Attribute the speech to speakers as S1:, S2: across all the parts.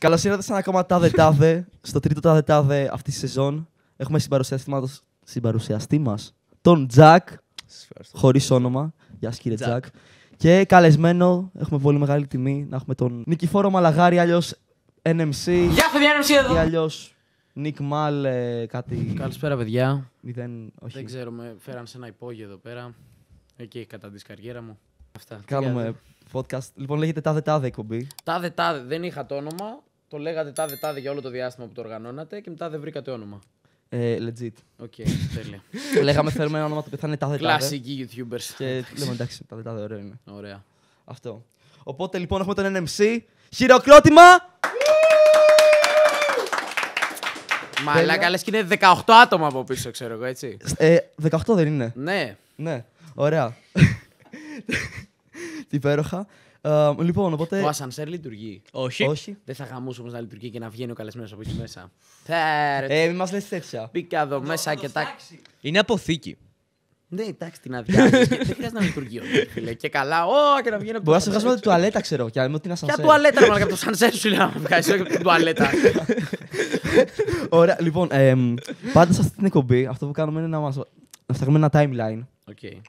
S1: Καλώς ήρθατε σε ένα ακόμα τάδε τάδε. στο τρίτο τάδε τάδε αυτής της σεζόν. Έχουμε συμπαρουσιαστή μας τον Τζακ. Χωρίς όνομα. Γεια σας, κύριε Τζακ. Και καλεσμένο, έχουμε πολύ μεγάλη τιμή να έχουμε τον Νικηφόρο Μαλαγάρη, αλλιώς NMC. Γεια, παιδιά, NMC εδώ. Ή αλλιώς Νικ Μαλ, ε, κάτι. Καλησπέρα, παιδιά. Δεν
S2: ξέρω, Δεν φέραν σε ένα υπόγειο εδώ πέρα. Εκεί κατά της καριέρα μου. Αυτά.
S1: Κάνουμε podcast. Λοιπόν, λέγεται Τάδε Τάδε εκπομπή.
S2: Τάδε Τάδε, δεν είχα το όνομα το λέγατε τάδε τάδε για όλο το διάστημα που το οργανώνατε και μετά δεν βρήκατε όνομα.
S1: Ε, legit. Οκ, okay, τέλεια. Λέγαμε θέλουμε ένα όνομα το οποίο θα είναι τάδε τάδε. Κλασικοί YouTubers. Και λέμε εντάξει, τάδε τάδε, ωραίο είναι. Ωραία. Αυτό. Οπότε λοιπόν έχουμε τον NMC. Χειροκρότημα! Μαλάκα, καλέ και είναι 18 άτομα από
S2: πίσω, ξέρω εγώ, έτσι.
S1: Ε, 18 δεν είναι. Ναι. Ναι. Ωραία. Τι υπέροχα. Ε, λοιπόν, οπότε. Ο ασανσέρ
S2: λειτουργεί. Όχι. Όχι. Δεν θα γαμούσε όμως να λειτουργεί και να βγαίνει ο καλεσμένος από εκεί μέσα.
S1: Ε, μην μας λες τέτοια. Μπήκα εδώ μέσα
S2: και τα.
S3: Είναι αποθήκη.
S2: Ναι, εντάξει, την και δεν χρειάζεται να λειτουργεί φίλε. Και καλά, ό, και να βγαίνει. Μπορεί να σε
S3: βγάλει την τουαλέτα, ξέρω. Και αν την ασανσέρ. Ποια τουαλέτα, μάλλον από το σανσέρ σου να βγάλεις
S2: την τουαλέτα.
S1: Ωραία, λοιπόν, πάντα σε αυτή την εκπομπή αυτό που κάνουμε είναι να φτιάχνουμε ένα timeline. Okay.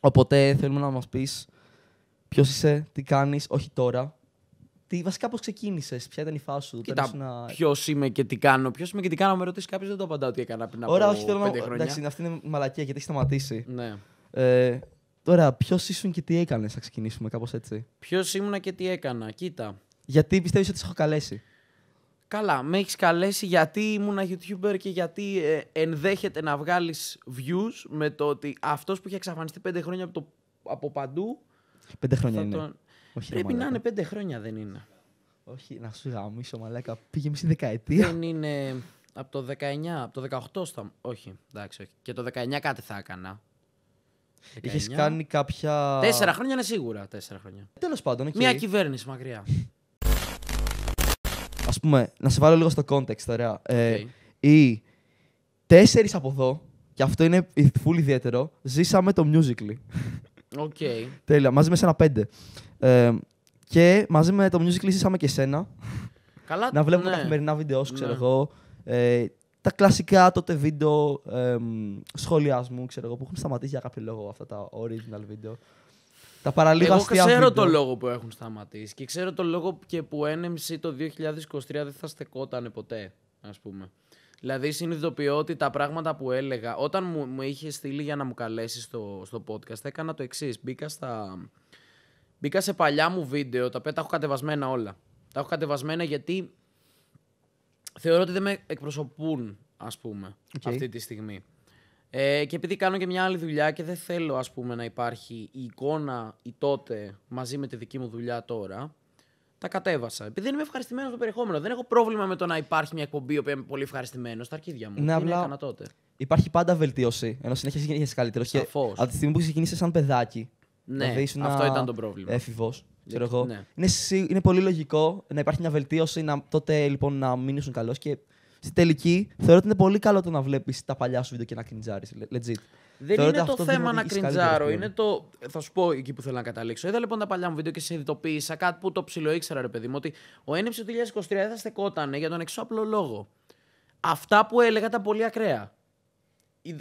S1: Οπότε θέλουμε να μας πεις Ποιος είσαι, τι κάνεις, όχι τώρα. Τι, βασικά πώς ξεκίνησες, ποια ήταν η φάση σου. Κοίτα, να... ποιος
S2: είμαι και τι κάνω. Ποιος είμαι και τι κάνω, με ρωτήσεις κάποιος, δεν το απαντάω τι έκανα πριν από Ωραία, όχι, θέλω να Εντάξει,
S1: αυτή είναι μαλακία γιατί έχει σταματήσει. Ναι. Ε, τώρα, ποιος ήσουν και τι έκανες, θα ξεκινήσουμε κάπως έτσι.
S2: Ποιος ήμουνα και τι έκανα, κοίτα.
S1: Γιατί πιστεύεις ότι σε έχω καλέσει.
S2: Καλά, με έχεις καλέσει γιατί ήμουν YouTuber και γιατί ε, ενδέχεται να βγάλεις views με το ότι αυτός που είχε εξαφανιστεί πέντε χρόνια από, το, από παντού
S1: Πέντε χρόνια είναι. Πρέπει να είναι
S2: πέντε χρόνια, δεν είναι.
S1: Όχι, να σου γαμίσω, μαλάκα. Πήγε μισή δεκαετία. Δεν
S2: είναι από το 19, από το 18 στα... Όχι, εντάξει, όχι. Και το 19 κάτι θα έκανα. Είχες κάνει
S1: κάποια. Τέσσερα
S2: χρόνια είναι σίγουρα. Τέσσερα χρόνια.
S1: Τέλος πάντων. Μια κυβέρνηση μακριά. Ας πούμε, να σε βάλω λίγο στο context, ωραία. Ε, οι τέσσερις από εδώ, και αυτό είναι full ιδιαίτερο, ζήσαμε το musical. Okay. Τέλεια. Μαζί με σένα πέντε. Ε, και μαζί με το Music List είσαμε και σένα. Καλά, να βλέπουμε ναι. καθημερινά βίντεος σου, ξέρω ναι. εγώ. Ε, τα κλασικά τότε βίντεο ε, σχολιασμού, ξέρω εγώ, που έχουν σταματήσει για κάποιο λόγο αυτά τα original βίντεο. Τα παραλίγα Εγώ ξέρω τον το λόγο
S2: που έχουν σταματήσει και ξέρω τον λόγο και που NMC το 2023 δεν θα στεκότανε ποτέ, ας πούμε. Δηλαδή, συνειδητοποιώ ότι τα πράγματα που έλεγα, όταν μου, μου είχες στείλει για να μου καλέσεις στο, στο podcast, έκανα το εξής. Μπήκα, στα... μπήκα σε παλιά μου βίντεο, τα οποία τα έχω κατεβασμένα όλα. Τα έχω κατεβασμένα γιατί θεωρώ ότι δεν με εκπροσωπούν, ας πούμε, αυτή τη στιγμή. Ε, και επειδή κάνω και μια άλλη δουλειά και δεν θέλω, ας πούμε, να υπάρχει η εικόνα η τότε μαζί με τη δική μου δουλειά τώρα, τα κατέβασα. Επειδή είμαι ευχαριστημένος το περιεχόμενο. Δεν έχω πρόβλημα με το να υπάρχει μια εκπομπή που είμαι πολύ ευχαριστημένος στα αρχίδια μου. Ναι, απλά
S1: Υπάρχει πάντα βελτίωση. Ενώ συνέχεια είσαι καλύτερο. Και από τη στιγμή που ξεκινήσει σαν παιδάκι. Ναι, δηλαδή αυτό ήταν το πρόβλημα. Έφηβος. Ξέρω εγώ. Ναι. Είναι, πολύ λογικό να υπάρχει μια βελτίωση, να, τότε λοιπόν να μην ήσουν καλός. Και στη τελική θεωρώ ότι είναι πολύ καλό το να βλέπεις τα παλιά σου βίντεο και να κριντζάρεις. Legit. Δεν είναι το θέμα να κριντζάρω. Είναι
S2: το. Θα σου πω εκεί που θέλω να καταλήξω. Είδα λοιπόν τα παλιά μου βίντεο και συνειδητοποίησα κάτι που το ψηλό ήξερα, ρε παιδί μου, ότι ο ένεψη του 2023 δεν θα στεκόταν για τον εξώπλο λόγο. Αυτά που έλεγα ήταν πολύ ακραία.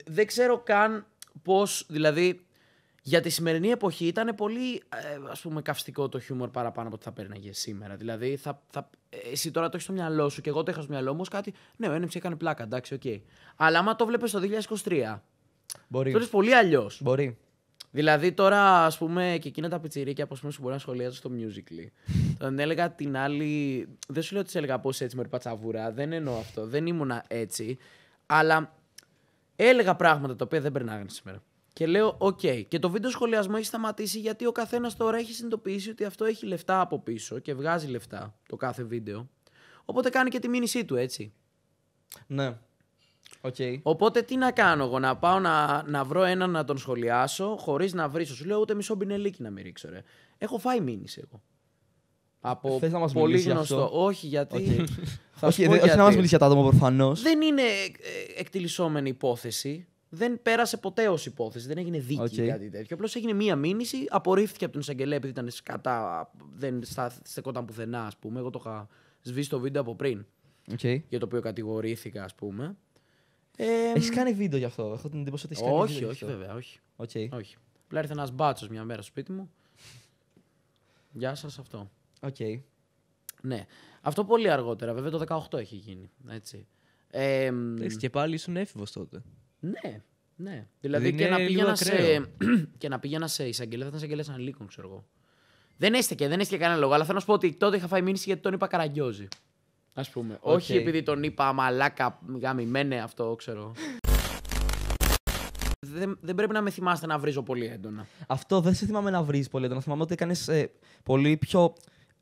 S2: Δεν ξέρω καν πώς. Δηλαδή, για τη σημερινή εποχή ήταν πολύ ε, ας πούμε καυστικό το χιούμορ παραπάνω από ότι θα παίρναγε σήμερα. Δηλαδή, θα, θα, ε, εσύ τώρα το έχεις στο μυαλό σου και εγώ το είχα στο μυαλό μου κάτι. Ναι, ο Ένεμψη έκανε πλάκα, εντάξει, οκ. Okay. Αλλά άμα το βλέπεις το 2023, Μπορεί. Το πολύ αλλιώς. Μπορεί. Δηλαδή τώρα, ας πούμε, και εκείνα τα πιτσιρίκια που μπορεί να σχολιάζω στο Musical.ly. Τον έλεγα την άλλη. Δεν σου λέω ότι σε έλεγα πώς έτσι με πατσαβούρα. Δεν εννοώ αυτό. Δεν ήμουνα έτσι. Αλλά έλεγα πράγματα τα οποία δεν περνάγανε σήμερα. Και λέω, οκ. Okay. Και το βίντεο σχολιασμό έχει σταματήσει γιατί ο καθένας τώρα έχει συνειδητοποιήσει ότι αυτό έχει λεφτά από πίσω και βγάζει λεφτά το κάθε βίντεο. Οπότε κάνει και τη μήνυσή του, έτσι. Ναι. Okay. Οπότε τι να κάνω εγώ, να πάω να, να βρω έναν να τον σχολιάσω χωρίς να βρίσω. Σου λέω ούτε μισό μπινελίκι να μην ρίξω, ρε. Έχω φάει μήνυση εγώ. Από ε, Θες να μας πολύ γνωστό. Αυτό. Όχι, γιατί. Okay. όχι, ε, γιατί. να μας μιλήσει για τα
S1: άτομα προφανώς. Δεν
S2: είναι ε, εκτιλισόμενη υπόθεση. Δεν πέρασε ποτέ ως υπόθεση. Δεν έγινε δίκη okay. κάτι τέτοιο. Απλώς έγινε μία μήνυση. Απορρίφθηκε από τον εισαγγελέα επειδή ήταν σκατά. Δεν στεκόταν πουθενά, ας πούμε. Εγώ το είχα σβήσει το βίντεο από πριν. Okay. Για το οποίο κατηγορήθηκα, ας πούμε.
S1: Ε, έχεις κάνει βίντεο γι' αυτό. Έχω την εντύπωση ότι έχεις κάνει βίντεο. Όχι,
S2: βέβαια, όχι. Okay. όχι. Απλά ήρθε ένας μπάτσος μια μέρα στο σπίτι μου. Γεια σας, αυτό. Οκ. Okay. Ναι. Αυτό πολύ αργότερα. Βέβαια το 18 έχει γίνει. Έτσι. Ε,
S3: και πάλι ήσουν έφηβος τότε.
S2: Ναι, ναι. Δηλαδή και να, πήγαινα σε, και να πήγαινα σε εισαγγελέα, θα ήταν εισαγγελέας ανηλίκων, ξέρω εγώ. Δεν έστεκε, δεν έστεκε κανένα λόγο, αλλά θέλω να σου πω ότι τότε είχα φάει μήνυση γιατί τον είπα καραγκιόζη. Ας πούμε. Όχι επειδή τον είπα μαλάκα γαμημένε αυτό, ξέρω. Δεν, δεν, πρέπει να με θυμάστε να βρίζω πολύ έντονα.
S1: Αυτό δεν σε θυμάμαι να βρεις πολύ έντονα. Θυμάμαι ότι έκανες ε, πολύ πιο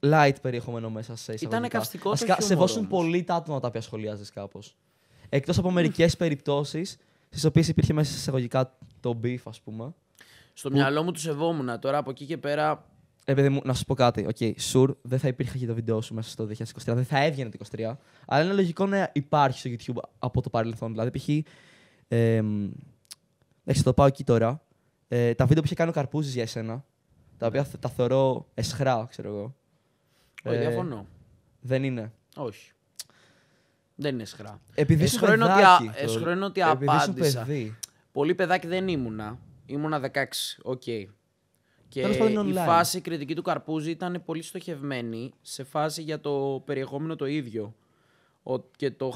S1: light περιεχόμενο μέσα σε εισαγωγικά. Ήταν καυστικό σε εσά. Σε βόσουν πολύ τα άτομα τα οποία σχολιάζεις κάπως. Εκτός από μερικές περιπτώσεις στις οποίες υπήρχε μέσα σε εισαγωγικά το beef, ας πούμε.
S2: Στο που... μυαλό μου τους σεβόμουν. Τώρα από εκεί και
S1: πέρα επειδή μου, να σου πω κάτι. Οκ, okay, sure, δεν θα υπήρχε και το βίντεο σου μέσα στο 2023, δεν θα έβγαινε το 2023. Αλλά είναι λογικό να υπάρχει στο YouTube από το παρελθόν. Δηλαδή, π.χ. Ε, το πάω εκεί τώρα. Ε, τα βίντεο που είχε κάνει ο Καρπούζης για εσένα, τα οποία τα θεωρώ εσχρά, ξέρω εγώ. Όχι, ε, διαφωνώ. Δεν είναι.
S2: Όχι. Δεν είναι εσχρά. Επειδή σου παιδάκι, ότι, είναι ότι απάντησα. Πολύ παιδάκι δεν ήμουνα. Ήμουνα 16. Οκ. Και η φάση κριτική του Καρπούζη ήταν πολύ στοχευμένη σε φάση για το περιεχόμενο το ίδιο και το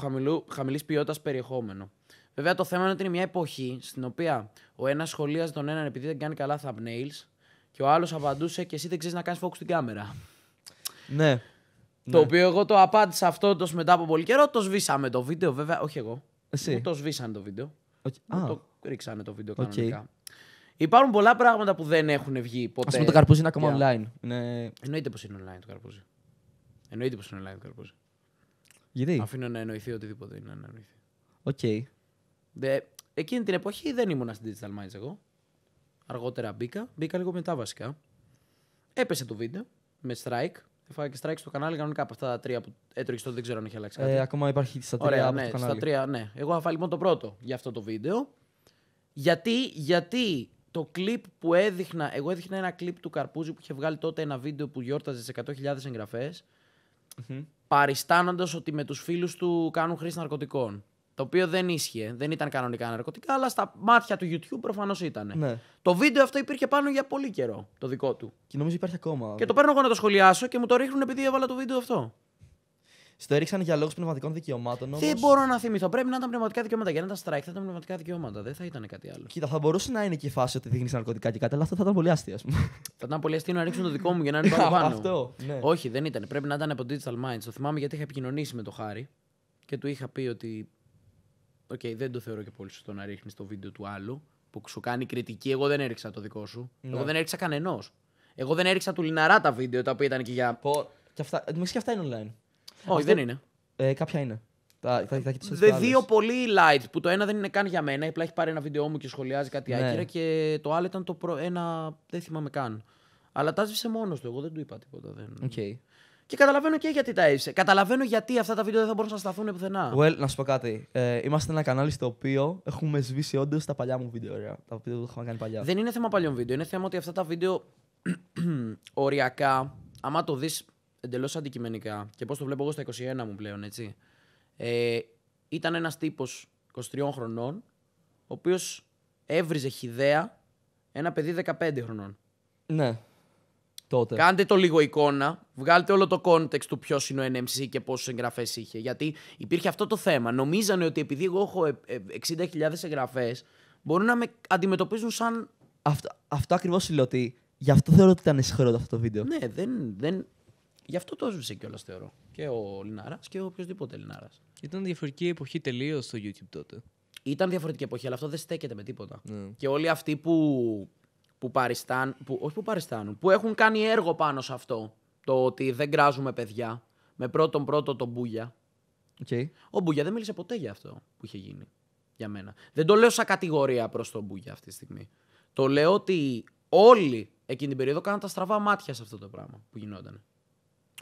S2: χαμηλής ποιότητας περιεχόμενο. Βέβαια το θέμα είναι ότι είναι μια εποχή στην οποία ο ένας σχολίαζε τον έναν επειδή δεν κάνει καλά thumbnails και ο άλλος απαντούσε και εσύ δεν ξέρεις να κάνεις focus στην κάμερα.
S1: Ναι. Το ναι. οποίο
S2: εγώ το απάντησα αυτό μετά από πολύ καιρό, το σβήσαμε το βίντεο βέβαια, όχι εγώ. Εσύ. το σβήσανε το βίντεο. το ρίξανε το βίντεο κανονικά. Υπάρχουν πολλά πράγματα που δεν έχουν βγει ποτέ. Ας πούμε το καρπούζι είναι ακόμα online. Εννοείται πως είναι online το καρπούζι. Εννοείται πως είναι online το καρπούζι. Γιατί? Αφήνω να εννοηθεί οτιδήποτε είναι να Οκ. Okay. Εκείνη την εποχή δεν ήμουν στην Digital Minds εγώ. Αργότερα μπήκα. Μπήκα λίγο μετά βασικά. Έπεσε το βίντεο με strike. Έφαγα και strike στο κανάλι κανονικά από αυτά τα τρία που έτρωγε τότε, δεν ξέρω αν έχει αλλάξει ε, κάτι. Ε, ακόμα υπάρχει στα τρία. Ωραία, από ναι, το στα τρία, ναι. Εγώ αφάλω λοιπόν το πρώτο για αυτό το βίντεο. Γιατί, γιατί το κλιπ που έδειχνα, εγώ έδειχνα ένα κλιπ του Καρπούζη που είχε βγάλει τότε ένα βίντεο που γιόρταζε σε 100.000 εγγραφέ. Παριστάνοντας ότι με τους φίλους του κάνουν χρήση ναρκωτικών. Το οποίο δεν ίσχυε. Δεν ήταν κανονικά ναρκωτικά, αλλά στα μάτια του YouTube προφανώς ήταν. Ναι. Το βίντεο αυτό υπήρχε πάνω για πολύ καιρό, το δικό
S1: του. Και νομίζω υπάρχει ακόμα. Και το παίρνω εγώ να το σχολιάσω και μου το ρίχνουν επειδή έβαλα το βίντεο αυτό. Στο έριξαν για λόγους πνευματικών δικαιωμάτων. Όμως... Δεν μπορώ
S2: να θυμηθώ. Πρέπει να ήταν πνευματικά δικαιώματα. Για να τα strike θα ήταν πνευματικά δικαιώματα. Δεν θα ήταν κάτι άλλο.
S1: Κοίτα, θα μπορούσε να είναι και η φάση ότι δείχνεις ναρκωτικά και κάτι, αλλά αυτό θα ήταν πολύ αστείο. θα ήταν
S2: πολύ αστείο να ρίξουν το δικό μου για να είναι το αυτό. Ναι. Όχι, δεν ήταν. Πρέπει να ήταν από Digital Minds. Το θυμάμαι γιατί είχα επικοινωνήσει με το Χάρη και του είχα πει ότι. Οκ, okay, δεν το θεωρώ και πολύ σωστό να ρίχνεις το βίντεο του άλλου που σου κάνει κριτική. Εγώ δεν έριξα το δικό σου. Ναι. Εγώ δεν έριξα κανενός. Εγώ δεν έριξα του Λιναρά τα βίντεο τα οποία ήταν και για. Πο... Και αυτά... Ε, και αυτά είναι online. Όχι, δεν είναι.
S1: Ε, κάποια είναι. Τα, τα, τα,
S2: τα δύο πολύ light που το ένα δεν είναι καν για μένα. Απλά έχει πάρει ένα βίντεο μου και σχολιάζει κάτι ναι. και το άλλο ήταν το προ... ένα. Δεν θυμάμαι καν. Αλλά τα έσβησε μόνος του. Εγώ δεν του είπα τίποτα. Δεν... Okay. Και καταλαβαίνω και γιατί τα έσβησε. Καταλαβαίνω γιατί αυτά τα βίντεο δεν θα μπορούσαν να σταθούν πουθενά. Well,
S1: να σου πω κάτι. Ε, είμαστε ένα κανάλι στο οποίο έχουμε σβήσει όντως τα παλιά μου βίντεο. Τα βίντεο που είχαμε κάνει παλιά. Δεν
S2: είναι θέμα παλιών βίντεο. Είναι θέμα ότι αυτά τα βίντεο οριακά, άμα το δεις εντελώς αντικειμενικά και πώς το βλέπω εγώ στα 21 μου πλέον, έτσι. Ε, ήταν ένας τύπος 23 χρονών, ο οποίος έβριζε χιδέα ένα παιδί 15 χρονών.
S1: Ναι. Τότε.
S2: Κάντε το λίγο εικόνα, βγάλτε όλο το κόντεξ του ποιος είναι ο NMC και πόσες εγγραφές είχε. Γιατί υπήρχε αυτό το θέμα. Νομίζανε ότι επειδή εγώ έχω 60.000 ε, ε, εγγραφές, μπορούν να με αντιμετωπίζουν σαν. Αυτό, αυτό ακριβώς λέω ότι γι' αυτό
S1: θεωρώ ότι ήταν ισχυρό αυτό το βίντεο. Ναι, δεν,
S2: δεν, Γι' αυτό το ζούσε κιόλας, θεωρώ. Και ο Λινάρας και ο οποιοδήποτε Λινάρας. Ήταν διαφορετική εποχή τελείως στο YouTube τότε. Ήταν διαφορετική εποχή, αλλά αυτό δεν στέκεται με τίποτα. Ναι. Και όλοι αυτοί που, που παριστάν, που, όχι που παριστάνουν, που έχουν κάνει έργο πάνω σε αυτό, το ότι δεν κράζουμε παιδιά, με πρώτον πρώτο τον Μπουλια. Okay. Ο Μπούλια δεν μίλησε ποτέ για αυτό που είχε γίνει για μένα. Δεν το λέω σαν κατηγορία προς τον Μπούλια αυτή τη στιγμή. Το λέω ότι όλοι εκείνη την περίοδο κάναν τα στραβά μάτια σε αυτό το πράγμα που γινόταν.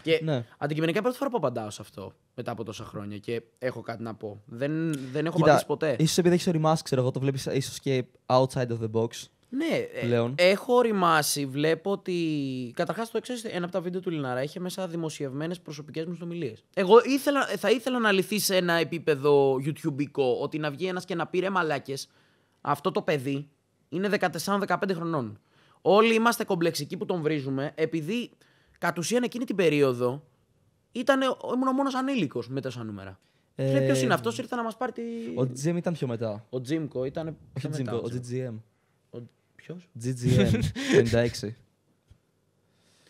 S2: Και ναι. αντικειμενικά πρώτη φορά που απαντάω σε αυτό μετά από τόσα χρόνια και έχω κάτι να πω. Δεν, δεν έχω απαντήσει ποτέ. Ίσως
S1: επειδή έχεις οριμάσει, ξέρω εγώ, το βλέπεις ίσως και outside of the box. Ναι, ε, πλέον.
S2: έχω οριμάσει. Βλέπω ότι. Καταρχάς, το έξω ένα από τα βίντεο του Λιναρά είχε μέσα δημοσιευμένες προσωπικές μου συνομιλίες. Εγώ ήθελα, θα ήθελα να λυθεί σε ένα επίπεδο YouTubeικό ότι να βγει ένας και να πήρε μαλάκες. Αυτό το παιδί είναι 14-15 χρονών. Όλοι είμαστε κομπλεξικοί που τον βρίζουμε επειδή Κατ' ουσίαν εκείνη την περίοδο ήμουν ο μόνος
S1: ανήλικος με σαν νούμερα. Ε... Λέει ποιος είναι αυτός,
S2: ήρθε να μας πάρει τη.
S1: Ο Τζιμ ήταν πιο μετά. Ο Τζίμκο ήταν. Όχι Τζίμκο, ο GGM. Ο... Ποιο? GGM 56. Τι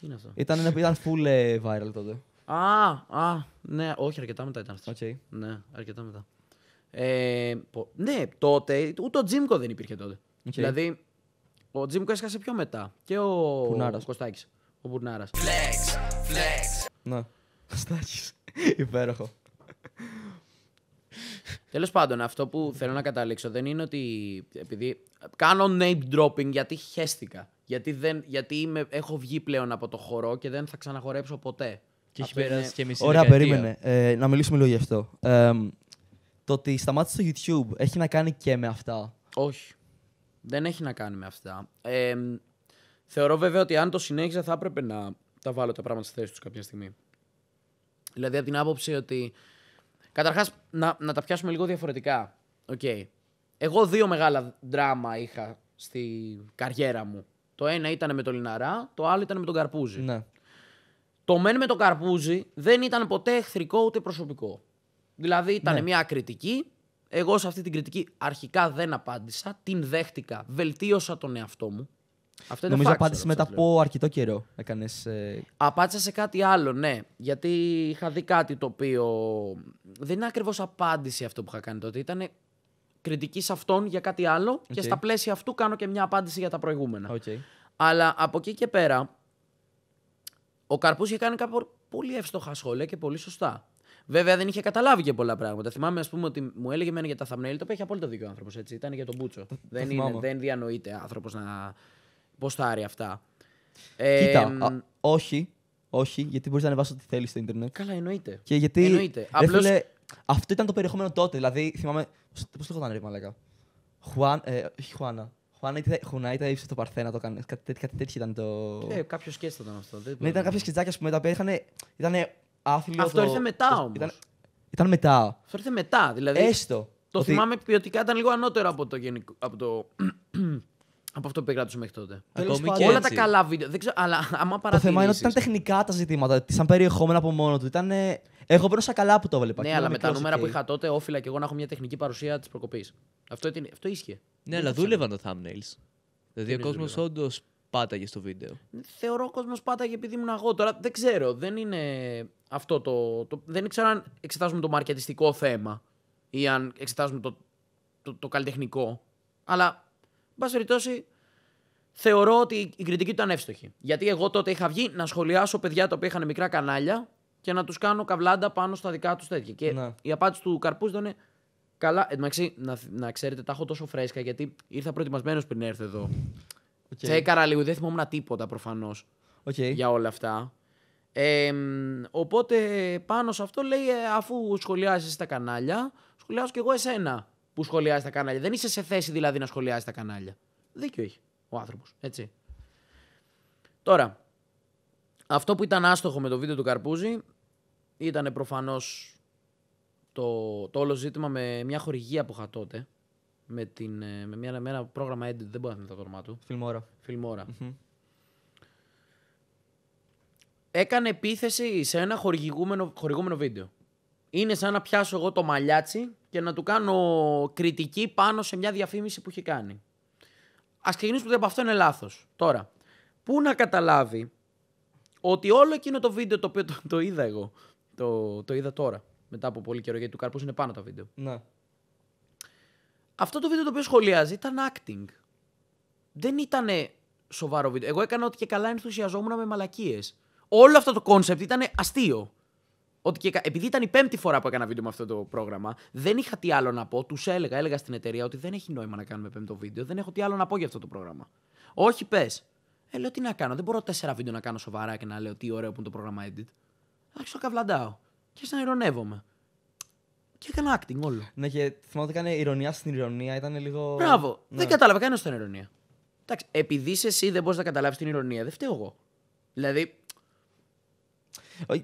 S1: είναι αυτός. Ήταν, ένα, ήταν full ε, viral τότε.
S2: Α, α, ναι, όχι, αρκετά μετά ήταν αυτός. Okay. Ναι, αρκετά μετά. Ε, πο... Ναι, τότε ούτε ο Τζίμκο δεν υπήρχε τότε. Okay. Δηλαδή, ο Τζίμκο έσχασε πιο μετά. Και ο, ο Μπουρνάρας. Flex, flex.
S1: Να. Στάκι. Υπέροχο.
S2: Τέλος πάντων, αυτό που θέλω να καταλήξω δεν είναι ότι. Επειδή κάνω name dropping γιατί χέστηκα. Γιατί, δεν, γιατί έχω βγει πλέον από το χορό και δεν θα ξαναχορέψω ποτέ. Και έχει περάσει και μισή
S3: Ωραία, περίμενε. Ε,
S1: να μιλήσουμε λίγο γι' αυτό. το ότι σταμάτησε το YouTube έχει να κάνει και με αυτά.
S2: Όχι. Δεν έχει να κάνει με αυτά. Θεωρώ βέβαια ότι αν το συνέχιζα θα έπρεπε να τα βάλω τα πράγματα στη θέση τους κάποια στιγμή. Δηλαδή από την άποψη ότι. Καταρχάς, να, να τα φτιάξουμε λίγο διαφορετικά. Οκ. Εγώ δύο μεγάλα δράμα είχα στη καριέρα μου. Το ένα ήταν με τον Λιναρά, το άλλο ήταν με τον Καρπούζη. Ναι. Το μεν με τον Καρπούζη δεν ήταν ποτέ εχθρικό ούτε προσωπικό. Δηλαδή ήταν ναι. μια κριτική. Εγώ σε αυτή την κριτική αρχικά δεν απάντησα, την δέχτηκα, βελτίωσα τον εαυτό μου. Αυτό Νομίζω απάντησε μετά από
S1: αρκετό καιρό. Έκανες, ε...
S2: Απάντησα σε κάτι άλλο, ναι. Γιατί είχα δει κάτι το οποίο. Δεν είναι ακριβώς απάντηση αυτό που είχα κάνει τότε. Ήταν κριτική σε αυτόν για κάτι άλλο okay. και στα πλαίσια αυτού κάνω και μια απάντηση για τα προηγούμενα. Okay. Αλλά από εκεί και πέρα, ο καρπούς είχε κάνει κάποια πολύ εύστοχα σχόλια και πολύ σωστά. Βέβαια δεν είχε καταλάβει και πολλά πράγματα. Θυμάμαι, ας πούμε, ότι μου έλεγε εμένα για τα thumbnail, το οποίο έχει απόλυτο δίκιο ο άνθρωπος. Ήταν για τον Μπούτσο. δεν, δεν διανοείται άνθρωπος να ποστάρει αυτά. Ε, Κοίτα, εμ...
S1: α, όχι, όχι, γιατί μπορείς να ανεβάσεις ό,τι θέλεις στο Ιντερνετ. Καλά, εννοείται. Και γιατί. Εννοείται. Απλώς... Φίλε, αυτό ήταν το περιεχόμενο τότε. Δηλαδή, θυμάμαι. Πώς το ρε Μαλάκα. Χουάν. Ε, όχι, Χουάνα. Χουάνα ήταν, Χουνά ήταν ύψη το Παρθένα, το κάνει. Κάτι, κάτι, κάτι τέτοιο ήταν το. Ε, κάποιο σκέτσα ήταν αυτό. Δεν ναι, ήταν κάποια σκετζάκια που μετά είχαν. Ήταν άθλιο. Αυτό το... ήρθε μετά όμως. Ήταν, ήταν μετά. Αυτό ήρθε
S2: μετά. Δηλαδή, Έστω. Το ότι... θυμάμαι ποιοτικά ήταν λίγο ανώτερο από το, γενικό, από το από αυτό που επικράτησε μέχρι τότε. Ακόμη και όλα έτσι. τα καλά βίντεο. Δεν ξέρω, αλλά άμα
S3: Το
S1: θέμα είναι ότι ήταν τεχνικά τα ζητήματα, σαν περιεχόμενα από μόνο του. Ήταν, εγώ πέρασα καλά που το έβλεπα. Ναι, αλλά με τα νούμερα που είχα
S2: τότε, όφυλα και εγώ να έχω μια τεχνική παρουσία της προκοπής. Αυτό, ήταν, αυτό ίσχυε.
S3: Ναι, αλλά δούλευαν τα thumbnails. Δηλαδή ο κόσμο όντως πάταγε στο βίντεο.
S2: Θεωρώ ο κόσμος πάταγε επειδή ήμουν εγώ. Τώρα δεν ξέρω. Δεν είναι αυτό το. το δεν ξέρω αν εξετάζουμε το μαρκετιστικό θέμα ή αν εξετάζουμε το, το, το καλλιτεχνικό. Αλλά Μπα περιπτώσει, θεωρώ ότι η κριτική του ήταν εύστοχη. Γιατί εγώ τότε είχα βγει να σχολιάσω παιδιά τα οποία είχαν μικρά κανάλια και να τους κάνω καβλάντα πάνω στα δικά τους τέτοια. Και ναι. η απάντηση του Καρπούς ήταν καλά. εντάξει, να, να ξέρετε, τα έχω τόσο φρέσκα γιατί ήρθα προετοιμασμένος πριν έρθω εδώ. Okay. Τσέκαρα λίγο, δεν θυμόμουν τίποτα προφανώς okay. για όλα αυτά. Ε, οπότε πάνω σε αυτό λέει, ε, αφού σχολιάζεις τα κανάλια, σχολιάζω και εγώ εσένα που σχολιάζει τα κανάλια. Δεν είσαι σε θέση δηλαδή να σχολιάζει τα κανάλια. Δίκιο έχει ο άνθρωπος. Έτσι. Τώρα, αυτό που ήταν άστοχο με το βίντεο του Καρπούζη ήταν προφανώς το, το όλο ζήτημα με μια χορηγία που είχα τότε. Με, την, ε, με, μια, ένα πρόγραμμα edit, δεν μπορώ να θυμηθώ το όνομά του. Φιλμόρα. Mm-hmm. Έκανε επίθεση σε ένα χορηγούμενο, χορηγούμενο βίντεο είναι σαν να πιάσω εγώ το μαλλιάτσι και να του κάνω κριτική πάνω σε μια διαφήμιση που έχει κάνει. Ας ξεκινήσουμε από αυτό είναι λάθος. Τώρα, πού να καταλάβει ότι όλο εκείνο το βίντεο το οποίο το, το είδα εγώ, το, το είδα τώρα, μετά από πολύ καιρό, γιατί του καρπούς είναι πάνω τα βίντεο. Ναι.
S1: Αυτό το βίντεο το οποίο
S2: σχολιάζει ήταν acting. Δεν ήταν σοβαρό βίντεο. Εγώ έκανα ότι και καλά ενθουσιαζόμουν με μαλακίες. Όλο αυτό το κόνσεπτ ήταν αστείο ότι και, επειδή ήταν η πέμπτη φορά που έκανα βίντεο με αυτό το πρόγραμμα, δεν είχα τι άλλο να πω. Τους έλεγα, έλεγα στην εταιρεία ότι δεν έχει νόημα να κάνουμε πέμπτο βίντεο, δεν έχω τι άλλο να πω για αυτό το πρόγραμμα. Όχι, πες. Ε, λέω τι να κάνω. Δεν μπορώ τέσσερα βίντεο να κάνω σοβαρά και να λέω τι ωραίο που είναι το πρόγραμμα edit. Άρχισα να καβλαντάω. Και σαν ηρωνεύομαι. Και έκανα acting όλο. Ναι, και θυμάμαι ότι έκανε ηρωνία στην ηρωνία, ήταν λίγο. Μπράβο. Ναι. Δεν κατάλαβα κανένα την ηρωνία. Εντάξει, επειδή εσύ δεν μπορείς να καταλάβεις την ηρωνία, δεν φταίω εγώ.
S1: Δηλαδή,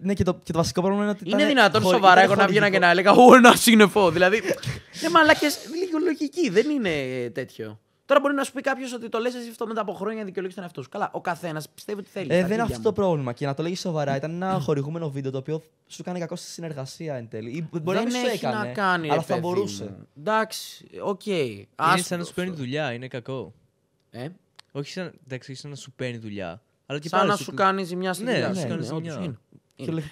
S1: ναι, και το, και το βασικό πρόβλημα είναι ότι. Είναι δυνατόν χωρι... σοβαρά εγώ να βγαίνω και να έλεγα Ω, ένα σύννεφο. Δηλαδή.
S2: ναι, μαλάκε. Λίγο λογική, δεν είναι τέτοιο. Τώρα μπορεί να σου πει κάποιος ότι το λες εσύ αυτό μετά από χρόνια δικαιολογείς τον εαυτό σου. Καλά, ο καθένας πιστεύει ότι θέλει. Ε, δεν είναι αυτό το
S1: πρόβλημα. Και να το λέγεις σοβαρά, ήταν ένα χορηγούμενο βίντεο το οποίο σου κάνει κακό στη συνεργασία εν
S3: τέλει. Ή μπορεί δεν να μην σου έκανε. Να κάνει, αλλά θα μπορούσε. Εντάξει, οκ. Okay. Είναι σαν να σου παίρνει δουλειά, είναι κακό. Ε? Όχι σαν, εντάξει, σαν να σου παίρνει δουλειά. Αλλά και σαν ναι, να σου κάνει μια ναι, Ναι, ναι, ναι,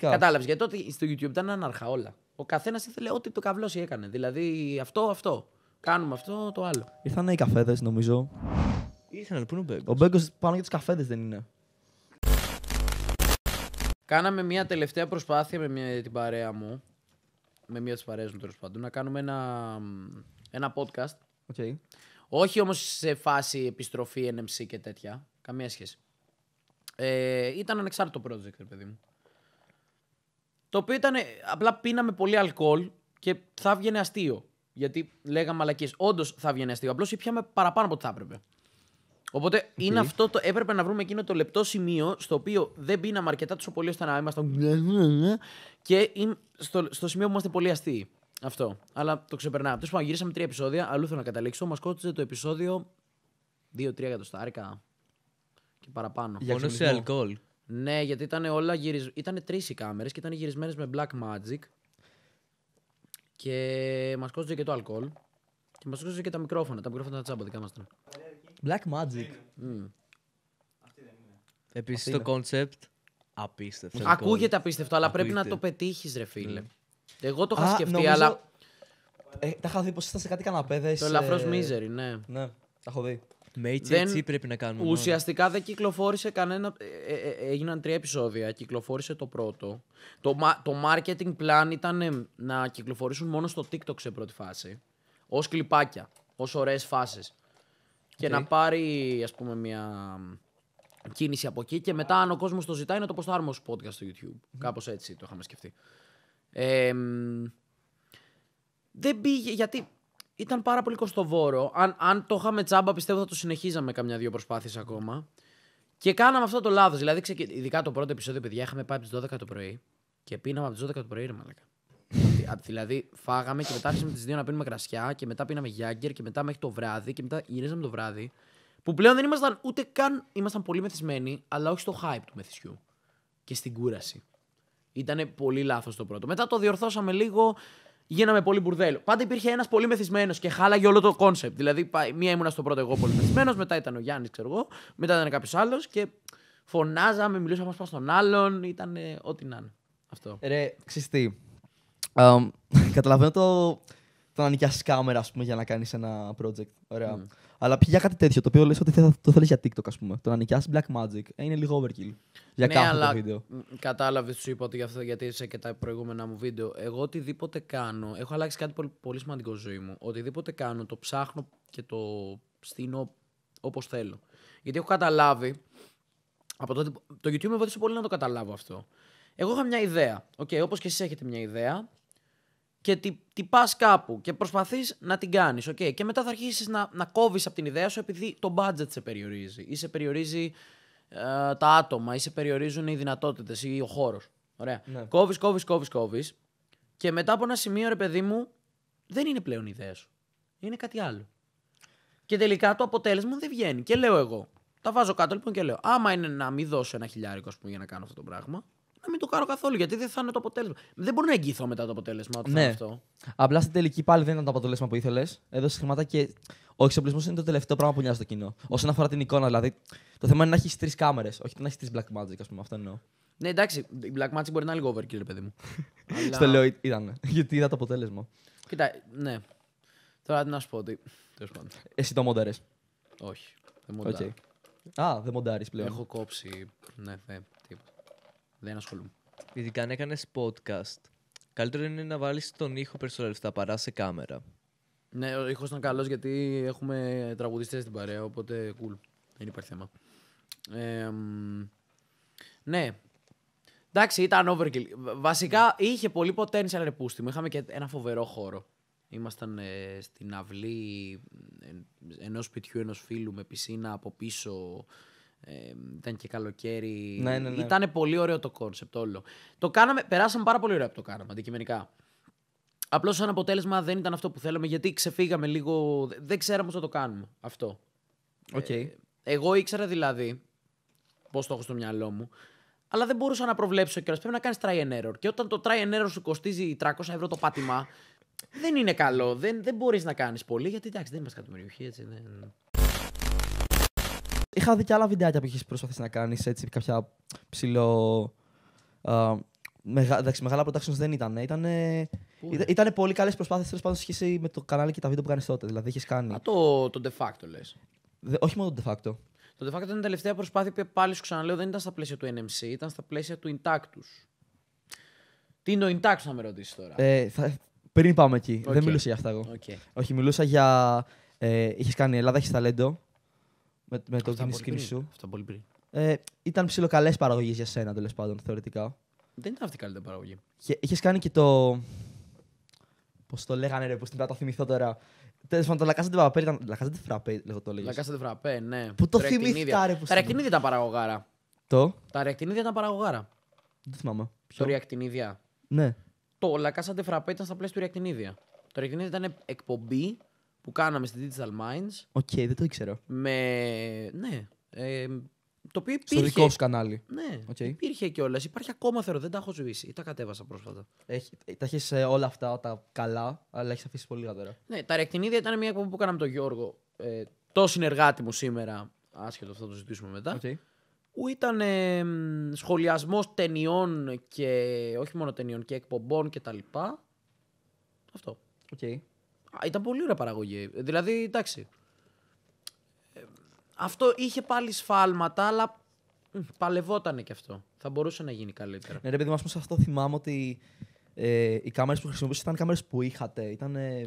S3: Κατάλαβες.
S2: Γιατί στο YouTube ήταν ανάρχα όλα. Ο καθένας ήθελε ό,τι το καβλώσει έκανε. Δηλαδή αυτό, αυτό. Κάνουμε αυτό, το άλλο.
S1: Ήρθαν οι καφέδες, νομίζω. Ήρθαν, πού είναι ο Μπέγκος. Ο Μπέγκος πάνω για του καφέδες δεν είναι.
S2: Κάναμε μια τελευταία προσπάθεια με μια, την παρέα μου. Με μια τη παρέα μου τέλος πάντων. Να κάνουμε ένα, ένα podcast. Okay. Όχι όμως σε φάση επιστροφή, NMC και τέτοια. Καμία σχέση. Ε, ήταν ανεξάρτητο project, παιδί μου. Το οποίο ήταν. Ε, απλά πίναμε πολύ αλκοόλ και θα βγαίνει αστείο. Γιατί λέγαμε μαλακίες. Όντως θα βγαίνει αστείο. Απλώς πιάμε παραπάνω από ό,τι θα έπρεπε. Οπότε είναι αυτό το. Έπρεπε να βρούμε εκείνο το λεπτό σημείο στο οποίο δεν πίναμε αρκετά του πολύ ώστε να είμαστε... Και στο, στο σημείο που είμαστε πολύ αστείοι. Αυτό. Αλλά το ξεπερνάμε. Τέλος πάντων, γυρίσαμε τρία επεισόδια. Αλλού θέλω να καταλήξω. Μας κόστησε το επεισόδιο 2-3 εκατοστάρικα και παραπάνω. Μόνο σε αλκοόλ. Ναι, γιατί ήταν όλα γυρισ... Ήταν τρεις οι κάμερες και ήταν γυρισμένες με black magic. Και μας κόστιζε και το αλκοόλ. Και μας κόστιζε και τα μικρόφωνα. Τα μικρόφωνα τα τσάμπα δικά μας
S3: Black magic. Mm. Επίση το concept. Απίστευτο. Ακούγεται απίστευτο, αλλά πρέπει να το πετύχεις, ρε φίλε. Ναι.
S1: Εγώ το είχα σκεφτεί, αλλά. Ε, τα είχα δει πως ήσασταν σε κάτι καναπέδες. Το ελαφρώς ε... ναι. Ναι, τα έχω δει. Με δεν... πρέπει να κάνουμε. Ουσιαστικά
S2: δεν κυκλοφόρησε κανένα. Ε, ε, ε, έγιναν τρία επεισόδια. Κυκλοφόρησε το πρώτο. Το, το marketing plan ήταν να κυκλοφορήσουν μόνο στο TikTok σε πρώτη φάση. Ως κλιπάκια. Ως ωραίες φάσεις. Και να πάρει, ας πούμε, μια κίνηση από εκεί και μετά αν ο κόσμος το ζητάει να το ποστάρουμε ως podcast στο YouTube. Mm. Κάπως έτσι το είχαμε σκεφτεί. δεν πήγε, γιατί ήταν πάρα πολύ κοστοβόρο. Αν, αν το είχαμε τσάμπα, πιστεύω θα το συνεχίζαμε καμιά-δύο προσπάθειες ακόμα. Και κάναμε αυτό το λάθος. Δηλαδή, ειδικά το πρώτο επεισόδιο, παιδιά, είχαμε πάει από τις 12 το πρωί και πίναμε από τις 12 το πρωί, ρε Μαλάκα. δηλαδή, φάγαμε και μετά άρχισαμε τις δύο να πίνουμε κρασιά και μετά πίναμε γιάγκερ και μετά μέχρι το βράδυ και μετά γυρίζαμε το βράδυ. Που πλέον δεν ήμασταν ούτε καν. ήμασταν πολύ μεθυσμένοι, αλλά όχι στο hype του μεθυσιού. Και στην κούραση. Ήταν πολύ λάθος το πρώτο. Μετά το διορθώσαμε λίγο γίναμε πολύ μπουρδέλο. Πάντα υπήρχε ένας πολύ μεθυσμένος και χάλαγε όλο το κόνσεπτ. Δηλαδή, μία ήμουνα στο πρώτο εγώ πολύ μεθυσμένος, μετά ήταν ο Γιάννης, ξέρω εγώ, μετά ήταν κάποιος άλλος και φωνάζαμε, μιλούσαμε μας στον άλλον, ήταν ε, ό,τι να είναι.
S1: Αυτό. Ρε, ξυστή. καταλαβαίνω το, το να νοικιάσεις κάμερα πούμε, για να κάνεις ένα project. Ωραία. Αλλά πια κάτι τέτοιο το οποίο λες ότι το θέλεις για TikTok, ας πούμε. Το να νοικιάσεις Black Magic ε, είναι λίγο overkill.
S3: Για ναι, κάθε βίντεο.
S2: Κατάλαβε, σου είπα ότι γιατί είσαι και τα προηγούμενα μου βίντεο. Εγώ οτιδήποτε κάνω. Έχω αλλάξει κάτι πολύ, πολύ σημαντικό στη ζωή μου. Οτιδήποτε κάνω το ψάχνω και το στείνω όπως θέλω. Γιατί έχω καταλάβει. Από τότε, το YouTube με βοήθησε πολύ να το καταλάβω αυτό. Εγώ είχα μια ιδέα. Οκ, okay, όπως και εσεί έχετε μια ιδέα και τη, τη πας κάπου και προσπαθείς να την κάνεις. Okay. Και μετά θα αρχίσεις να, να κόβεις από την ιδέα σου επειδή το budget σε περιορίζει ή σε περιορίζει ε, τα άτομα ή σε περιορίζουν οι δυνατότητες ή ο χώρος. Ωραία. Ναι. Κόβεις, κόβεις, κόβεις, Και μετά από ένα σημείο, ρε παιδί μου, δεν είναι πλέον η ιδέα σου. Είναι κάτι άλλο. Και τελικά το αποτέλεσμα δεν βγαίνει. Και λέω εγώ. Τα βάζω κάτω λοιπόν και λέω: Άμα είναι να μην δώσω ένα χιλιάρικο για να κάνω αυτό το πράγμα, να μην το κάνω καθόλου γιατί δεν θα είναι το αποτέλεσμα. Δεν μπορώ να εγγυηθώ μετά το αποτέλεσμα. ναι. αυτό. Απλά
S1: στην τελική πάλι δεν ήταν το αποτέλεσμα που ήθελες. Έδωσε χρήματα και ο εξοπλισμός είναι το τελευταίο πράγμα που νοιάζει το κοινό. Όσον αφορά την εικόνα, δηλαδή. Το θέμα είναι να έχεις τρεις κάμερες, όχι να έχεις τρεις Black Magic, ας πούμε. Αυτό εννοώ.
S2: Ναι, εντάξει, η Black Magic μπορεί να είναι λίγο overkill, παιδί μου. Αλλά... Στο λέω
S1: ήταν. Γιατί είδα το αποτέλεσμα.
S2: Κοίτα, ναι. Τώρα τι να σου πω. ότι.
S1: Εσύ το μοντέρε. Όχι. Δεν μοντάρει. Okay.
S3: Α, δεν μοντάρεις πλέον. Έχω κόψει. Ναι, ναι. Δεν ασχολούμαι. Ειδικά αν έκανες podcast, καλύτερο είναι να βάλεις τον ήχο περισσότερα λεφτά παρά σε κάμερα.
S2: Ναι, ο ήχος ήταν καλός γιατί έχουμε τραγουδιστές στην παρέα, οπότε cool. Δεν υπάρχει θέμα. ναι. Εντάξει, ήταν overkill. Βασικά είχε πολύ potential ρε πούστη μου. Είχαμε και ένα φοβερό χώρο. Ήμασταν ε, στην αυλή ε, ενός σπιτιού ενός φίλου με πισίνα από πίσω ε, ήταν και καλοκαίρι. Ναι, ναι, ναι. Ήταν πολύ ωραίο το κόνσεπτ όλο. Το κάναμε, περάσαμε πάρα πολύ ωραία που το κάναμε αντικειμενικά. Απλώς σαν αποτέλεσμα δεν ήταν αυτό που θέλαμε γιατί ξεφύγαμε λίγο. Δεν ξέραμε πώς θα το κάνουμε αυτό. Okay. Ε, εγώ ήξερα δηλαδή πώς το έχω στο μυαλό μου, αλλά δεν μπορούσα να προβλέψω κιόλας. Πρέπει να κάνεις try and error. Και όταν το try and error σου κοστίζει 300 ευρώ το πάτημα, δεν είναι καλό. Δεν, δεν μπορείς να κάνεις πολύ γιατί εντάξει δεν είμαστε κατημεριοχή. Έτσι, δεν...
S1: Είχα δει και άλλα βιντεάκια που έχει προσπαθήσει να κάνεις έτσι, κάποια ψηλό. Α, μεγα, εντάξει, μεγάλα productions δεν ήταν. Ήταν ήτανε πολύ καλές προσπάθειες τέλος πάντων σχέση με το κανάλι και τα βίντεο που κάνεις τότε. Δηλαδή, έχει κάνει. Α,
S2: το, το de facto λες.
S1: Όχι μόνο το de facto.
S2: Το de facto ήταν η τελευταία προσπάθεια που πάλι σου ξαναλέω δεν ήταν στα πλαίσια του NMC, ήταν στα πλαίσια του Intactus. Τι είναι το Intactus, να με ρωτήσεις τώρα.
S1: Ε, θα, πριν πάμε εκεί, δεν μιλούσα για αυτά εγώ. Όχι, μιλούσα για. Ε, κάνει Ελλάδα, έχεις ταλέντο με, με το κίνηση σου. Αυτό πολύ πριν. Ε, ήταν ψηλοκαλέ παραγωγέ για σένα τέλος πάντων θεωρητικά.
S2: Δεν ήταν αυτή η καλύτερη παραγωγή.
S1: Είχε κάνει και το. Πώς το λέγανε, ρε, πώ την το θυμηθώ τώρα. Τέλος πάντων, Λακάζα την Παπαπέλ ήταν. Λακάζα την Φραπέ, λέγω το Λακάζα
S2: ναι. Που το θυμήθηκα, ρε. Τα ρεκτινίδια ήταν παραγωγάρα. Το. Τα ρεκτινίδια ήταν παραγωγάρα. Δεν θυμάμαι. Ποιο ρεκτινίδια. Ναι. Το Λακάζα την ήταν στα πλαίσια του ρεκτινίδια. Το ρεκτινίδια ήταν εκπομπή που κάναμε στη Digital Minds.
S1: Οκ, okay, δεν το ήξερα.
S2: Με. Ναι. Ε, το οποίο υπήρχε. Στο δικό σου κανάλι. Ναι, okay. υπήρχε κιόλας. Υπάρχει ακόμα θεωρώ, δεν τα έχω σβήσει. Τα κατέβασα πρόσφατα. Έχει,
S1: τα έχεις όλα αυτά τα καλά, αλλά έχεις αφήσει πολύ τώρα.
S2: Ναι, τα ρεκτινίδια ήταν μια εκπομπή που κάναμε τον Γιώργο, ε, το συνεργάτη μου σήμερα. Άσχετο, αυτό το ζητήσουμε μετά. Okay. Που ήταν ε, σχολιασμός ταινιών και όχι μόνο ταινιών και εκπομπών κτλ. Και Αυτό. Okay ήταν πολύ ωραία παραγωγή. Δηλαδή, εντάξει. Ε, αυτό είχε πάλι σφάλματα, αλλά παλευότανε κι αυτό. Θα μπορούσε να γίνει καλύτερα.
S1: Ναι, ρε παιδί, μας σε αυτό θυμάμαι ότι ε, οι κάμερες που χρησιμοποιούσατε ήταν κάμερες που είχατε.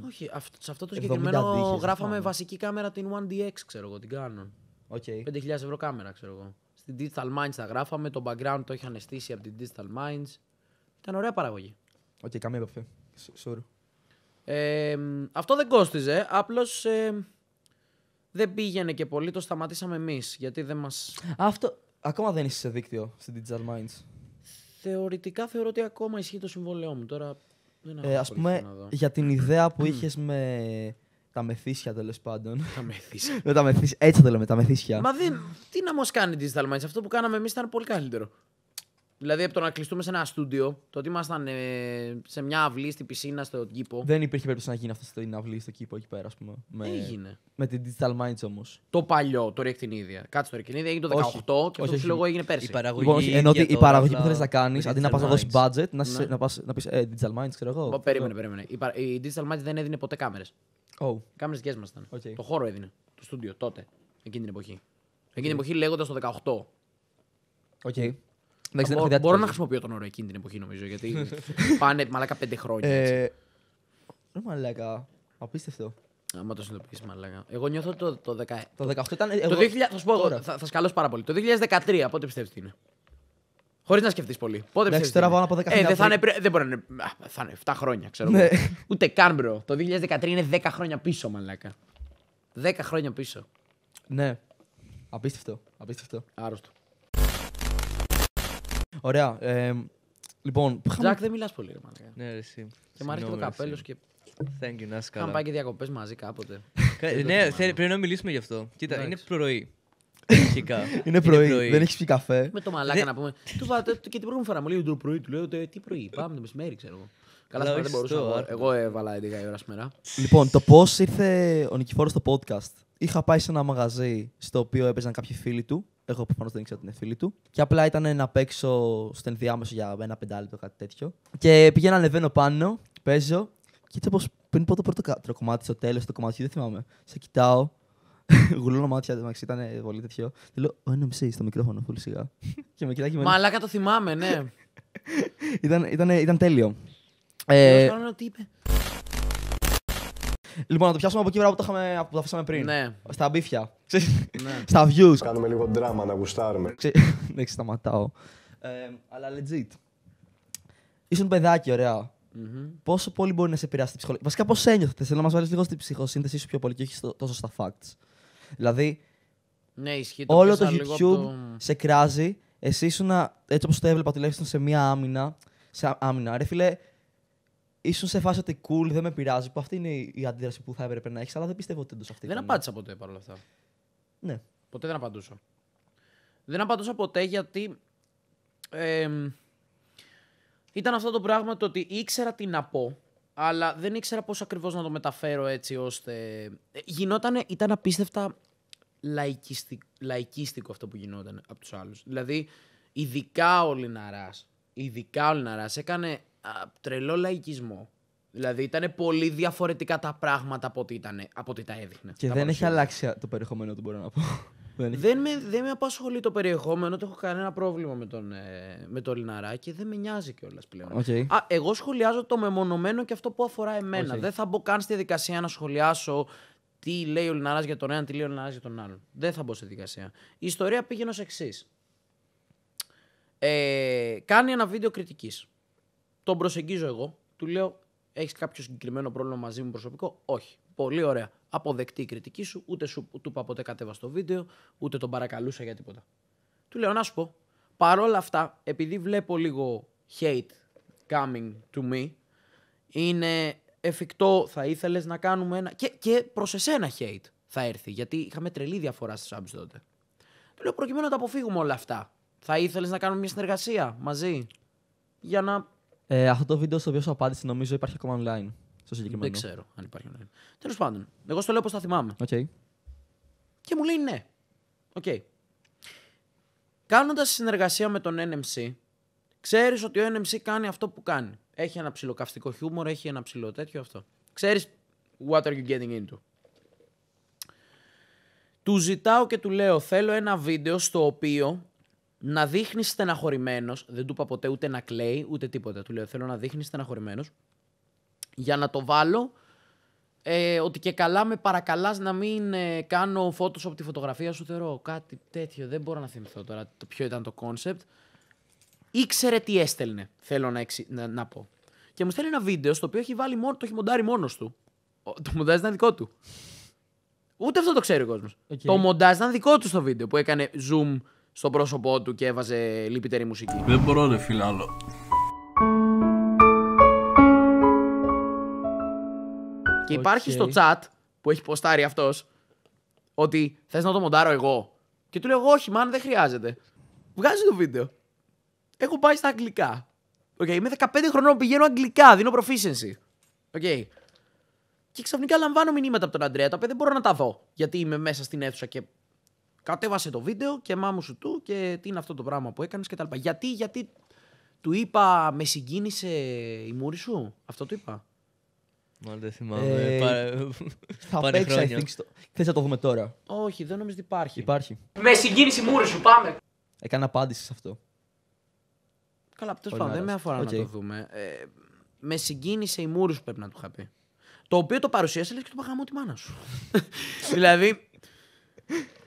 S1: Όχι, αυτό, σε αυτό το συγκεκριμένο γράφαμε
S2: βασική κάμερα την 1DX, ξέρω εγώ, την Canon. Okay. 5.000 ευρώ κάμερα, ξέρω εγώ. Στην Digital Minds τα γράφαμε, το background το είχαν στήσει από την Digital Minds. Ήταν ωραία παραγωγή. Οκ, okay, καμία επαφή. Sorry αυτό δεν κόστιζε. Απλώς δεν πήγαινε και πολύ. Το σταματήσαμε εμείς. Γιατί δεν μας.
S1: Αυτό. Ακόμα δεν είσαι σε δίκτυο στην Digital Minds.
S2: Θεωρητικά θεωρώ ότι ακόμα ισχύει το συμβόλαιό μου. Τώρα δεν ε, Ας
S1: πούμε για την ιδέα που είχες με τα μεθύσια τέλος πάντων. Τα μεθύσια. με τα μεθύσια. Έτσι το λέμε, τα μεθύσια. Μα δεν.
S2: Τι να μας κάνει Digital Minds. Αυτό που κάναμε εμείς ήταν πολύ καλύτερο. Δηλαδή από το να κλειστούμε σε ένα στούντιο, το ότι ήμασταν ε, σε μια αυλή στην πισίνα στο κήπο.
S1: Δεν υπήρχε περίπτωση να γίνει αυτό στην αυλή στο κήπο εκεί πέρα, ας πούμε. Με... Έγινε. Με την Digital Minds όμως.
S2: Το παλιό, το Ρεκτινίδια. Κάτσε το Ρεκτινίδια, έγινε το 18 όχι, και αυτό όχι, λόγο έγινε πέρσι. Η παραγωγή, λοιπόν, ενώ η παραγωγή που θέλει να κάνεις, αντί να πας να δώσεις budget, να, ναι. να, πας,
S1: να πεις ε, Digital Minds, ξέρω εγώ. Περίμενε,
S2: περίμενε. Η, Digital Minds δεν έδινε ποτέ κάμερες. Oh. κάμερες δικές μας ήταν. Okay. Το χώρο έδινε. Το στούντιο τότε, εκείνη την εποχή. Εκείνη την εποχή λέγοντας το 18. Okay. Εντάξει, μπορώ να χρησιμοποιώ τον όρο εκείνη την εποχή νομίζω. Γιατί πάνε μαλάκα πέντε χρόνια. Ε,
S1: μαλάκα. Απίστευτο.
S2: Άμα το συνειδητοποιήσεις, μαλάκα. Εγώ νιώθω το, το 18. Το 18 ήταν. Εγώ... Το 2000, θα σου πω, τώρα. θα, θα πάρα πολύ. Το 2013, πότε πιστεύει είναι. Χωρίς να σκεφτείς πολύ. Πότε Εντάξει, τώρα πάνω από 10 χρόνια. Ε, δεν, θα είναι, δεν μπορεί να είναι. Θα είναι 7 χρόνια, ξέρω ναι. εγώ. Ούτε καν, bro. Το 2013 είναι 10 χρόνια πίσω, μαλάκα. 10 χρόνια
S1: πίσω. Ναι. Απίστευτο. Απίστευτο. Άρρωστο. Ωραία. Ε, λοιπόν. Τζακ, δεν
S2: μιλάς πολύ, ρε
S1: Ναι, ρε, εσύ. Και μου αρέσει το
S2: καπέλο και. Thank you, να είσαι πάει και διακοπές μαζί κάποτε. ναι,
S3: πρέπει να μιλήσουμε γι' αυτό. Κοίτα, είναι πρωί. Είναι πρωί, δεν έχεις πει καφέ. Με το μαλάκα να πούμε.
S2: Του και την προηγούμενη φορά μου λέει το πρωί, του λέω «Ε, τι πρωί, πάμε το μεσημέρι, ξέρω εγώ. Καλά, σήμερα δεν μπορούσα. Εγώ έβαλα 11 η ώρα σήμερα.
S1: Λοιπόν, το πώς ήρθε ο Νικηφόρος στο podcast. Είχα πάει σε ένα μαγαζί στο οποίο έπαιζαν κάποιοι φίλοι του εγώ προφανώς δεν ήξερα ότι είναι φίλη του. Και απλά ήταν να παίξω στο ενδιάμεσο για ένα πεντάλεπτο, κάτι τέτοιο. Και πηγαίνω ανεβαίνω πάνω, παίζω. Και έτσι όπω πριν πω το πρώτο κομμάτι, στο τέλος το κομμάτι, δεν θυμάμαι. Σε κοιτάω, γουλώνω μάτια, εντάξει, ήταν πολύ τέτοιο. και λέω, ο NMC στο μικρόφωνο, πολύ σιγά. και με κοιτάει και με... Μαλάκα
S2: το θυμάμαι, ναι.
S1: ήταν, ήταν, ήταν τέλειο. Ε, ε, τι είπε. Λοιπόν, να το πιάσουμε από εκεί που το, είχαμε, που το αφήσαμε πριν. Ναι. Στα μπίφια. Ναι. Στα views. Κάνουμε λίγο drama, να γουστάρουμε. Δεν ναι, σταματάω. Ε, αλλά legit. Ήσουν παιδάκι, ωραία. Mm-hmm. Πόσο πολύ μπορεί να σε επηρεάσει την ψυχολογία. Βασικά, πώς ένιωθες. Θέλω να μας βάλεις λίγο στην ψυχοσύνθεσή σου πιο πολύ και όχι τόσο στα facts. Δηλαδή, ναι, ισχύει το όλο το YouTube το... σε κράζει. Εσύ ήσουν έτσι όπως το έβλεπα τουλάχιστον σε μία άμυνα. Σε άμυνα. Ρε φίλε, ήσουν σε φάση ότι cool, δεν με πειράζει, που αυτή είναι η αντίδραση που θα έπρεπε να έχεις, αλλά δεν πιστεύω ότι δεν αυτής. Δεν απάντησα ποτέ παρόλα αυτά. Ναι. Ποτέ δεν απαντούσα. Δεν απαντούσα ποτέ γιατί.
S2: ήταν αυτό το πράγμα το ότι ήξερα τι να πω, αλλά δεν ήξερα πώς ακριβώς να το μεταφέρω έτσι ώστε... Ε, γινόταν, ήταν απίστευτα λαϊκίστικο αυτό που γινόταν από τους άλλους. Δηλαδή, ειδικά ο Λιναράς. ειδικά ο Λιναράς έκανε τρελό λαϊκισμό. Δηλαδή ήταν πολύ διαφορετικά τα πράγματα από ό,τι, ήταν, από ό,τι τα έδειχνε. Και τα δεν έχει
S1: αλλάξει το περιεχόμενο του, μπορώ να πω. δεν,
S2: με, δεν με απασχολεί το περιεχόμενο, δεν έχω κανένα πρόβλημα με τον, ε, με τον Λιναράκη, δεν με νοιάζει κιόλας πλέον. Okay. Α, εγώ σχολιάζω το μεμονωμένο και αυτό που αφορά εμένα. Okay. Δεν θα μπω καν στη δικασία να σχολιάσω τι λέει ο Λιναράς για τον ένα, τι λέει ο Λιναράς για τον άλλον. Δεν θα μπω στη δικασία. Η ιστορία πήγαινε ως εξής. Ε, κάνει ένα βίντεο κριτικής. Τον προσεγγίζω εγώ, του λέω: Έχεις κάποιο συγκεκριμένο πρόβλημα μαζί μου προσωπικό. Όχι. Πολύ ωραία. Αποδεκτή η κριτική σου, ούτε σου, του είπα ποτέ κατέβα στο βίντεο, ούτε τον παρακαλούσα για τίποτα. Του λέω: Να σου πω, παρόλα αυτά, επειδή βλέπω λίγο hate coming to me, είναι εφικτό, θα ήθελες να κάνουμε ένα. Και, και προς εσένα hate θα έρθει, γιατί είχαμε τρελή διαφορά στις subs τότε. Του λέω: Προκειμένου να τα αποφύγουμε όλα αυτά, θα ήθελες να κάνουμε μια συνεργασία μαζί για να
S1: ε, αυτό το βίντεο στο οποίο σου απάντησε νομίζω υπάρχει ακόμα online. Στο συγκεκριμένο. Δεν ξέρω αν υπάρχει online.
S2: Τέλος πάντων, εγώ στο λέω πώ θα θυμάμαι. Okay. Και μου λέει ναι. Οκ. Okay. Κάνοντας συνεργασία με τον NMC, ξέρεις ότι ο NMC κάνει αυτό που κάνει. Έχει ένα ψηλό χιούμορ, έχει ένα ψηλό τέτοιο αυτό. Ξέρεις what are you getting into. Του ζητάω και του λέω θέλω ένα βίντεο στο οποίο να δείχνεις στεναχωρημένος. Δεν του είπα ποτέ ούτε να κλαίει ούτε τίποτα. Του λέω: Θέλω να δείχνεις στεναχωρημένος για να το βάλω ε, ότι και καλά με παρακαλάς να μην ε, κάνω φότο από τη φωτογραφία σου θεωρώ κάτι τέτοιο δεν μπορώ να θυμηθώ τώρα το ποιο ήταν το κόνσεπτ ήξερε τι έστελνε θέλω να, εξι... να, να, πω και μου στέλνει ένα βίντεο στο οποίο έχει βάλει μόνο, το έχει μοντάρει μόνος του το μοντάζ ήταν δικό του ούτε αυτό το ξέρει ο κόσμος το μοντάζ ήταν δικό του στο βίντεο που έκανε zoom στο πρόσωπό του και έβαζε λυπητερή μουσική. Δεν μπορώ ρε φίλε άλλο. Και υπάρχει στο chat που έχει ποστάρει αυτός ότι θες να το μοντάρω εγώ. Και του λέω όχι μάνα δεν χρειάζεται. Βγάζει το βίντεο. Έχω πάει στα αγγλικά. Okay, είμαι 15 χρονών, πηγαίνω αγγλικά, δίνω proficiency. Okay. Και ξαφνικά λαμβάνω μηνύματα από τον Αντρέα, τα οποία δεν μπορώ να τα δω. Γιατί είμαι μέσα στην αίθουσα και Κατέβασε το βίντεο και μάμου σου του και τι είναι αυτό το πράγμα που έκανες και τα λοιπά. Γιατί, γιατί του είπα, με συγκίνησε η μούρη σου. Αυτό του είπα.
S3: Μάλλον δεν θυμάμαι. Ε, πάρε, θα παίξεις, χρόνια.
S1: να το δούμε τώρα.
S2: Όχι, δεν νομίζω ότι υπάρχει. Υπάρχει. Με συγκίνησε η μούρη σου, πάμε.
S1: Έκανα απάντηση σε αυτό.
S2: Καλά, τέλος πάντων, δεν με αφορά να το δούμε. Ε, με συγκίνησε η μούρη σου, πρέπει να του είχα πει. Το οποίο το παρουσίασε, λες και το παγαμώ τη μάνα σου. δηλαδή,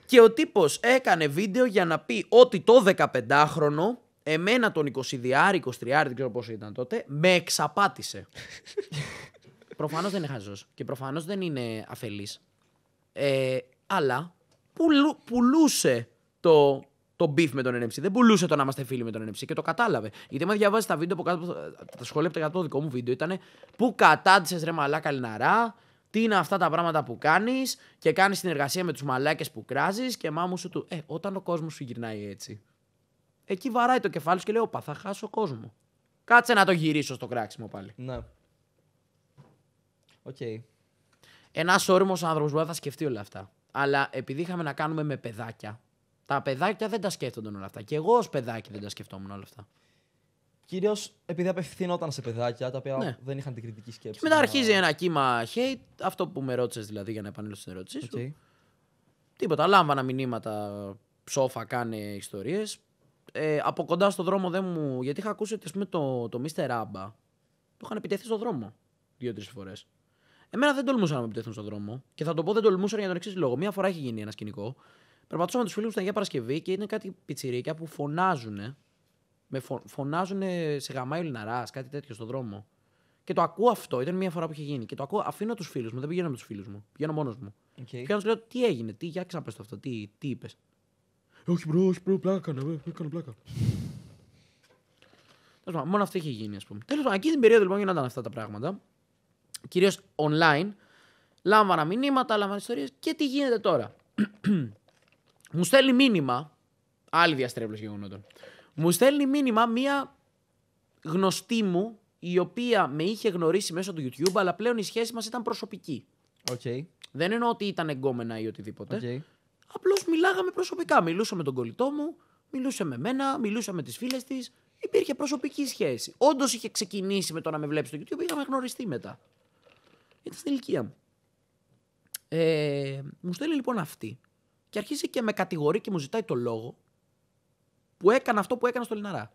S2: και ο τύπος έκανε βίντεο για να πει ότι το 15χρονο, εμένα τον 20 23 δεν ξέρω πόσο ήταν τότε, με εξαπάτησε. προφανώς δεν είναι χαζός και προφανώς δεν είναι αφελής. Ε, αλλά πουλου, πουλούσε το το beef με τον NFC. Δεν πουλούσε το να είμαστε φίλοι με τον NFC και το κατάλαβε. Γιατί μου διαβάζεις τα βίντεο που κάτω, τα σχόλια από το δικό μου βίντεο ήταν Πού κατάντησες ρε μαλάκα λιναρά, τι είναι αυτά τα πράγματα που κάνεις και κάνεις συνεργασία με τους μαλάκες που κράζεις και μάμου σου του. Ε, όταν ο κόσμος σου γυρνάει έτσι, εκεί βαράει το κεφάλι σου και λέει: Ωπα, θα χάσω κόσμο. Κάτσε να το γυρίσω στο κράξιμο πάλι. Ναι. Οκ. Okay. Ένας όριμος άνθρωπος μπορεί να τα σκεφτεί όλα αυτά. Αλλά επειδή είχαμε να κάνουμε με παιδάκια, τα παιδάκια δεν τα σκέφτονταν όλα αυτά. Και εγώ ως παιδάκι δεν τα σκεφτόμουν όλα αυτά.
S1: Κυρίως επειδή απευθυνόταν σε παιδάκια τα οποία ναι. δεν είχαν την κριτική σκέψη. Και μετά αρχίζει ένα
S2: κύμα hate, αυτό που με ρώτησες δηλαδή για να επανέλθω στην ερώτησή Τίποτα. Λάμβανα μηνύματα, ψόφα, κάνε ιστορίες. Ε, από κοντά στο δρόμο δεν μου. Γιατί είχα ακούσει ότι ας πούμε, το, το Mr. Abba του είχαν επιτεθεί στο δρόμο δύο-τρει φορές. Εμένα δεν τολμούσαν να με επιτεθούν στον δρόμο. Και θα το πω δεν τολμούσαν για τον εξής λόγο. Μία φορά έχει γίνει ένα σκηνικό. Περπατούσαμε τους φίλους μου στην Αγία Παρασκευή και είναι κάτι πιτσιρίκια που φωνάζουν με φωνάζουν σε γαμάει κάτι τέτοιο στον δρόμο. Και το ακούω αυτό. Ήταν μια φορά που είχε γίνει. Και το ακούω, αφήνω τους φίλους μου. Δεν πηγαίνω με τους φίλους μου. Πηγαίνω μόνος μου. Okay. Και τους λέω, τι έγινε, τι για να το αυτό, τι, τι είπες.
S1: Ε, όχι, μπρο, όχι, μπρο, πλάκα, δεν έκανα πλάκα.
S2: Μόνο αυτό είχε γίνει, ας πούμε. Τέλος πάντων, εκεί την περίοδο λοιπόν γίνονταν αυτά τα πράγματα. Κυρίως online. Λάμβανα μηνύματα, λάμβανα ιστορίες. Και τι γίνεται τώρα. μου στέλνει μήνυμα. Άλλη διαστρέβλωση γεγονότων. Μου στέλνει μήνυμα μία γνωστή μου, η οποία με είχε γνωρίσει μέσω του YouTube, αλλά πλέον η σχέση μας ήταν προσωπική. Okay. Δεν εννοώ ότι ήταν εγκόμενα ή οτιδήποτε. Okay. Απλώς μιλάγαμε προσωπικά. Μιλούσα με τον κολλητό μου, μιλούσε με μένα, μιλούσα με τις φίλες της. Υπήρχε προσωπική σχέση. Όντως είχε ξεκινήσει με το να με βλέπει στο YouTube, είχαμε γνωριστεί μετά. Ήταν στην ηλικία μου. Ε, μου στέλνει λοιπόν αυτή και αρχίζει και με κατηγορεί και μου ζητάει το λόγο που έκανα αυτό που έκανα στο Λιναρά.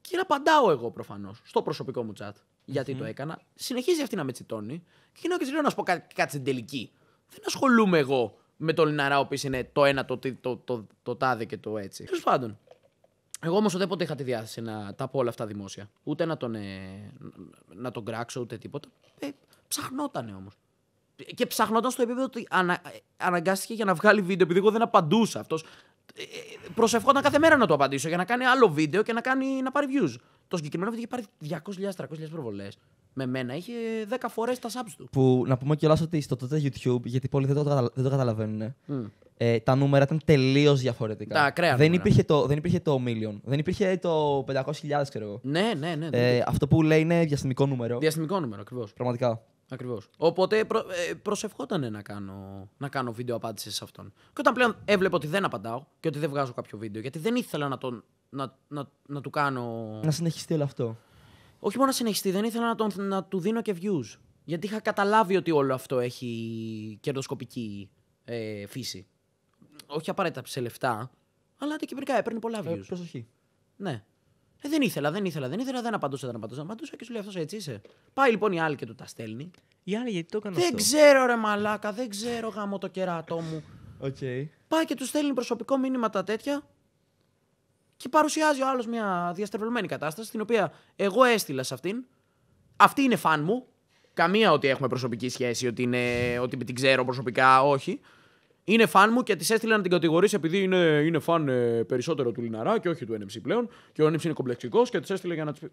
S2: Και να απαντάω εγώ προφανώς στο προσωπικό μου chat. γιατι mm-hmm. το έκανα. Συνεχίζει αυτή να με τσιτώνει. Και γίνω και λέω να σου πω κάτι, κάτι στην τελική. Δεν ασχολούμαι εγώ με τον Λιναρά, ο οποίος είναι το ένα, το, το, το, το, το τάδε και το έτσι. Τέλος πάντων. Εγώ όμως ουδέποτε είχα τη διάθεση να τα πω όλα αυτά δημόσια. Ούτε να τον, ε, να τον κράξω, ούτε τίποτα. Ε, ψαχνότανε όμως. Και ψαχνόταν στο επίπεδο ότι ανα, ε, αναγκάστηκε για να βγάλει βίντεο, επειδή εγώ δεν απαντούσα. Αυτός προσευχόταν κάθε μέρα να το απαντήσω για να κάνει άλλο βίντεο και να, κάνει, να πάρει views. Το συγκεκριμένο βίντεο είχε πάρει 200.000-300.000 προβολές. Με μένα είχε 10 φορές τα subs του.
S1: Που να πούμε κιόλας ότι στο τότε YouTube, γιατί πολλοί δεν το, το καταλαβαίνουν. Ε, τα νούμερα ήταν τελείως διαφορετικά. Τα ακραία δεν, υπήρχε το, δεν υπήρχε το million. Δεν υπήρχε το 500.000, ξέρω εγώ. Ναι, ναι, ναι, ναι. Ε, αυτό που λέει είναι διαστημικό νούμερο. Διαστημικό νούμερο, ακριβώς. Πραγματικά. Ακριβώς.
S2: Οπότε προ, ε, προσευχόταν να κάνω, να κάνω βίντεο απάντησης σε αυτόν. Και όταν πλέον έβλεπε ότι δεν απαντάω και ότι δεν βγάζω κάποιο βίντεο, γιατί δεν ήθελα να, τον, να, να, να του κάνω. Να
S1: συνεχιστεί όλο αυτό. Όχι μόνο να συνεχιστεί, δεν ήθελα να,
S2: τον, να του δίνω και views. Γιατί είχα καταλάβει ότι όλο αυτό έχει κερδοσκοπική ε, φύση. Όχι απαραίτητα σε λεφτά, αλλά αντικειμενικά έπαιρνε πολλά ε, views. Ε, προσοχή. Ναι. Ε, δεν ήθελα, δεν ήθελα, δεν ήθελα, δεν απαντούσα, δεν απαντούσα, δεν απαντούσα και σου λέει αυτός έτσι είσαι. Πάει λοιπόν η άλλη και του τα στέλνει.
S3: Η άλλη γιατί το έκανε δεν αυτό. ξέρω
S2: ρε μαλάκα, δεν ξέρω γάμο το κεράτό μου. Okay. Πάει και του στέλνει προσωπικό μήνυμα τα τέτοια και παρουσιάζει ο άλλος μια διαστρεβλωμένη κατάσταση την οποία εγώ έστειλα σε αυτήν. Αυτή είναι φαν μου. Καμία ότι έχουμε προσωπική σχέση, ότι, είναι, ότι την ξέρω προσωπικά, όχι είναι φαν μου και τη έστειλε να την κατηγορήσει επειδή είναι, είναι φαν ε, περισσότερο του Λιναρά και όχι του NMC πλέον. Και ο NMC είναι κομπλεξικός και τη έστειλε για να τη πει.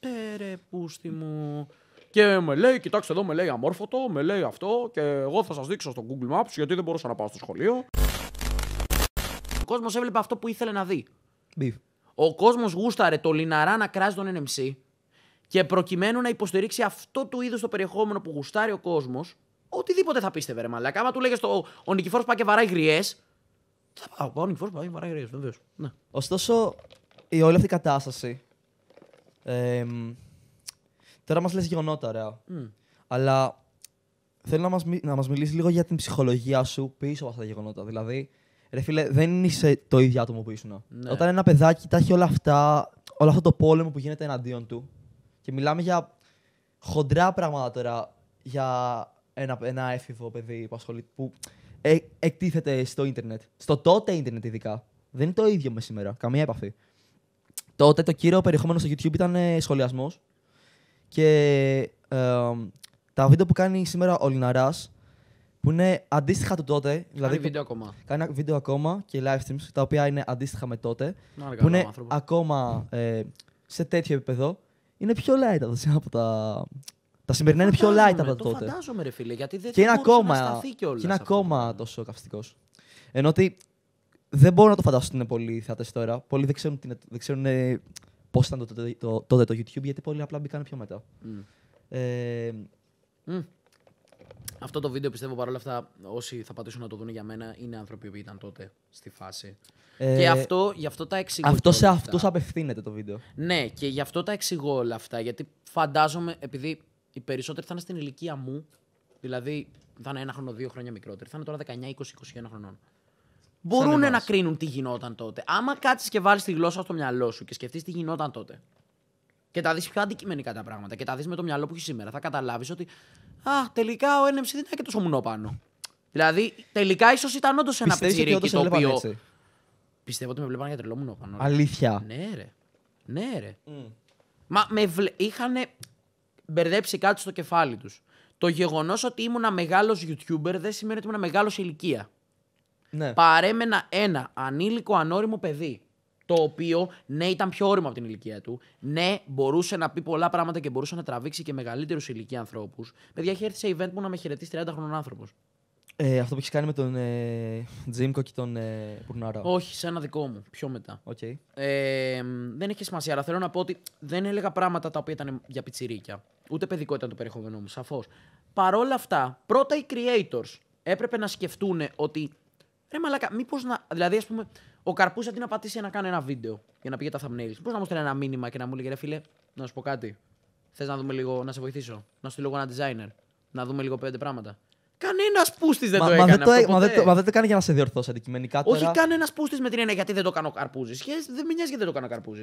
S2: Πέρε, πούστη μου. Και με λέει, κοιτάξτε εδώ, με λέει αμόρφωτο, με λέει αυτό και εγώ θα σας δείξω στο Google Maps γιατί δεν μπορούσα να πάω στο σχολείο. Ο κόσμος έβλεπε αυτό που ήθελε να δει. Beef. Ο κόσμος γούσταρε το Λιναρά να κράζει τον NMC και προκειμένου να υποστηρίξει αυτό του είδος το περιεχόμενο που γουστάρει ο κόσμος, οτιδήποτε θα πίστευε, ρε Μαλάκα. Άμα του λέγες το, ο Νικηφόρος πάει και βαράει γριές.
S1: Θα πάω. Ο Νικηφόρος πάει και βαράει γριές, βεβαίως. Ναι. Ωστόσο, η όλη αυτή η κατάσταση. Ε, τώρα μας λες γεγονότα, ωραία. Mm. Αλλά θέλω να μας να μας μιλήσεις λίγο για την ψυχολογία σου πίσω από αυτά τα γεγονότα. Δηλαδή, ρε φίλε, δεν είσαι το ίδιο άτομο που ήσουν. Ναι. Όταν ένα παιδάκι τα έχει όλα αυτά, όλο αυτό το πόλεμο που γίνεται εναντίον του. Και μιλάμε για χοντρά πράγματα τώρα. Για ένα, ένα έφηβο παιδί που, που ε, εκτίθεται στο ίντερνετ. Στο τότε ίντερνετ ειδικά. Δεν είναι το ίδιο με σήμερα. Καμία επαφή. Τότε το κύριο περιεχόμενο στο YouTube ήταν ε, σχολιασμός. Και τα βίντεο που κάνει σήμερα ο Λιναράς, που είναι αντίστοιχα του τότε. Κάνει δηλαδή, βίντεο ακόμα. Κάνει βίντεο ακόμα και live streams, τα οποία είναι αντίστοιχα με τότε. Να, που είναι ακόμα ε, σε τέτοιο επίπεδο. Είναι πιο light από τα, τα σημερινά είναι πιο light από τα τότε. Το φαντάζομαι,
S2: ρε φίλε, γιατί δεν και είναι ακόμα, να σταθεί Και είναι
S1: ακόμα τόσο καυστικός. Ενώ ότι δεν μπορώ να το φαντάσω ότι είναι πολλοί θεατές τώρα. Πολλοί δεν ξέρουν, δεν ξέρουν πώς ήταν το, το, το, τότε το YouTube, γιατί πολλοί απλά μπήκαν πιο μετά. Ε, mm.
S2: Αυτό το βίντεο πιστεύω παρόλα αυτά, όσοι θα πατήσουν να το δουν για μένα, είναι άνθρωποι που ήταν τότε στη φάση. Ε, και αυτό, γι' αυτό τα εξηγώ. Αυτό σε αυτούς απευθύνεται το βίντεο. Ναι, και γι' αυτό τα εξηγώ όλα αυτά. Γιατί φαντάζομαι, επειδή οι περισσότεροι θα είναι στην ηλικία μου, δηλαδή θα είναι ένα χρόνο, δύο χρόνια μικρότεροι, θα είναι τώρα 19, 20, 21 χρονών. Μπορούν να κρίνουν τι γινόταν τότε. Άμα κάτσεις και βάλεις τη γλώσσα στο μυαλό σου και σκεφτείς τι γινόταν τότε. Και τα δεις πιο αντικειμενικά τα πράγματα και τα δεις με το μυαλό που έχεις σήμερα, θα καταλάβεις ότι. Α, τελικά ο NMC δεν ήταν και τόσο μουνό πάνω. Δηλαδή, τελικά ίσως ήταν όντως ένα πιτσιρίκι το οποίο. Πιστεύω ότι με βλέπανε για τρελό μουνό
S1: πάνω. Αλήθεια.
S2: Ναι, ρε. Ναι, ρε. Μα με είχανε μπερδέψει κάτι στο κεφάλι τους. Το γεγονός ότι ήμουν μεγάλος YouTuber δεν σημαίνει ότι ήμουν μεγάλος ηλικία. Ναι. Παρέμενα ένα ανήλικο ανώριμο παιδί. Το οποίο ναι, ήταν πιο όριμο από την ηλικία του. Ναι, μπορούσε να πει πολλά πράγματα και μπορούσε να τραβήξει και μεγαλύτερους ηλικία ανθρώπους. Παιδιά, είχε έρθει σε event που να με χαιρετήσει 30 χρονών άνθρωπος.
S1: Ε, αυτό που έχεις κάνει με τον ε, Τζίμκο και τον ε, Πουρνάρα. Όχι,
S2: σε ένα δικό μου. Πιο μετά. Okay. Ε, δεν έχει σημασία, αλλά θέλω να πω ότι δεν έλεγα πράγματα τα οποία ήταν για πιτσιρίκια. Ούτε παιδικό ήταν το περιεχόμενό μου, σαφώς. Παρ' όλα αυτά, πρώτα οι creators έπρεπε να σκεφτούν ότι. Ρε μαλάκα, μήπως να. Δηλαδή, ας πούμε, ο Καρπούς αντί να πατήσει να κάνει ένα βίντεο για να πήγε τα thumbnails. Πώ να μου στέλνει ένα μήνυμα και να μου λέει, ρε φίλε, να σου πω κάτι. Θες να δούμε λίγο, να σε βοηθήσω. Να σου στείλω ένα designer. Να δούμε λίγο πέντε πράγματα.
S1: Κανένας πούστης δεν μα, το έκανε. Μα, αυτό δεν το, ποτέ. μα, δεν, το κάνει για να σε διορθώσει αντικειμενικά. Τώρα... Όχι
S2: κανένας πούστης με την έννοια γιατί δεν το κάνω καρπούζι. Δεν με νοιάζει γιατί δεν το κάνω καρπούζι.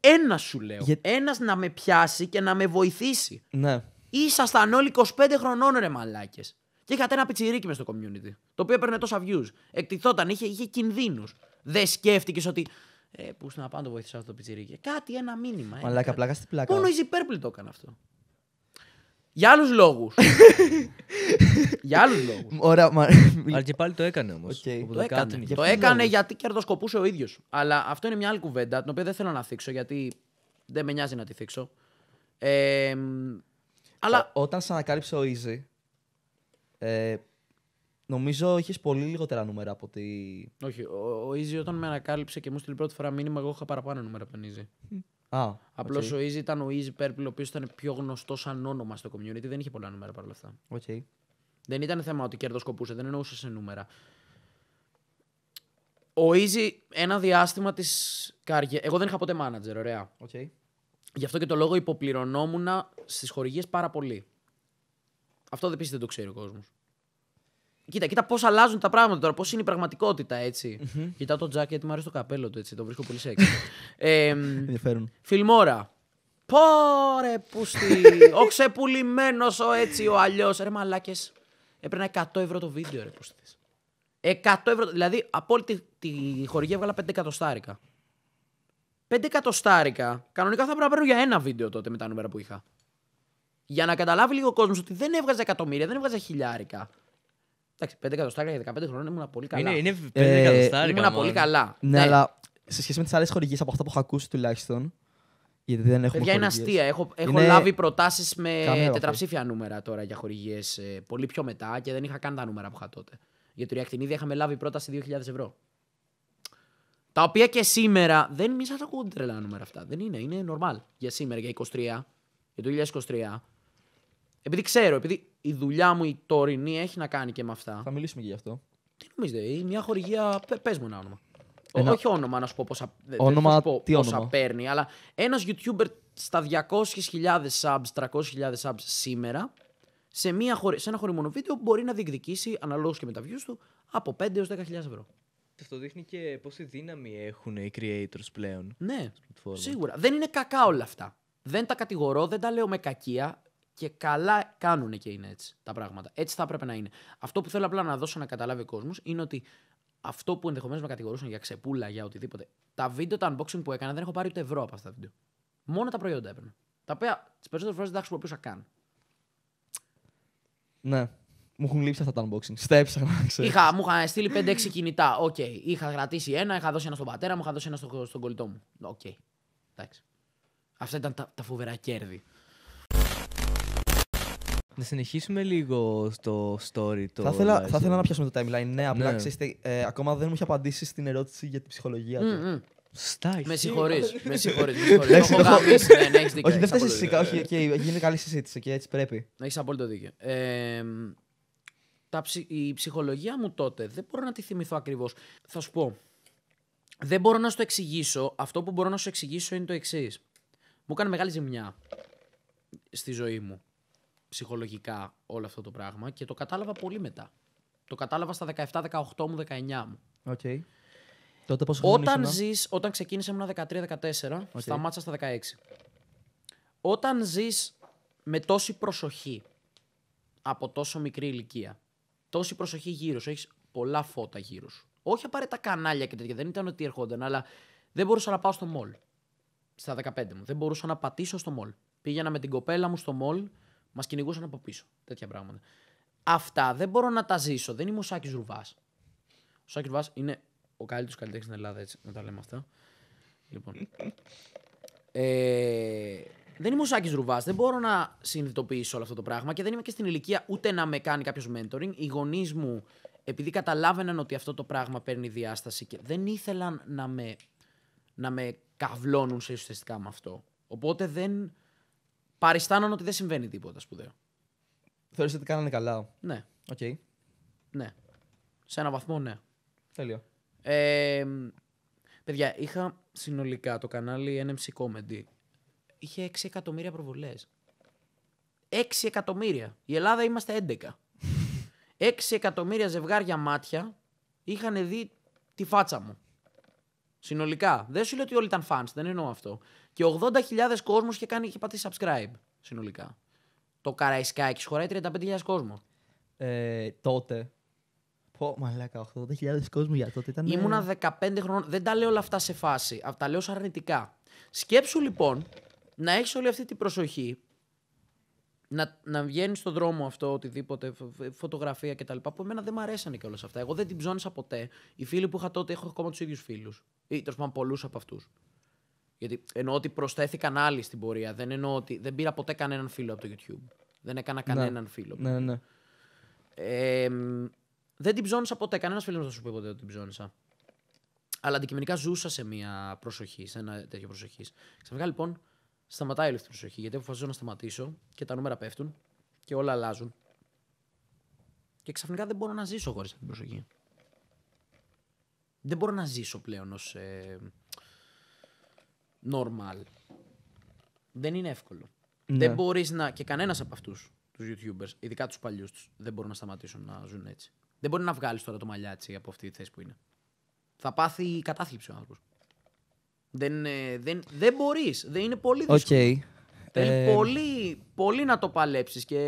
S2: Ένας σου λέω. Για... Ένας να με πιάσει και να με βοηθήσει. Ναι. Ήσασταν όλοι 25 χρονών ρε μαλάκες. Και είχατε ένα πιτσιρίκι μες στο community. Το οποίο έπαιρνε τόσα views. Εκτιθόταν, είχε, είχε κινδύνους. Δεν σκέφτηκες ότι. Ε, πούς να πάω να το βοηθήσω αυτό το πιτσιρίκι. Κάτι, ένα μήνυμα. Ε. Μαλάκα, πλάκα στην πλάκα. Μόνο η Ζιπέρπλη το αυτό. Για άλλους λόγους. για άλλους λόγους.
S3: Ωραία, μα... Αλλά και πάλι το έκανε όμως. Okay. Το, το, έκανε, το έκανε γιατί
S2: κερδοσκοπούσε ο ίδιος. Αλλά αυτό είναι μια άλλη κουβέντα, την οποία δεν θέλω να θίξω, γιατί δεν με νοιάζει να τη θίξω. Ε,
S1: αλλά... Ό, όταν σε ανακάλυψε ο Easy, ε, νομίζω είχες πολύ λιγότερα νούμερα από ότι. Όχι. Ο, ο όταν με ανακάλυψε και μου στείλει πρώτη
S2: φορά μήνυμα, εγώ είχα παραπάνω νούμερα από τον Easy. Ah, Απλώ ο Easy ήταν ο Easy Purple, ο οποίος ήταν πιο γνωστός σαν όνομα στο community. Δεν είχε πολλά νούμερα παρόλα αυτά. Okay. Δεν ήταν θέμα ότι κερδοσκοπούσε, δεν εννοούσε σε νούμερα. Ο Easy ένα διάστημα της καριέρα. Εγώ δεν είχα ποτέ manager, ωραία. Okay. Γι' αυτό και το λόγο υποπληρωνόμουν στις χορηγίες πάρα πολύ. Αυτό επίσης δεν το ξέρει ο κόσμος. Κοίτα, κοίτα πώς αλλάζουν τα πράγματα τώρα, πώς είναι η πραγματικότητα έτσι. Mm-hmm. τζάκι το τζάκετ, μου αρέσει το καπέλο του έτσι, το βρίσκω πολύ σεξ. Ενδιαφέρον. Φιλμόρα. Πόρε που ο ξεπουλημένο ο έτσι, ο αλλιώς. Ρε μαλάκες. Έπαιρνα 100 ευρώ το βίντεο, ρε πούστη. 100 ευρώ. Δηλαδή, από όλη τη, τη χορηγία έβγαλα 5 εκατοστάρικα. 5 εκατοστάρικα. Κανονικά θα πρέπει να παίρνω για ένα βίντεο τότε με τα νούμερα που είχα. Για να καταλάβει λίγο ο κόσμος ότι δεν έβγαζε εκατομμύρια, δεν έβγαζε χιλιάρικα. Εντάξει, 5 εκατοστάρια για 15 χρόνια ήμουν πολύ καλά. Είναι, είναι 5 ε, εκατοστάρια. Ήμουν πολύ καλά. Ναι, ναι,
S1: αλλά σε σχέση με τις άλλες χορηγίες από αυτά που έχω ακούσει τουλάχιστον. Γιατί δεν έχουμε Παιδιά, είναι Έχω, έχω λάβει προτάσεις με τετραψήφια
S2: νούμερα τώρα για χορηγίες ε, πολύ πιο μετά και δεν είχα καν τα νούμερα που είχα τότε. Για το Ριακτινίδη είχαμε λάβει πρόταση 2.000 ευρώ. Τα οποία και σήμερα δεν μη σας ακούγονται τρελά νούμερα αυτά. Δεν είναι, είναι normal για σήμερα, για 23, για το 2023. Επειδή ξέρω, επειδή η δουλειά μου η τωρινή έχει να κάνει και με αυτά. Θα μιλήσουμε και γι' αυτό. Τι νομίζετε, μια χορηγία. Πε μου ένα όνομα. Ένα... Όχι όνομα να σου πω πόσα, όνομα, σου πω τι όνομα. παίρνει, αλλά ένας YouTuber στα 200.000 subs, 300.000 subs σήμερα, σε, μια, σε ένα χορηγημένο βίντεο μπορεί να διεκδικήσει, αναλόγως και με τα views του, από 5 έως 10.000 ευρώ.
S3: Αυτό δείχνει και πόση δύναμη έχουν οι creators πλέον. Ναι,
S2: σίγουρα. Δεν είναι κακά όλα αυτά. Δεν τα κατηγορώ, δεν τα λέω με κακία. Και καλά κάνουν και είναι έτσι τα πράγματα. Έτσι θα έπρεπε να είναι. Αυτό που θέλω απλά να δώσω να καταλάβει ο κόσμος είναι ότι αυτό που ενδεχομένως με κατηγορούσαν για ξεπούλα, για οτιδήποτε. Τα βίντεο, τα unboxing που έκανα δεν έχω πάρει ούτε ευρώ από αυτά τα βίντεο. Μόνο τα προϊόντα έπαιρνα. Τα οποία τις περισσότερες φορές δεν τα χρησιμοποιούσα καν.
S1: Ναι. Μου έχουν λείψει αυτά τα unboxing. να ξέρω. είχα,
S2: Μου είχαν στείλει 5-6 κινητά. Οκ. Okay. Είχα κρατήσει ένα, είχα δώσει ένα στον πατέρα μου, είχα δώσει ένα στο, στον κολλητό μου. Οκ. Okay. Εντάξει. Αυτά ήταν τα, τα φοβερά κέρδη
S3: να συνεχίσουμε λίγο στο story το. Θα ήθελα, να
S1: πιάσουμε το timeline. Ναι, απλά ναι. Ε, ακόμα δεν μου είχε απαντήσει στην ερώτηση για την ψυχολογία του. Στάχη. Με συγχωρείς. με συγχωρείς. έχω συγχωρεί. Ναι, ναι, έχεις Όχι, δεν φταίει εσύ. Όχι, και γίνει
S3: καλή
S2: συζήτηση και έτσι πρέπει. Έχεις απόλυτο δίκιο. Ε, τα, η ψυχολογία μου τότε δεν μπορώ να τη θυμηθώ ακριβώς. Θα σου πω. Δεν μπορώ να σου το εξηγήσω. Αυτό που μπορώ να σου εξηγήσω είναι το εξής. Μου έκανε μεγάλη ζημιά στη ζωή μου ψυχολογικά όλο αυτό το πράγμα και το κατάλαβα πολύ μετά. Το κατάλαβα στα 17, 18 μου, 19 μου.
S1: Okay. Τότε πόσο όταν
S2: ζεις, όταν ξεκίνησα ήμουν 13-14, okay. σταμάτησα στα 16. Όταν ζεις με τόση προσοχή από τόσο μικρή ηλικία, τόση προσοχή γύρω σου, έχεις πολλά φώτα γύρω σου. Όχι απαραίτητα κανάλια και τέτοια, δεν ήταν ότι ερχόνταν, αλλά δεν μπορούσα να πάω στο μολ. Στα 15 μου. Δεν μπορούσα να πατήσω στο μολ. Πήγαινα με την κοπέλα μου στο μολ Μας κυνηγούσαν από πίσω. Τέτοια πράγματα. Αυτά δεν μπορώ να τα ζήσω. Δεν είμαι ο Σάκης Ρουβάς. Ο Σάκης Ρουβάς είναι ο καλύτερος καλλιτέχνης στην Ελλάδα, έτσι να τα λέμε αυτά. Λοιπόν. Ε, δεν είμαι ο Σάκης Ρουβάς. Δεν μπορώ να συνειδητοποιήσω όλο αυτό το πράγμα και δεν είμαι και στην ηλικία ούτε να με κάνει κάποιος mentoring. Οι γονείς μου, επειδή καταλάβαιναν ότι αυτό το πράγμα παίρνει διάσταση και δεν ήθελαν να με, να με καυλώνουν σε ουσιαστικά με αυτό. Οπότε δεν Παριστάνω ότι δεν συμβαίνει τίποτα σπουδαίο. Θεωρείς ότι κάνανε καλά. Ναι. Okay. Ναι. Σε ένα βαθμό, ναι. Τέλειο. Ε, παιδιά, είχα συνολικά το κανάλι NMC Comedy. Είχε 6 εκατομμύρια προβολές. 6 εκατομμύρια. Η Ελλάδα είμαστε 11. 6 εκατομμύρια ζευγάρια μάτια είχαν δει τη φάτσα μου. Συνολικά. Δεν σου λέω ότι όλοι ήταν fans, δεν εννοώ αυτό. Και 80.000 κόσμος είχε, κάνει, είχε πατήσει subscribe συνολικά. Το σου χωράει 35.000 κόσμο. Ε, τότε.
S1: Πω, μαλάκα, 80.000 κόσμο για τότε ήταν. Ε, Ήμουνα
S2: 15 χρόνων. Δεν τα λέω όλα αυτά σε φάση. Αυτά τα λέω σαν αρνητικά. Σκέψου λοιπόν να έχεις όλη αυτή την προσοχή. Να, να βγαίνεις στον δρόμο αυτό, οτιδήποτε, φωτογραφία κτλ. Που εμένα δεν μ' αρέσανε κιόλας αυτά. Εγώ δεν την ψώνησα ποτέ. Οι φίλοι που είχα τότε, έχω ακόμα τους ίδιους φίλους. Ή τέλος πάντων πολλούς από αυτούς. Γιατί εννοώ ότι προσθέθηκαν άλλοι στην πορεία. Δεν εννοώ ότι δεν πήρα ποτέ κανέναν φίλο από το YouTube. Δεν έκανα ναι. κανέναν φίλο. Ναι, ναι. Ε, δεν την ψώνησα ποτέ. Κανένας φίλος δεν σου πει ποτέ ότι την ψώνησα. Αλλά αντικειμενικά ζούσα σε μια προσοχή, σε ένα τέτοιο προσοχή. Ξαφνικά λοιπόν σταματάει όλη αυτή η προσοχή. Γιατί αποφασίζω να σταματήσω και τα νούμερα πέφτουν και όλα αλλάζουν. Και ξαφνικά δεν μπορώ να ζήσω χωρίς αυτή την προσοχή. Δεν μπορώ να ζήσω πλέον ως normal. Δεν είναι εύκολο. Ναι. Δεν μπορείς να. και κανένας από αυτούς τους YouTubers, ειδικά τους παλιούς τους, δεν μπορούν να σταματήσουν να ζουν έτσι. Δεν μπορεί να βγάλεις τώρα το μαλλιάτσι από αυτή τη θέση που είναι. Θα πάθει κατάθλιψη ο άνθρωπος. Ε, δεν, δεν, δεν μπορείς. Δεν είναι πολύ δύσκολο. Okay. Θέλει ε, πολύ, πολύ να το παλέψεις και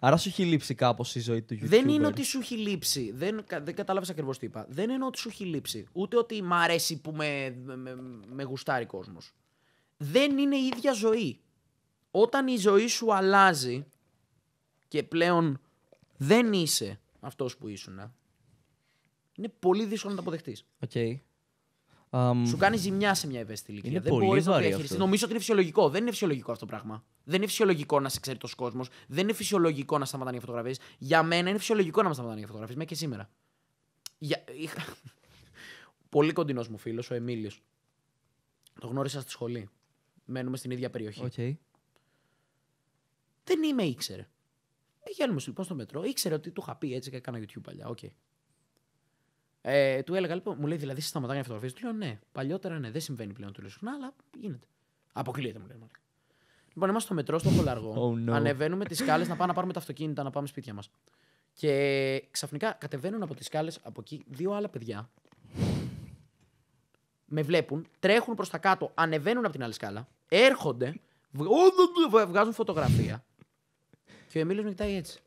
S1: Άρα σου έχει λείψει κάπως η ζωή του YouTube. Δεν είναι ότι
S2: σου έχει λείψει. Δεν, δεν κατάλαβες ακριβώς τι είπα. Δεν είναι ότι σου έχει λείψει. Ούτε ότι μ' αρέσει που με, με, με γουστάρει κόσμος. Δεν είναι η ίδια ζωή. Όταν η ζωή σου αλλάζει και πλέον δεν είσαι αυτός που ήσουν, ε, είναι
S1: πολύ δύσκολο να το αποδεχτείς. Okay σου κάνει ζημιά σε μια ευαίσθητη ηλικία. Δεν μπορείς να το
S2: Νομίζω ότι είναι φυσιολογικό. Δεν είναι φυσιολογικό αυτό το πράγμα. Δεν είναι φυσιολογικό να σε ξέρει το κόσμος. Δεν είναι φυσιολογικό να σταματάνε οι φωτογραφίες. Για μένα είναι φυσιολογικό να μα σταματάνε οι φωτογραφίες, μέχρι και σήμερα. Για... Πολύ κοντινός μου φίλος, ο Εμίλιος. Το γνώρισα στη σχολή. Μένουμε στην ίδια περιοχή. Okay. Δεν είμαι ήξερε. Πηγαίνουμε ε, λοιπόν στο μετρό. Ήξερε ότι του είχα πει έτσι και έκανα YouTube παλιά. Okay. Ε, του έλεγα λοιπόν, μου λέει δηλαδή σταματάνε οι φωτογραφίες. Του λέω ναι, παλιότερα ναι, δεν συμβαίνει πλέον. Του λέω συχνά, αλλά γίνεται. Αποκλείεται μου λέει. Λοιπόν, είμαστε στο μετρό, στο κολαργό. Oh, no. Ανεβαίνουμε τις σκάλες να πάμε να πάρουμε τα αυτοκίνητα, να πάμε σπίτια μας. Και ξαφνικά κατεβαίνουν από τις σκάλες από εκεί δύο άλλα παιδιά. Με βλέπουν, τρέχουν προς τα κάτω, ανεβαίνουν από την άλλη σκάλα, έρχονται, βγάζουν φωτογραφία. Και ο Εμίλιος με κοιτάει έτσι.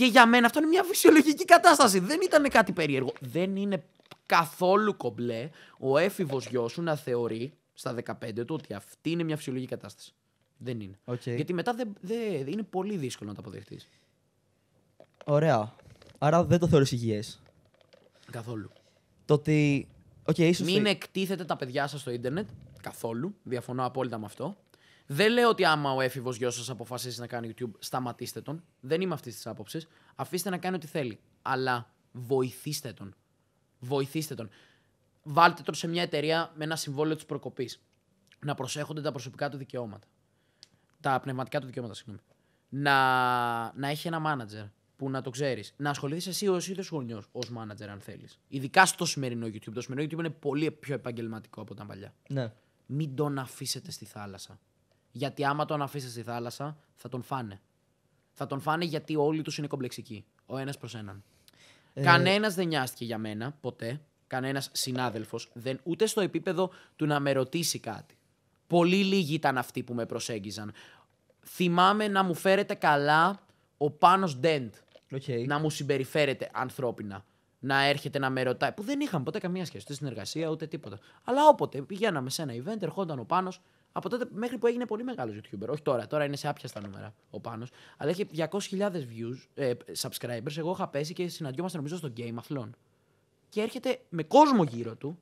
S2: Και για μένα αυτό είναι μια φυσιολογική κατάσταση. Δεν ήταν κάτι περίεργο. Δεν είναι καθόλου κομπλέ ο έφηβος γιος σου να θεωρεί στα 15 του ότι αυτή είναι μια φυσιολογική κατάσταση. Δεν είναι. Γιατί μετά δε δεν, είναι πολύ δύσκολο να το αποδεχτείς.
S1: Ωραία. Άρα δεν το θεωρείς υγιές. Καθόλου. Το ότι. ίσως Μην
S2: εκτίθετε τα παιδιά σας στο ίντερνετ. Καθόλου. Διαφωνώ απόλυτα με αυτό. Δεν λέω ότι άμα ο έφηβος γιος σας αποφασίσει να κάνει YouTube, σταματήστε τον. Δεν είμαι αυτής της άποψης. Αφήστε να κάνει ό,τι θέλει. Αλλά βοηθήστε τον. Βοηθήστε τον. Βάλτε τον σε μια εταιρεία με ένα συμβόλαιο της προκοπής. Να προσέχονται τα προσωπικά του δικαιώματα. Τα πνευματικά του δικαιώματα, συγγνώμη. Να, να έχει ένα μάνατζερ που να το ξέρεις. Να ασχοληθείς εσύ ο ίδιος γονιός ως μάνατζερ, αν θέλεις. Ειδικά στο σημερινό YouTube. Το σημερινό YouTube είναι πολύ πιο επαγγελματικό από τα παλιά. Ναι. Μην τον αφήσετε στη θάλασσα. Γιατί άμα τον αφήσεις στη θάλασσα, θα τον φάνε. Θα τον φάνε γιατί όλοι τους είναι κομπλεξικοί. Ο ένας προς έναν. Ε... Κανένας δεν νοιάστηκε για μένα ποτέ. Κανένας συνάδελφος. Ούτε στο επίπεδο του να με ρωτήσει κάτι. Πολύ λίγοι ήταν αυτοί που με προσέγγιζαν. Θυμάμαι να μου φέρετε καλά ο πάνω Ντέντ. Okay. Να μου συμπεριφέρετε ανθρώπινα. Να έρχεται να με ρωτάει. Που δεν είχαμε ποτέ καμία σχέση. Ούτε συνεργασία ούτε τίποτα. Αλλά όποτε πηγαίναμε σε ένα event, ερχόταν ο πάνω. Από τότε μέχρι που έγινε πολύ μεγάλος YouTuber. Όχι τώρα, τώρα είναι σε άπιαστα νούμερα ο πάνω. Αλλά έχει 200.000 views, ε, subscribers. Εγώ είχα πέσει και συναντιόμαστε νομίζω στο game αθλών. Και έρχεται με κόσμο γύρω του.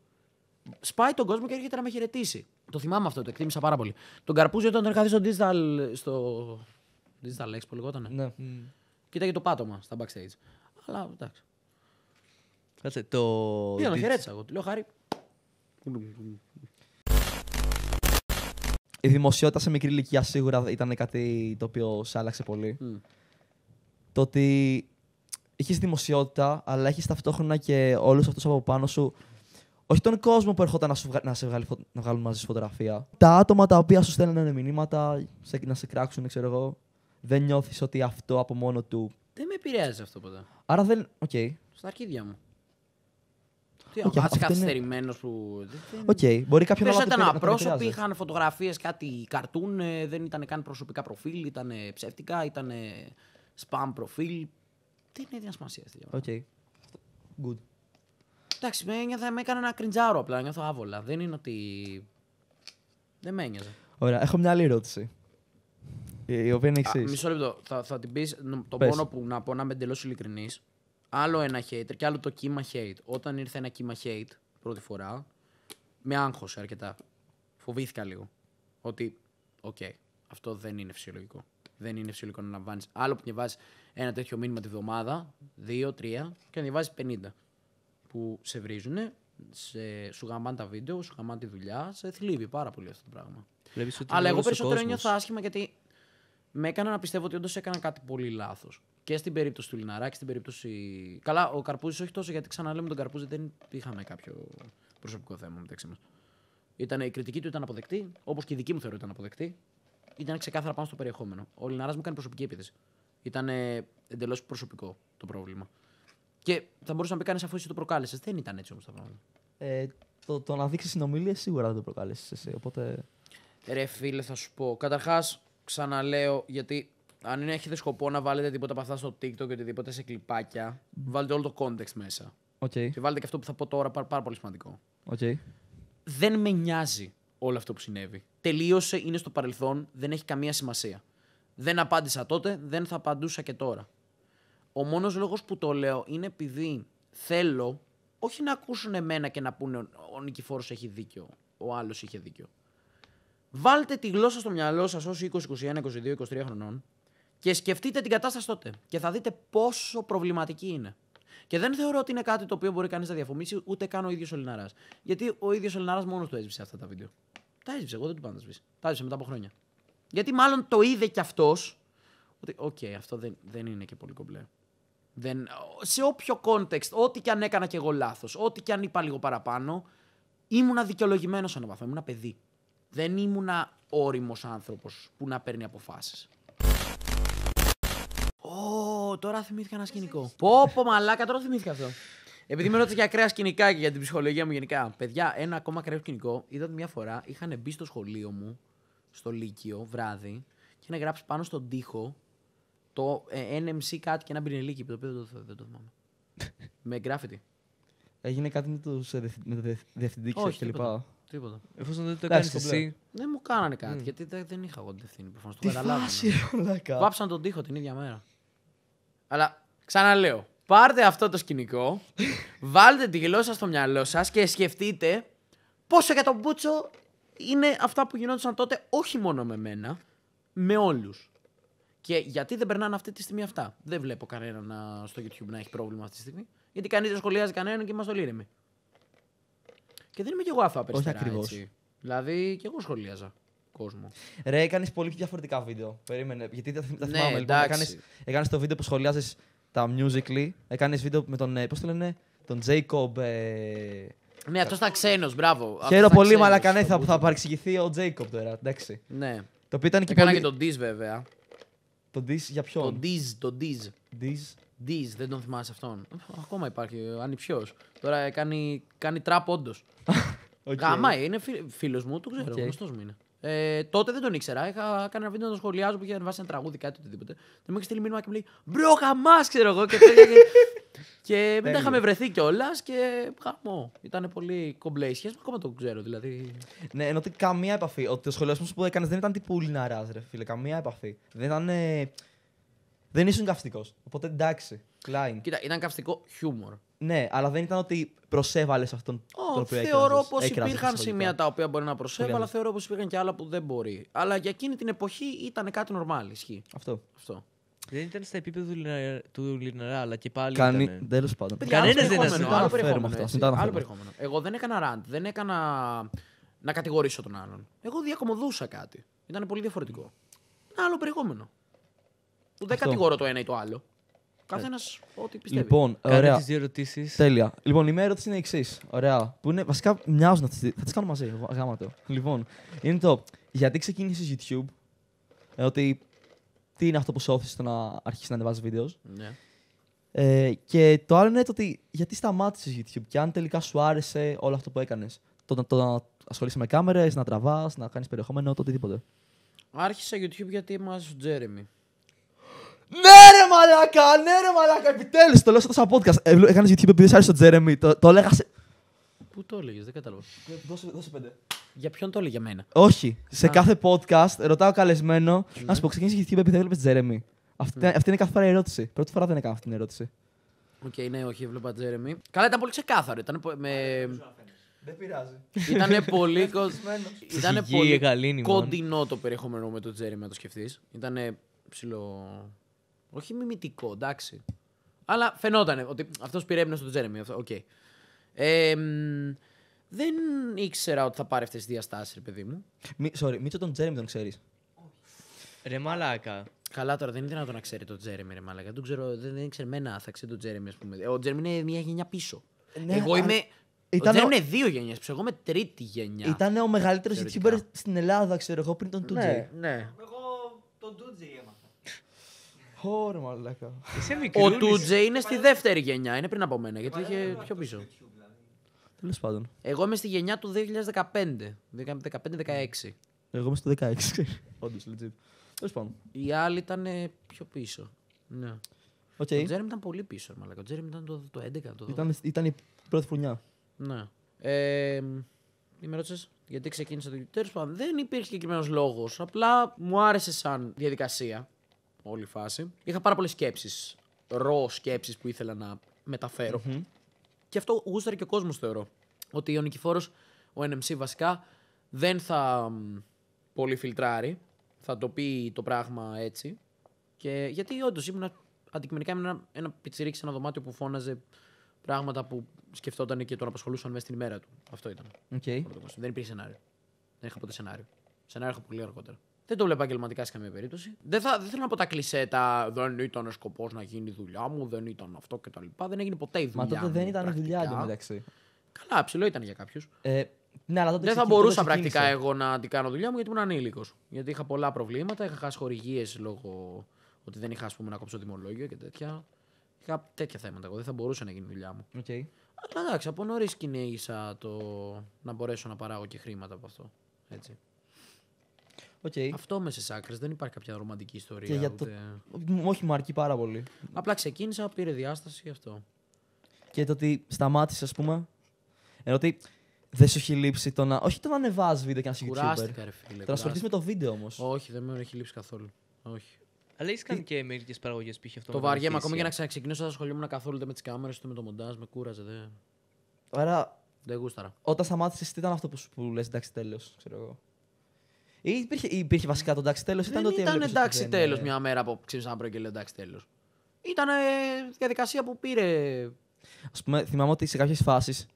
S2: Σπάει τον κόσμο και έρχεται να με χαιρετήσει. Το θυμάμαι αυτό, το εκτίμησα πάρα πολύ. Τον καρπούζι όταν τον είχα στο digital. Στο... Digital Expo λεγόταν. Ναι. Κοίταγε το πάτωμα στα backstage. Αλλά εντάξει.
S3: Κάτσε το. να χαιρέτησα εγώ.
S2: Του λέω χάρη
S1: η δημοσιότητα σε μικρή ηλικία σίγουρα ήταν κάτι το οποίο σε άλλαξε πολύ. Το ότι έχει δημοσιότητα, αλλά έχεις ταυτόχρονα και όλους αυτούς από πάνω σου. Όχι τον κόσμο που ερχόταν να, σου να σε βγάλει, να βγάλουν μαζί σου φωτογραφία. Τα άτομα τα οποία σου στέλνανε μηνύματα, σε, να σε κράξουν, ξέρω εγώ. Δεν νιώθεις ότι αυτό από μόνο του. Δεν με επηρεάζει αυτό ποτέ. Άρα δεν. Οκ. Okay.
S2: Στα αρχίδια μου. Τι, okay, είναι... καθυστερημένος που. Οκ, okay, μπορεί πει. Δεν ήταν απρόσωποι, είχαν φωτογραφίες, κάτι καρτούν, ε, δεν ήταν καν προσωπικά προφίλ, ήταν ψεύτικα, ήταν spam προφίλ. Δεν είναι η σημασία αυτή.
S1: Οκ. Okay. Good.
S2: Εντάξει, με, με έκανε ένα κριντζάρο απλά, νιώθω άβολα. Δεν είναι ότι. Δεν με ένοιαζε.
S1: Ωραία, έχω μια άλλη ερώτηση. Η οποία είναι εξής. Μισό
S2: λεπτό. Θα, θα την πεις. Το μόνο που να πω να είμαι εντελώς ειλικρινής άλλο ένα hater και άλλο το κύμα hate. Όταν ήρθε ένα κύμα hate πρώτη φορά, με άγχωσε αρκετά. Φοβήθηκα λίγο. Ότι, οκ, okay, αυτό δεν είναι φυσιολογικό. Δεν είναι φυσιολογικό να λαμβάνεις άλλο που διαβάζεις ένα τέτοιο μήνυμα τη βδομάδα, δύο, τρία, και να διαβάζεις 50. Που σε βρίζουν, σε, σου γαμάνε τα βίντεο, σου γαμάνε τη δουλειά, σε θλίβει πάρα πολύ αυτό το πράγμα. Αλλά εγώ περισσότερο νιώθω άσχημα γιατί με έκανα να πιστεύω ότι όντως έκανα κάτι πολύ λάθος. Και στην περίπτωση του Λιναράκη, στην περίπτωση. Καλά, ο Καρπούζης όχι τόσο γιατί ξαναλέμε τον Καρπούζη δεν είχαμε κάποιο προσωπικό θέμα μεταξύ μας. Ήταν, η κριτική του ήταν αποδεκτή, όπως και η δική μου θεωρώ ήταν αποδεκτή. Ήταν ξεκάθαρα πάνω στο περιεχόμενο. Ο Λιναράς μου έκανε προσωπική επίθεση. Ήταν εντελώς προσωπικό το πρόβλημα. Και θα μπορούσε να πει κανείς αφού εσύ το προκάλεσες. Δεν ήταν έτσι όμως τα πράγματα.
S1: Ε, το, το να δείξεις συνομιλίες σίγουρα δεν το προκάλεσες εσύ. Οπότε...
S2: Ρε φίλε, θα σου πω. Καταρχάς, ξαναλέω γιατί αν έχετε σκοπό να βάλετε τίποτα από αυτά στο TikTok και οτιδήποτε σε κλιπάκια, βάλετε όλο το context μέσα. Okay. Και βάλετε και αυτό που θα πω τώρα, πάρα, πάρα πολύ σημαντικό. Okay. Δεν με νοιάζει όλο αυτό που συνέβη. Τελείωσε, είναι στο παρελθόν, δεν έχει καμία σημασία. Δεν απάντησα τότε, δεν θα απαντούσα και τώρα. Ο μόνος λόγος που το λέω είναι επειδή θέλω όχι να ακούσουν εμένα και να πούνε ο νικηφόρος έχει δίκιο, ο άλλος είχε δίκιο. Βάλτε τη γλώσσα στο μυαλό σας όσοι 20, 21, 22, 23 χρονών και σκεφτείτε την κατάσταση τότε και θα δείτε πόσο προβληματική είναι. Και δεν θεωρώ ότι είναι κάτι το οποίο μπορεί κανείς να διαφωνήσει, ούτε καν ο ίδιος ο Λιναράς. Γιατί ο ίδιος ο Λιναράς μόνος του έσβησε αυτά τα βίντεο. Τα έσβησε, εγώ δεν του πάντα τα σβήσει. Τα έσβησε μετά από χρόνια. Γιατί μάλλον το είδε κι αυτός. Ότι, οκ, αυτό δεν, δεν είναι και πολύ κομπλέ. Δεν, σε όποιο context, ό,τι κι αν έκανα κι εγώ λάθος, ό,τι κι αν είπα λίγο παραπάνω, ήμουνα δικαιολογημένος σε έναν βαθμό. Ήμουνα παιδί. Δεν ήμουνα όριμος άνθρωπος που να παίρνει αποφάσεις. Ω, τώρα θυμήθηκα ένα σκηνικό. Πω, μαλάκα, τώρα θυμήθηκα αυτό. Επειδή με ρώτησε για ακραία σκηνικά και για την ψυχολογία μου γενικά. Παιδιά, ένα ακόμα ακραίο σκηνικό. Είδα ότι μια φορά είχαν μπει στο σχολείο μου, στο Λύκειο, βράδυ, και είχαν γράψει πάνω στον τοίχο το NMC ε, κάτι και ένα πινελίκι, το οποίο δεν το, δεν το θυμάμαι. με γκράφιτι.
S1: Έγινε κάτι με, τους, ε, με το διευθυντή και Όχι, τίποτα. Τίποτα. Εφόσον δεν το έκανε εσύ. Δεν ναι, μου
S2: κάνανε κάτι, γιατί δεν είχα εγώ την ευθύνη προφανώς. Το Βάψαν τον τοίχο την ίδια μέρα. Αλλά ξαναλέω, πάρτε αυτό το σκηνικό, βάλτε τη γλώσσα στο μυαλό σας και σκεφτείτε πόσο για τον Μπούτσο είναι αυτά που γινόντουσαν τότε, όχι μόνο με μένα, με όλους. Και γιατί δεν περνάνε αυτή τη στιγμή αυτά. Δεν βλέπω κανέναν στο YouTube να έχει πρόβλημα αυτή τη στιγμή. Γιατί κανείς δεν σχολιάζει κανέναν και είμαστε όλοι ήρεμοι. Και δεν είμαι κι
S1: εγώ περισσότερο. Όχι ακριβώ. Δηλαδή κι εγώ σχολίαζα κόσμο. Ρε, έκανες πολύ διαφορετικά βίντεο. Περίμενε. Γιατί δεν ναι, θυμάμαι. Ναι, λοιπόν, έκανε το βίντεο που σχολιάζεις τα Musically. Έκανες βίντεο με τον. Ε, Πώς το λένε, τον Jacob. Ε... Ναι, αυτός ήταν ξένος, μπράβο. Χαίρομαι πολύ, μαλακανέθα που θα παρεξηγηθεί ο Jacob τώρα. Εντάξει. Ναι. Το οποίο ήταν και Έκανα και
S2: τον Diz βέβαια. Τον Diz για ποιον. Τον Diz, τον Diz. Diz. Diz, δεν τον θυμάσαι αυτόν. Ακόμα υπάρχει, αν ποιο. Τώρα ε, κάνει, κάνει τραπ όντως. okay. Γάμα, είναι φίλος μου, το ξέρω, okay. γνωστός μου είναι. Ε, τότε δεν τον ήξερα. Είχα κάνει ένα βίντεο να τον σχολιάζω που είχε ανεβάσει ένα τραγούδι, κάτι οτιδήποτε. Δεν μου είχε στείλει μήνυμα και μου λέει Μπρο, χαμάς, ξέρω εγώ. Και, τέτοια,
S3: και,
S1: και μετά είχαμε βρεθεί κιόλας και χαμό. Ήταν πολύ κομπλέ η σχέση, ακόμα το ξέρω. Δηλαδή... Ναι, ενώ ότι καμία επαφή. Ότι ο σχολιάσμό που έκανες δεν ήταν τύπου λιναρά, ρε φίλε. Καμία επαφή. Δεν ήταν. Ε... Δεν ήσουν καυστικός. Οπότε εντάξει. Κλάιν.
S2: Κοίτα, ήταν καυστικό χιούμορ.
S1: Ναι, αλλά δεν ήταν ότι προσέβαλες αυτόν oh, τον οποίο Θεωρώ πω υπήρχαν σημεία
S2: τα οποία μπορεί να προσέβαλε, αλλά θεωρώ πως υπήρχαν και άλλα που δεν μπορεί. Αλλά για εκείνη την εποχή ήταν κάτι normal. Ισχύει. Αυτό. Αυτό. Δεν ήταν στα επίπεδα του Λινερά, αλλά και πάλι. Κανεί... Τέλος πάντων. Κανένα δεν ήταν. Άλλο περιεχόμενο. Άλλο περιεχόμενο. Εγώ δεν έκανα ραντ, δεν έκανα να κατηγορήσω τον άλλον. Εγώ διακομωδούσα κάτι. Ήταν πολύ διαφορετικό. Ένα άλλο περιεχόμενο. δεν κατηγορώ το ένα ή το άλλο. Καθένας
S3: ό,τι
S1: πιστεύει. Λοιπόν, ωραία. Κάνε τις δύο ερωτήσεις. Τέλεια. Λοιπόν, η μία ερώτηση είναι η εξής. Ωραία. βασικά μοιάζουν αυτές. Θα τις κάνω μαζί. Γάμα το. Λοιπόν, είναι το γιατί ξεκίνησες YouTube. Ε, ότι τι είναι αυτό που σε όθησε το να αρχίσεις να ανεβάζεις βίντεος. Ναι. Ε, και το άλλο είναι το ότι γιατί σταμάτησες YouTube και αν τελικά σου άρεσε όλο αυτό που έκανες. Το, το, το να ασχολείσαι με κάμερες, να τραβάς, να κάνεις περιεχόμενο, το οτιδήποτε.
S2: Άρχισα YouTube γιατί είμαι ο Τζέρεμι.
S1: Ναι, ρε μαλάκα, ναι, ρε μαλάκα, επιτέλους το λέω σε τόσα podcast. Ε, Έκανες YouTube επειδή άρεσε τον Τζέρεμι, το, έλεγα σε.
S2: Πού το έλεγες, δεν κατάλαβα. Ε, δώσε, πέντε. Για ποιον το έλεγε για μένα. Όχι. Σε κάθε
S1: podcast ρωτάω καλεσμένο. α ναι. Να σου πω, ξεκίνησε YouTube επειδή έβλεπες Τζέρεμι. Αυτή, mm. αυτή είναι κάθε φορά η ερώτηση. Πρώτη φορά δεν έκανα αυτή την ερώτηση.
S2: Οκ, ναι, όχι, έβλεπα Τζέρεμι. Καλά, ήταν πολύ ξεκάθαρο. Δεν πειράζει. Ήταν πολύ, πολύ κοντινό το περιεχόμενο με τον Τζέρεμι, να το σκεφτείς. Ήταν ψηλό. Όχι μιμητικό, εντάξει. Αλλά φαινόταν ότι αυτός πήρε στον Τζέρεμι. οκ. okay. ε, δεν ήξερα ότι θα πάρει αυτές τις διαστάσεις, ρε παιδί μου.
S1: Μη, sorry, τον Τζέρεμι τον ξέρεις.
S2: Ρε μαλάκα. Καλά τώρα, δεν ήταν να τον ξέρει τον Τζέρεμι, ρε μαλάκα. Δεν, ξέρω, δεν, δεν ήξερε μένα, θα ξέρει τον Τζέρεμι, ας πούμε. Ο Τζέρεμι είναι μια γενιά πίσω. Ναι, εγώ είμαι. Δεν Ήταν ο... είναι δύο γενιές πίσω. Εγώ είμαι
S1: τρίτη γενιά. Ήταν ο μεγαλύτερος YouTuber στην Ελλάδα, ξέρω εγώ, πριν τον ναι, Τούτζι. Ναι, ναι. Εγώ
S3: τον Τούτζι είμαι
S1: μαλάκα. Ο Τούτζε είναι στη
S2: δεύτερη γενιά, είναι πριν από μένα, γιατί είχε πιο πίσω. Τέλος πάντων. Εγώ είμαι στη γενιά του 2015. 15-16.
S1: Εγώ είμαι στο 16. Όντως,
S2: legit. Τέλος πάντων. Οι άλλοι ήταν ε, πιο πίσω.
S1: Ναι. Okay. Ο Τζέρεμι ήταν
S2: πολύ πίσω, μαλάκα. Ο Τζέρεμι ήταν το, το 11. Το Ήταν,
S1: ήταν η πρώτη φωνιά. Ναι.
S2: Ε, με ρώτησες, γιατί ξεκίνησα το YouTube. Τέλος πάντων, δεν υπήρχε συγκεκριμένος λόγος. Απλά μου άρεσε σαν διαδικασία όλη φάση. Είχα πάρα πολλές σκέψεις. Ρο σκέψεις που ήθελα να μεταφερω Και αυτό γούσταρε και ο κόσμος, θεωρώ. Ότι ο Νικηφόρος, ο NMC βασικά, δεν θα πολύ φιλτράρει. Θα το πει το πράγμα έτσι. Και γιατί όντως ήμουν αντικειμενικά ένα, ένα πιτσιρίκι σε ένα δωμάτιο που φώναζε πράγματα που σκεφτόταν και τον απασχολούσαν μέσα στην ημέρα του. Αυτό ήταν. Okay. Δεν υπήρχε σενάριο. Δεν είχα ποτέ σενάριο. Σενάριο είχα πολύ αργότερα. Δεν το βλέπω επαγγελματικά σε καμία περίπτωση. Δεν, θα, δεν θέλω να πω τα κλισέτα. δεν ήταν σκοπός να γίνει η δουλειά μου, δεν ήταν αυτό κτλ. Δεν έγινε ποτέ η δουλειά. Μα τότε δεν ήταν πρακτικά. δουλειά εντάξει. Καλά, ψηλό ήταν για κάποιους.
S1: Ε, ναι, αλλά τότε δεν θα μπορούσα πρακτικά εγώ
S2: να την κάνω δουλειά μου γιατί ήμουν ανήλικος. Γιατί είχα πολλά προβλήματα, είχα χάσει χορηγίες λόγω ότι δεν είχα ας πούμε, να κόψω τιμολόγιο και τέτοια. Είχα τέτοια θέματα. Εγώ δεν θα μπορούσα να γίνει δουλειά μου. Okay. Αλλά εντάξει, από νωρίς κυνήγησα το να μπορέσω να παράγω και χρήματα από αυτό. Έτσι. Okay. Αυτό μέσα σε άκρες. Δεν υπάρχει κάποια ρομαντική ιστορία. για ούτε...
S1: Όχι, μου αρκεί πάρα πολύ. Απλά ξεκίνησα,
S2: πήρε διάσταση γι' αυτό.
S1: Και το ότι σταμάτησες, ας πούμε. Ενώ ότι δεν σου έχει λείψει το να. Όχι το να ανεβάζει βίντεο και να συγκρίνει. Κουράστηκα, ασχοληθεί με το βίντεο όμως.
S2: Όχι, δεν με έχει
S1: λείψει
S3: καθόλου. Όχι. Αλλά έχεις κάνει και μερικές παραγωγές είχε αυτό. Το βαριέμαι ακόμα για να ξαναξεκινήσω. Δεν ασχολούμουν
S2: καθόλου με τις κάμερες του με το μοντάζ. Με κούραζε. Δε...
S1: Άρα. Δεν γούσταρα. Όταν σταμάτησες, τι ήταν αυτό που σου λες, εντάξει, τέλος. Ξέρω εγώ. Υπήρχε, υπήρχε βασικά το εντάξει τέλος. Ήταν, ότι
S2: ήταν εντάξει τέλος ε, μια μέρα που ξύπνησα να και λέω εντάξει τέλος.
S1: Ήταν διαδικασία που πήρε. Ας πούμε, θυμάμαι ότι σε κάποιες φάσεις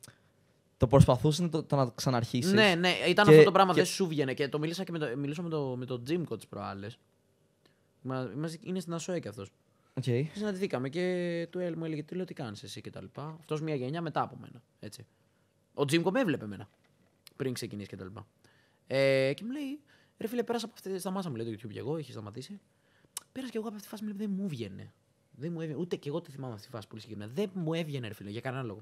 S1: το προσπαθούσε το, να ξαναρχίσεις. Ναι, ναι, ήταν αυτό το πράγμα, και... δεν
S2: σου βγαίνει. Και το μίλησα και με το, με το, με το Τζίμκο τι προάλλε. Είναι στην ΑΣΟΕ και αυτός. Okay. Συναντηθήκαμε και του έλ, μου έλεγε τι λέω, τι κάνεις εσύ κτλ. Αυτός μια γενιά μετά από μένα. Έτσι. Ο Τζίμκο με έβλεπε εμένα πριν ξεκινήσει λοιπά. Ε, και μου λέει, ρε φίλε, πέρασα από αυτή. Σταμάσα μου λέει το YouTube και εγώ, είχε σταματήσει. Πέρασα και εγώ από αυτή τη φάση, λέει, δεν μου έβγαινε. Δεν μου έβγαινε. Ούτε και εγώ τη θυμάμαι αυτή τη φάση πολύ συγκεκριμένα. Δεν μου έβγαινε, ρε φίλε, για κανένα λόγο.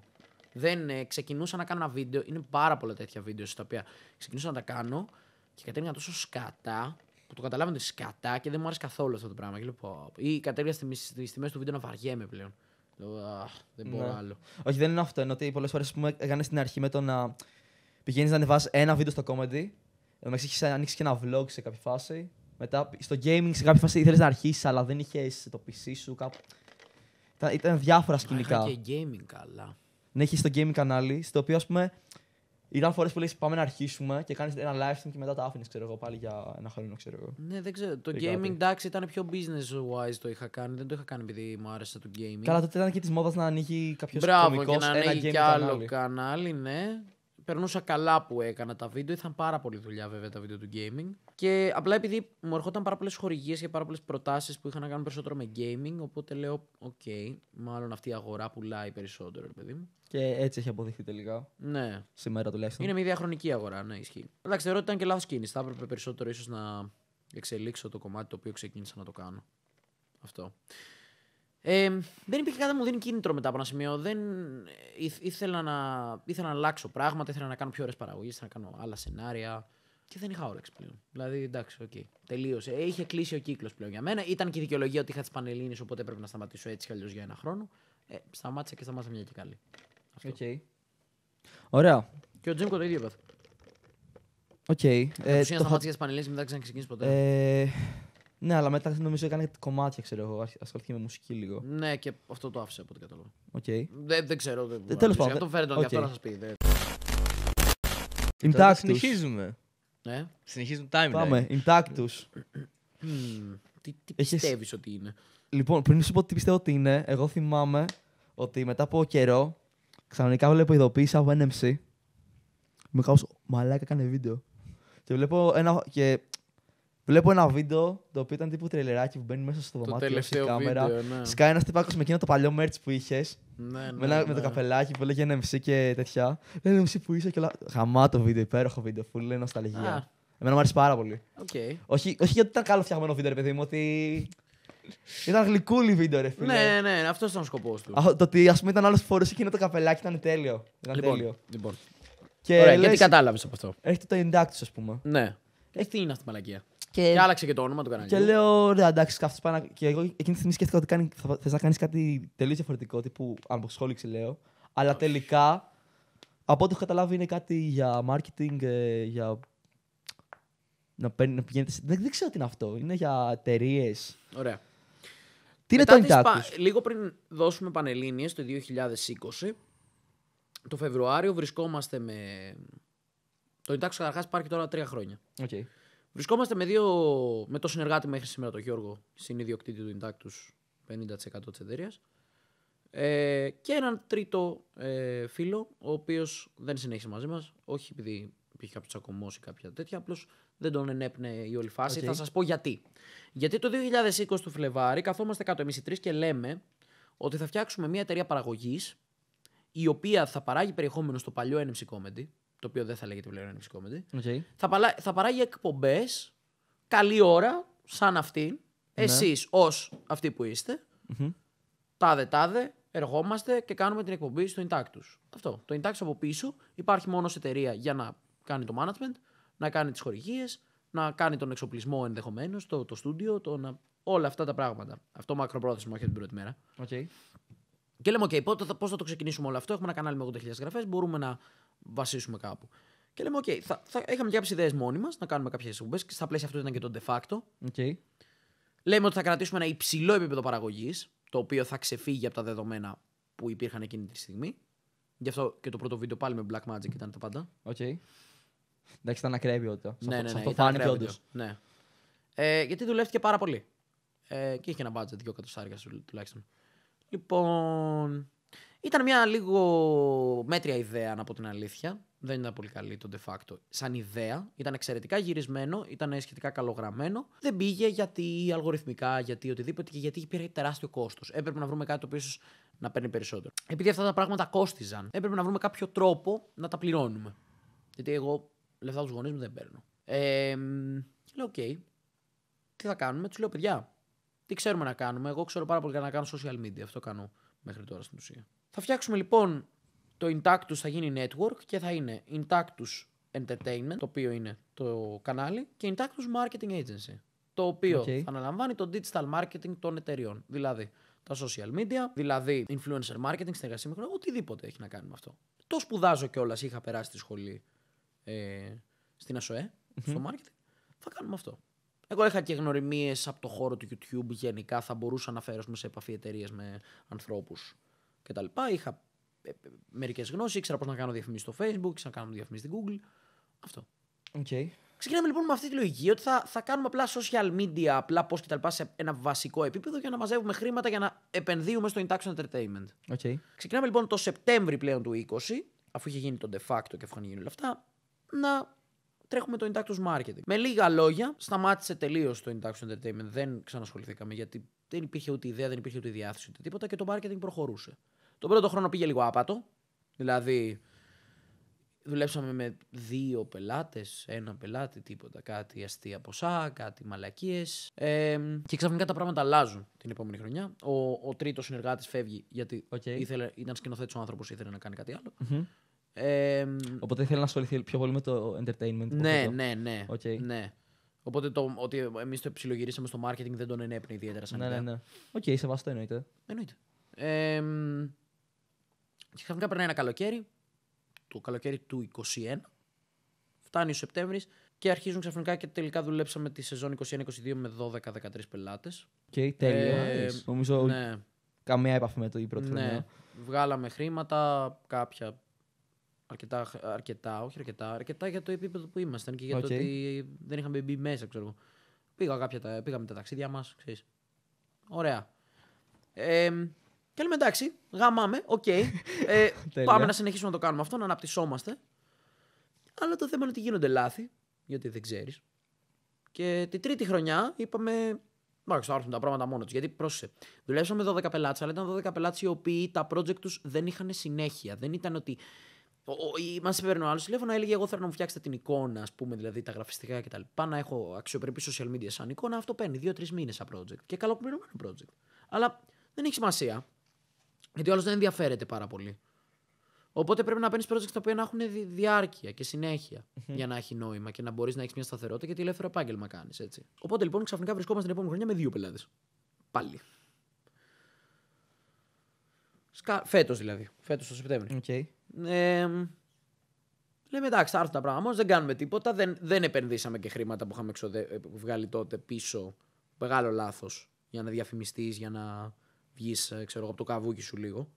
S2: Δεν ε, ξεκινούσα να κάνω ένα βίντεο. Είναι πάρα πολλά τέτοια βίντεο στα οποία ξεκινούσα να τα κάνω και κατέβηκα τόσο σκατά που το καταλάβαινε σκατά και δεν μου άρεσε καθόλου αυτό το πράγμα. Και λέω, ή κατέβηκα στις τιμές του βίντεο να βαριέμαι πλέον. Λέω,
S1: αχ, δεν μπορώ ναι. άλλο. Όχι, δεν είναι αυτό. Ενώ ότι πολλές φορές έκανες στην αρχή με το να πηγαίνεις να ανεβάσει ένα βίντεο στο comedy Εν έχει ανοίξεις και ένα vlog σε κάποια φάση. Μετά στο gaming σε κάποια φάση ήθελες να αρχίσεις, αλλά δεν είχες το PC σου. Κάπου... Ήταν, ήταν διάφορα σκηνικά. Είχα και gaming καλά. Ναι, έχει το gaming κανάλι, στο οποίο ας πούμε. Ήταν φορές που λέει Πάμε να αρχίσουμε και κάνεις ένα live stream και μετά τα άφηνες, ξέρω εγώ, πάλι για ένα χρόνο, ξέρω εγώ.
S2: Ναι, δεν ξέρω. Το gaming εντάξει ήταν πιο business wise το είχα κάνει. Δεν το είχα κάνει επειδή μου άρεσε το gaming. Καλά, τότε ήταν και
S1: της μόδας να ανοίγει κάποιος κανάλι. Μπράβο, να άλλο
S2: κανάλι ναι περνούσα καλά που έκανα τα βίντεο. ήταν πάρα πολύ δουλειά βέβαια τα βίντεο του gaming. Και απλά επειδή μου ερχόταν πάρα πολλές χορηγίες και πάρα πολλές προτάσεις που είχαν να κάνουν περισσότερο με gaming. Οπότε λέω, οκ, okay, μάλλον αυτή η αγορά πουλάει περισσότερο, ρε παιδί μου.
S1: Και έτσι έχει αποδειχθεί τελικά. Ναι. Σήμερα τουλάχιστον. Είναι μια
S2: διαχρονική αγορά, ναι, ισχύει. Εντάξει, θεωρώ ότι ήταν και λάθος κίνηση. Θα έπρεπε περισσότερο ίσως να εξελίξω το κομμάτι το οποίο ξεκίνησα να το κάνω. Αυτό. Ε, δεν υπήρχε κάτι που μου δίνει κίνητρο μετά από ένα σημείο. Δεν, ε, ήθελα, να, ήθελα να αλλάξω πράγματα, ήθελα να κάνω πιο ωραίες παραγωγές, ήθελα να κάνω άλλα σενάρια. Και δεν είχα όρεξη πλέον. Δηλαδή, εντάξει, οκ. Okay. Τελείωσε. Ε, είχε κλείσει ο κύκλος πλέον για μένα. Ήταν και η δικαιολογία ότι είχα τις Πανελίνε, οπότε έπρεπε να σταματήσω έτσι κι αλλιώς για ένα χρόνο. Ε, σταμάτησα και σταμάτησα μια και καλή. Οκ. Okay. Ωραία. Και ο Τζίμκο το ίδιο είπε
S1: Οκ. Okay. Ε, το... σταμάτησε για τις Πανελίνε μετά ξαναξεκινήσεις ποτέ. Ε, ναι, αλλά μετά νομίζω έκανε κομμάτια, ξέρω εγώ. Ασχολήθηκε με μουσική λίγο.
S2: Ναι, και αυτό το άφησε από ό,τι κατάλαβα.
S1: Okay. Δεν, δεν ξέρω. Δεν Τέλος πάντων. Αυτό φαίνεται ότι αυτό να σας πει. Δεν... Συνεχίζουμε.
S3: Ναι. Συνεχίζουμε time. Πάμε.
S1: Intactus. Τι, πιστεύεις ότι είναι. Λοιπόν, πριν σου πω τι πιστεύω ότι είναι, εγώ θυμάμαι ότι μετά από καιρό ξαφνικά βλέπω ειδοποίηση από NMC. Με κάπως μαλάκα έκανε βίντεο. Και βλέπω ένα. Και Βλέπω ένα βίντεο το οποίο ήταν τύπου τρελεράκι που μπαίνει μέσα στο δωμάτιο σε κάμερα. Βίντεο, ναι. Σκάει ένας τυπάκο με εκείνο το παλιό merch που είχες. Ναι, ναι, με, ναι. με το ναι. καπελάκι που έλεγε MC και τέτοια. Λέει MC που είσαι και όλα. το βίντεο, υπέροχο βίντεο. Φουλ λέει νοσταλγία. Α. Εμένα μου άρεσε πάρα πολύ. Okay. Όχι, όχι γιατί ήταν καλό φτιαγμένο βίντεο, ρε παιδί μου, ότι. Ήταν γλυκούλι βίντεο, ρε φίλε. Ναι, ναι, ναι αυτός ήταν ο σκοπός του. Α, το ότι ας πούμε ήταν άλλος που φορούσε εκείνο το καπελάκι ήταν τέλειο. Ήταν λοιπόν, τέλειο. Λοιπόν. Και Ωραία, λες, γιατί κατάλαβες από αυτό. Έχετε το εντάξει, ας πούμε. Ναι.
S2: Ε, τι είναι αυτή η μαλακία. Και... και άλλαξε και το όνομα του καναλιού. Και
S1: λέω, ρε, εντάξει, κάθε πάνω. Και εγώ εκείνη τη στιγμή σκέφτηκα ότι κάνει, θες να κάνεις κάτι τελείως διαφορετικό, τύπου αποσχόληξη λέω. Αλλά τελικά, από ό,τι έχω καταλάβει, είναι κάτι για marketing, ε, για να, πηγαίνετε. Δεν, δεν ξέρω τι είναι αυτό. Είναι για εταιρείες. Ωραία. Τι Μετά είναι το
S2: Λίγο πριν δώσουμε πανελίνε το 2020, το Φεβρουάριο βρισκόμαστε με. Το Ιντάξο καταρχά υπάρχει τώρα τρία χρόνια. Okay. Βρισκόμαστε με, δύο, με το συνεργάτη μέχρι σήμερα τον Γιώργο, συνειδιοκτήτη του Intactus, 50% της εταιρείας. Ε, και έναν τρίτο ε, φίλο, ο οποίος δεν συνέχισε μαζί μας, όχι επειδή υπήρχε κάποιο τσακωμός ή κάποια τέτοια, απλώς δεν τον ενέπνεε η όλη φάση. Okay. Θα σας πω γιατί. Γιατί το 2020 του Φλεβάρι καθόμαστε κάτω εμείς οι και λέμε ότι θα φτιάξουμε μια εταιρεία παραγωγής η οποία θα παράγει περιεχόμενο στο παλιό NMC Comedy, το οποίο δεν θα λέγεται πλέον Netflix Comedy. Okay. Θα, θα παράγει εκπομπές καλή ώρα, σαν αυτή, ναι. εσείς ως αυτοί που είστε. Mm-hmm. Τάδε, τάδε, εργόμαστε και κάνουμε την εκπομπή στο Intactus. Αυτό. Το Intactus από πίσω υπάρχει μόνος σε εταιρεία για να κάνει το management, να κάνει τις χορηγίες, να κάνει τον εξοπλισμό ενδεχομένως, το, το στούντιο, το όλα αυτά τα πράγματα. Αυτό μακροπρόθεσμα, όχι την πρώτη μέρα. Okay. Και λέμε, OK, πώς θα το ξεκινήσουμε όλο αυτό. Έχουμε ένα κανάλι με 80.000 γραφές, μπορούμε να βασίσουμε κάπου. Και λέμε, OK, θα, θα, είχαμε κάποιες ιδέες μόνοι μας να κάνουμε κάποιες εκπομπές. Στα πλαίσια αυτού ήταν και το de facto. Okay. Λέμε ότι θα κρατήσουμε ένα υψηλό επίπεδο παραγωγής, το οποίο θα ξεφύγει από τα δεδομένα που υπήρχαν εκείνη τη στιγμή. Γι' αυτό και το πρώτο βίντεο πάλι με Black Magic ήταν τα πάντα.
S1: Οκ. Okay. Εντάξει, ήταν ακραία ποιότητα. Ναι, ναι, ναι, αυτό ναι, ναι, φάνηκε
S2: Ναι. Ε, γιατί δουλεύτηκε πάρα πολύ. Ε, και είχε ένα budget, δύο κατοστάρια τουλάχιστον. Λοιπόν, ήταν μια λίγο μέτρια ιδέα, να πω την αλήθεια. Δεν ήταν πολύ καλή το de facto. Σαν ιδέα, ήταν εξαιρετικά γυρισμένο, ήταν σχετικά καλογραμμένο. Δεν πήγε γιατί αλγοριθμικά, γιατί οτιδήποτε και γιατί πήρε τεράστιο κόστος. Έπρεπε να βρούμε κάτι το οποίο ίσως να παίρνει περισσότερο. Επειδή αυτά τα πράγματα κόστιζαν, έπρεπε να βρούμε κάποιο τρόπο να τα πληρώνουμε. Γιατί εγώ λεφτά τους γονείς μου δεν παίρνω. Ε, λέω, οκ, τι θα κάνουμε, τους λέω, παιδιά, τι ξέρουμε να κάνουμε. Εγώ ξέρω πάρα πολύ καλά να κάνω social media. Αυτό κάνω μέχρι τώρα στην ουσία. Θα φτιάξουμε λοιπόν το Intactus θα γίνει network και θα είναι Intactus Entertainment, το οποίο είναι το κανάλι, και Intactus Marketing Agency, το οποίο θα αναλαμβάνει το digital marketing των εταιριών. Δηλαδή τα social media, δηλαδή influencer marketing, συνεργασία με οτιδήποτε έχει να κάνει με αυτό. Το σπουδάζω κιόλας, είχα περάσει τη σχολή ε, στην ΑΣΟΕ, στο marketing. Θα κάνουμε αυτό. Εγώ είχα και γνωριμίες από το χώρο του YouTube γενικά. Θα μπορούσα να φέρω σε επαφή εταιρείες με ανθρώπους κτλ. Είχα ε, ε, μερικές γνώσεις, ήξερα πώς να κάνω διαφημίσεις στο Facebook, ήξερα να κάνω διαφημίσεις στην Google. Αυτό. Okay. Ξεκινάμε λοιπόν με αυτή τη λογική ότι θα, θα κάνουμε απλά social media, απλά πώ κτλ. σε ένα βασικό επίπεδο για να μαζεύουμε χρήματα για να επενδύουμε στο Intaction Entertainment. Okay. Ξεκινάμε λοιπόν το Σεπτέμβρη πλέον του 20, αφού είχε γίνει το de facto και αφού είχαν γίνει όλα αυτά, να τρέχουμε το Intactus Marketing. Με λίγα λόγια, σταμάτησε τελείως το Intactus Entertainment. Δεν ξανασχοληθήκαμε γιατί δεν υπήρχε ούτε ιδέα, δεν υπήρχε ούτε διάθεση ούτε τίποτα και το marketing προχωρούσε. Το πρώτο χρόνο πήγε λίγο άπατο. Δηλαδή, δουλέψαμε με δύο πελάτες, ένα πελάτη, τίποτα. Κάτι αστεία ποσά, κάτι μαλακίες. Ε, και ξαφνικά τα πράγματα αλλάζουν την επόμενη χρονιά. Ο, ο τρίτος συνεργάτης φεύγει γιατί ήθελε, ήταν σκηνοθέτης ο άνθρωπος, ήθελε να κάνει κάτι
S1: Οπότε θέλει να ασχοληθεί πιο πολύ με το entertainment. Ναι, ναι,
S2: ναι, okay. Ναι. Οπότε το ότι εμείς το ψιλογυρίσαμε στο marketing δεν τον ενέπνε ιδιαίτερα σαν ναι, Ναι, ναι.
S1: Οκ, okay, σεβαστό εννοείται. Εννοείται.
S2: Ε, και ξαφνικά περνάει ένα καλοκαίρι, το καλοκαίρι του 21, φτάνει ο Σεπτέμβρης και αρχίζουν ξαφνικά και τελικά δουλέψαμε τη σεζόν 21-22 με 12-13 πελάτες.
S1: Οκ, τέλεια. Ε, Νομίζω ναι. καμία επαφή με το η πρώτη ναι.
S2: Βγάλαμε χρήματα, κάποια αρκετά, αρκετά, όχι αρκετά, αρκετά για το επίπεδο που ήμασταν και για το ότι δεν είχαμε μπει μέσα, ξέρω εγώ. Πήγα κάποια, πήγαμε τα ταξίδια μας, ξέρεις. Ωραία. Ε, και λέμε εντάξει, γαμάμε, οκ. Okay. ε, πάμε να συνεχίσουμε να το κάνουμε αυτό, να αναπτυσσόμαστε. Αλλά το θέμα είναι ότι γίνονται λάθη, γιατί δεν ξέρεις. Και τη τρίτη χρονιά είπαμε. Μάλιστα, θα έρθουν τα πράγματα μόνο τους. Γιατί πρόσεχε. Δουλέψαμε 12 πελάτες, αλλά ήταν 12 πελάτες οι οποίοι τα project τους δεν είχαν συνέχεια. Δεν ήταν ότι Μα παίρνει ο άλλο τηλέφωνο, έλεγε: Εγώ θέλω να μου φτιάξετε την εικόνα, ας πούμε, δηλαδή τα γραφιστικά κτλ. λοιπά, να έχω αξιοπρεπή social media σαν εικόνα, αυτό παίρνει δύο-τρει μήνες σαν project. Και καλοκληρωμένο project. Αλλά δεν έχει σημασία. Γιατί ο άλλος δεν ενδιαφέρεται πάρα πολύ. Οπότε πρέπει να παίρνεις project τα οποία να έχουν διάρκεια και συνεχεια για να έχει νόημα και να μπορείς να έχεις μια σταθερότητα τη ελεύθερο επάγγελμα κάνεις. Οπότε λοιπόν ξαφνικά βρισκόμαστε την επόμενη χρονιά με δύο πελάτες. Πάλι. Σκα... Φέτος δηλαδή. Φέτος το Σεπτέμβριο. Okay. Ε, λέμε εντάξει, θα έρθουν τα πράγματα. Όμως δεν κάνουμε τίποτα. Δεν, δεν επενδύσαμε και χρήματα που είχαμε εξοδε... Ε, βγάλει τότε πίσω. Μεγάλο λάθος για να διαφημιστείς, για να βγεις ε, από το καβούκι σου λίγο.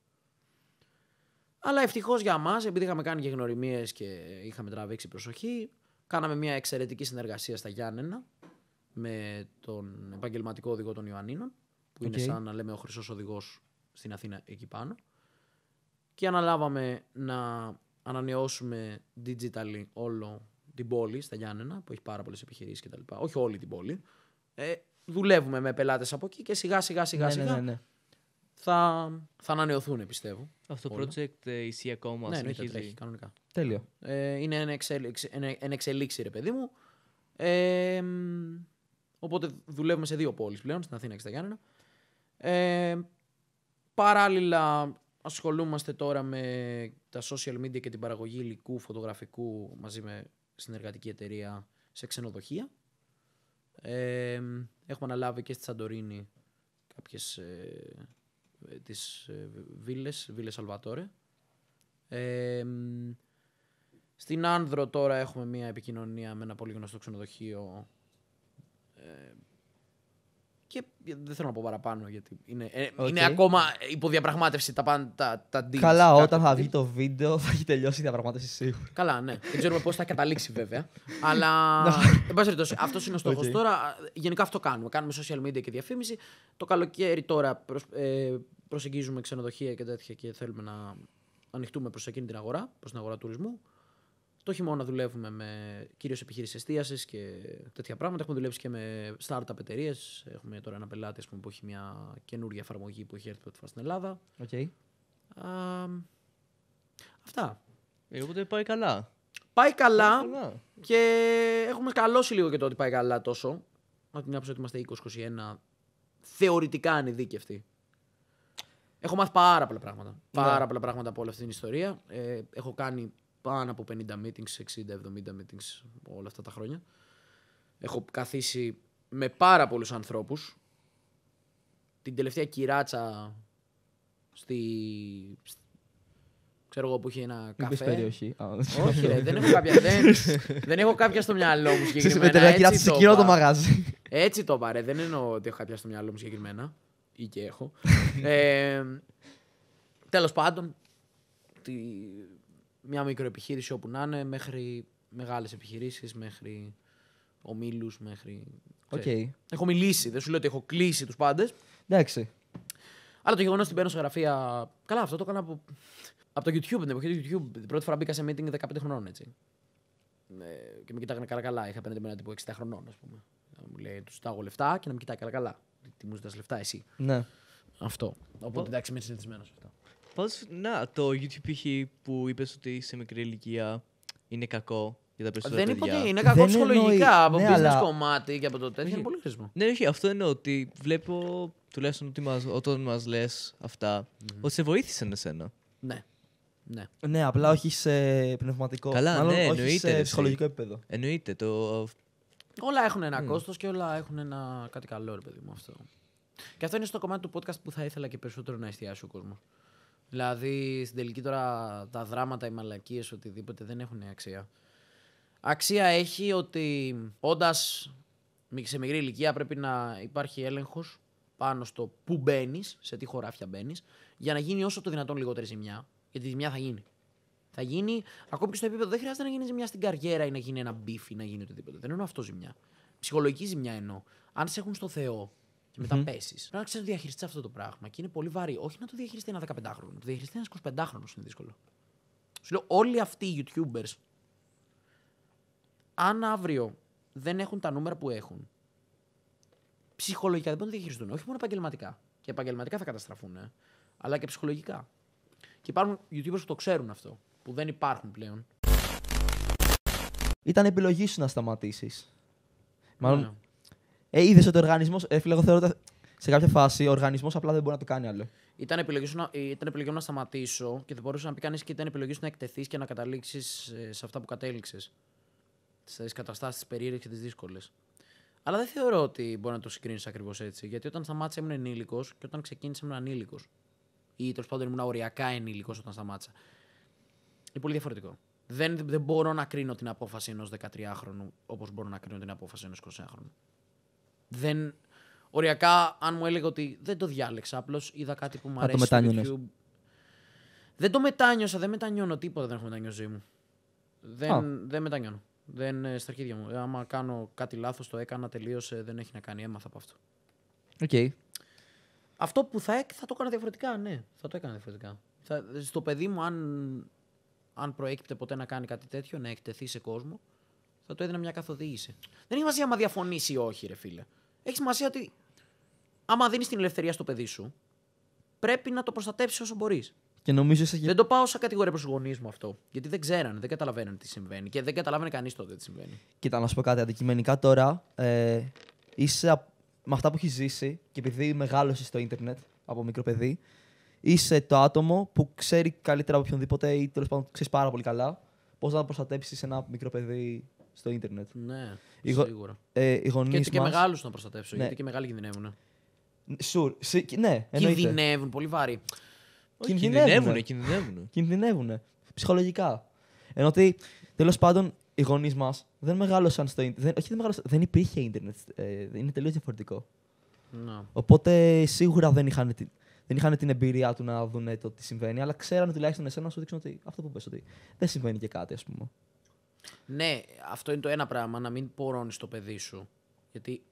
S2: Αλλά ευτυχώς για μας, επειδή είχαμε κάνει και γνωριμίες και είχαμε τραβήξει προσοχή, κάναμε μια εξαιρετική συνεργασία στα Γιάννενα με τον επαγγελματικό οδηγό των Ιωαννίνων, που είναι σαν να λέμε ο χρυσός οδηγός στην Αθήνα εκεί πάνω. Και αναλάβαμε να ανανεώσουμε digitally όλο την πόλη στα Γιάννενα, που έχει πάρα πολλές επιχειρήσεις κτλ. Όχι όλη την πόλη. Ε, δουλεύουμε με πελάτες από εκεί και σιγά σιγά σιγά ναι, ναι, σιγά. Ναι, ναι, θα, θα ανανεωθούν, πιστεύω. Αυτό το project ε, η ακόμα. ναι, Ναι, κανονικά. Τέλειο. Ε, είναι ένα εξελίξη, ένα ρε παιδί μου. Ε, οπότε δουλεύουμε σε δύο πόλεις πλέον, στην Αθήνα και στα Γιάννενα. Ε, Παράλληλα, ασχολούμαστε τώρα με τα social media και την παραγωγή υλικού, φωτογραφικού μαζί με συνεργατική εταιρεία σε ξενοδοχεία. Ε, έχουμε αναλάβει και στη Σαντορίνη κάποιες ε, ε τις ε, βίλες, βίλες Αλβατόρε. στην Άνδρο τώρα έχουμε μια επικοινωνία με ένα πολύ γνωστό ξενοδοχείο ε, και δεν θέλω να πω παραπάνω γιατί είναι, okay. Ε, είναι ακόμα υποδιαπραγμάτευση τα, πάντα, τα,
S1: τα Καλά, όταν θα δει το βίντεο θα έχει τελειώσει η διαπραγμάτευση σίγουρα.
S2: Καλά, ναι. δεν ξέρουμε πώς θα καταλήξει βέβαια. Αλλά εν πάση περιπτώσει, αυτός είναι ο στόχος okay. τώρα. Γενικά αυτό κάνουμε. Κάνουμε social media και διαφήμιση. Το καλοκαίρι τώρα προσ, ε, προσεγγίζουμε ξενοδοχεία και τέτοια και θέλουμε να ανοιχτούμε προς εκείνη την αγορά, προς την αγορά τουρισμού. Το χειμώνα δουλεύουμε με κυρίως επιχείρηση εστίασης και τέτοια πράγματα. Έχουμε δουλέψει και με startup εταιρείες. Έχουμε τώρα ένα πελάτη πούμε, που έχει μια καινούργια εφαρμογή που έχει έρθει πρώτη φορά στην Ελλάδα. Okay. Α, αυτά. Ε, οπότε πάει καλά. Πάει καλά, πάει και έχουμε καλώσει λίγο και το ότι πάει καλά τόσο. Από την άποψη ότι είμαστε 20-21, θεωρητικά ανειδίκευτοι. Έχω μάθει πάρα πολλά πράγματα. Ναι. Πάρα πολλά πράγματα από όλη αυτή την ιστορία. Ε, έχω κάνει πάνω από 50 meetings, 60-70 meetings όλα αυτά τα χρόνια. Έχω καθίσει με πάρα πολλούς ανθρώπους. Την τελευταία κυράτσα στη... Ξέρω εγώ που είχε ένα καφέ. περιοχή. Όχι ρε, δεν έχω κάποια, δεν, δεν έχω κάποια στο μυαλό μου συγκεκριμένα. Ξέρεις, με κυράτσα σε κοινό το μαγάζι. Έτσι το πάρε, δεν εννοώ ότι έχω κάποια στο μυαλό μου συγκεκριμένα. Ή και έχω. ε, τέλος πάντων, μια μικροεπιχείρηση όπου να είναι μέχρι μεγάλες επιχειρήσεις, μέχρι ομίλους, μέχρι. Okay. Έχω μιλήσει, δεν σου λέω ότι έχω κλείσει τους πάντες. Εντάξει. Αλλά το γεγονός ότι μπαίνω σε γραφεία. Καλά, αυτό το έκανα από, από το YouTube. Την εποχή του YouTube. πρώτη φορά μπήκα σε meeting 15 χρονών, έτσι. Ε, και με κοιτάγανε καλά καλά. Είχα απέναντι με έναν τύπο 60 χρονών, ας πούμε. Να μου λέει, τους στάγω λεφτά και να με κοιτάει καλά καλά. Τι μου ζητάς λεφτά, εσύ. Ναι. Αυτό. Οπότε εντάξει, είμαι συνηθισμένος αυτό.
S3: Πώς, να, το YouTube που είπες ότι σε μικρή ηλικία είναι κακό για τα περισσότερα Δεν παιδιά. είπα ότι είναι κακό ψυχολογικά από Ναι, business αλλά- κομμάτι και από το τέτοιο. Είναι πολύ χρήσιμο. Ναι, όχι, αυτό είναι ότι βλέπω τουλάχιστον ότι μας, όταν μας λες αυτά, ότι σε βοήθησαν εσένα.
S1: Ναι. ναι. Ναι, απλά όχι σε πνευματικό. Καλά, ναι, όχι εννοείται, σε ψυχολογικό επίπεδο.
S3: Εννοείται το... Όλα έχουν ένα κόστος
S2: και όλα έχουν ένα κάτι καλό, ρε παιδί μου αυτό. Και αυτό είναι στο κομμάτι του podcast που θα ήθελα και περισσότερο να εστιάσει ο κόσμος. Δηλαδή στην τελική τώρα τα δράματα, οι μαλακίες, οτιδήποτε δεν έχουν αξία. Αξία έχει ότι όντας σε μικρή ηλικία πρέπει να υπάρχει έλεγχος πάνω στο πού μπαίνεις, σε τι χωράφια μπαίνεις, για να γίνει όσο το δυνατόν λιγότερη ζημιά. Γιατί η ζημιά θα γίνει. Θα γίνει, ακόμη και στο επίπεδο, δεν χρειάζεται να γίνει ζημιά στην καριέρα ή να γίνει ένα μπίφι, ή να γίνει οτιδήποτε. Δεν εννοώ αυτό ζημιά. Ψυχολογική ζημιά εννοώ. Αν σε έχουν στο Θεό, και μετά mm-hmm. πέσεις. Πρέπει να ξέρεις να διαχειριστείς αυτό το πράγμα και είναι πολύ βαρύ. Όχι να το διαχειριστεί ένα 15χρονο, να το διαχειριστεί ένας 25χρονο είναι δύσκολο. Σου λέω, όλοι αυτοί οι YouTubers, αν αύριο δεν έχουν τα νούμερα που έχουν, ψυχολογικά δεν μπορούν να διαχειριστούν. Όχι μόνο επαγγελματικά. Και επαγγελματικά θα καταστραφούν, ε, αλλά και ψυχολογικά. Και υπάρχουν YouTubers που το ξέρουν αυτό, που δεν υπάρχουν πλέον.
S1: Ήταν επιλογή σου να σταματήσεις. Μάλλον ναι. Ε, είδες ότι ο οργανισμός. Ε, φίλε, εγώ θεωρώ ότι σε κάποια φάση ο οργανισμός απλά δεν μπορεί να το κάνει άλλο.
S2: Ήταν επιλογής, σου να, επιλογή μου να σταματήσω και δεν μπορούσε να πει κανείς και ήταν επιλογή σου να εκτεθείς και να καταλήξεις ε, σε αυτά που κατέληξες. Στις καταστάσεις τι περίεργε και τι δύσκολε. Αλλά δεν θεωρώ ότι μπορεί να το συγκρίνεις ακριβώς έτσι. Γιατί όταν σταμάτησα ήμουν ενήλικος και όταν ξεκίνησα ήμουν ανήλικος. Ή τέλος πάντων ήμουν οριακά ενήλικος όταν σταμάτησα. Είναι πολύ διαφορετικό. Δεν, δεν μπορώ να κρίνω την απόφαση ενός 13χρονου όπως μπορώ να κρίνω την απόφαση ενός 20χρονου. Δεν... Οριακά, αν μου έλεγε ότι δεν το διάλεξα, απλώς είδα κάτι που μου αρέσει στο YouTube. Δεν το μετάνιωσα, δεν μετανιώνω τίποτα, δεν έχω μετανιώσει ζωή μου. Δεν, Α. δεν μετανιώνω. Δεν ε, στα αρχίδια μου. Άμα κάνω κάτι λάθος, το έκανα, τελείωσε, δεν έχει να κάνει, έμαθα από αυτό. Οκ. Αυτό που θα, θα το έκανα διαφορετικά, ναι, θα το έκανα διαφορετικά. στο παιδί μου, αν, αν προέκυπτε ποτέ να κάνει κάτι τέτοιο, να εκτεθεί σε κόσμο, θα το έδινα μια καθοδήγηση. Δεν έχει μαζί άμα διαφωνήσει όχι, ρε φίλε. Έχει σημασία ότι άμα δίνεις την ελευθερία στο παιδί σου, πρέπει να το προστατεύσει όσο μπορείς. Και νομίζω σε... Δεν το πάω σαν κατηγορία προς τους γονείς μου αυτό. Γιατί δεν ξέρανε, δεν καταλαβαίνουν τι συμβαίνει. Και δεν καταλάβαινε κανείς τότε τι συμβαίνει.
S1: Κοίτα, να σου πω κάτι. Αντικειμενικά τώρα ε, είσαι με αυτά που έχεις ζήσει και επειδή μεγάλωσες στο ίντερνετ από μικρό παιδί, είσαι το άτομο που ξέρει καλύτερα από οποιονδήποτε ή τέλος πάντων ξέρεις πάρα πολύ καλά πώς να προστατέψει ένα μικρό παιδί στο ίντερνετ. Ναι, σίγουρα. Ε, οι και, μας... και μεγάλους να προστατεύσουν, ναι. γιατί
S2: και μεγάλοι κινδυνεύουν.
S1: Sure. Ναι, εννοείται.
S2: Κινδυνεύουν, πολύ βαρύ. Κινδυνεύουν,
S1: κινδυνεύουν. κινδυνεύουν. Ψυχολογικά. Ενώ ότι τέλος πάντων οι γονείς μας δεν μεγάλωσαν στο Ιντερνετ. Όχι, δεν μεγάλωσαν. Δεν υπήρχε Ιντερνετ. Ε, είναι τελείως διαφορετικό. Να. Οπότε σίγουρα δεν είχαν, την, δεν είχαν την εμπειρία του να δουν το τι συμβαίνει, αλλά ξέρανε τουλάχιστον εσένα να σου δείξουν ότι αυτό που πες, ότι δεν συμβαίνει και κάτι, ας πούμε.
S2: Ναι, αυτό είναι το ένα πράγμα, να μην πορώνεις το παιδί σου. Γιατί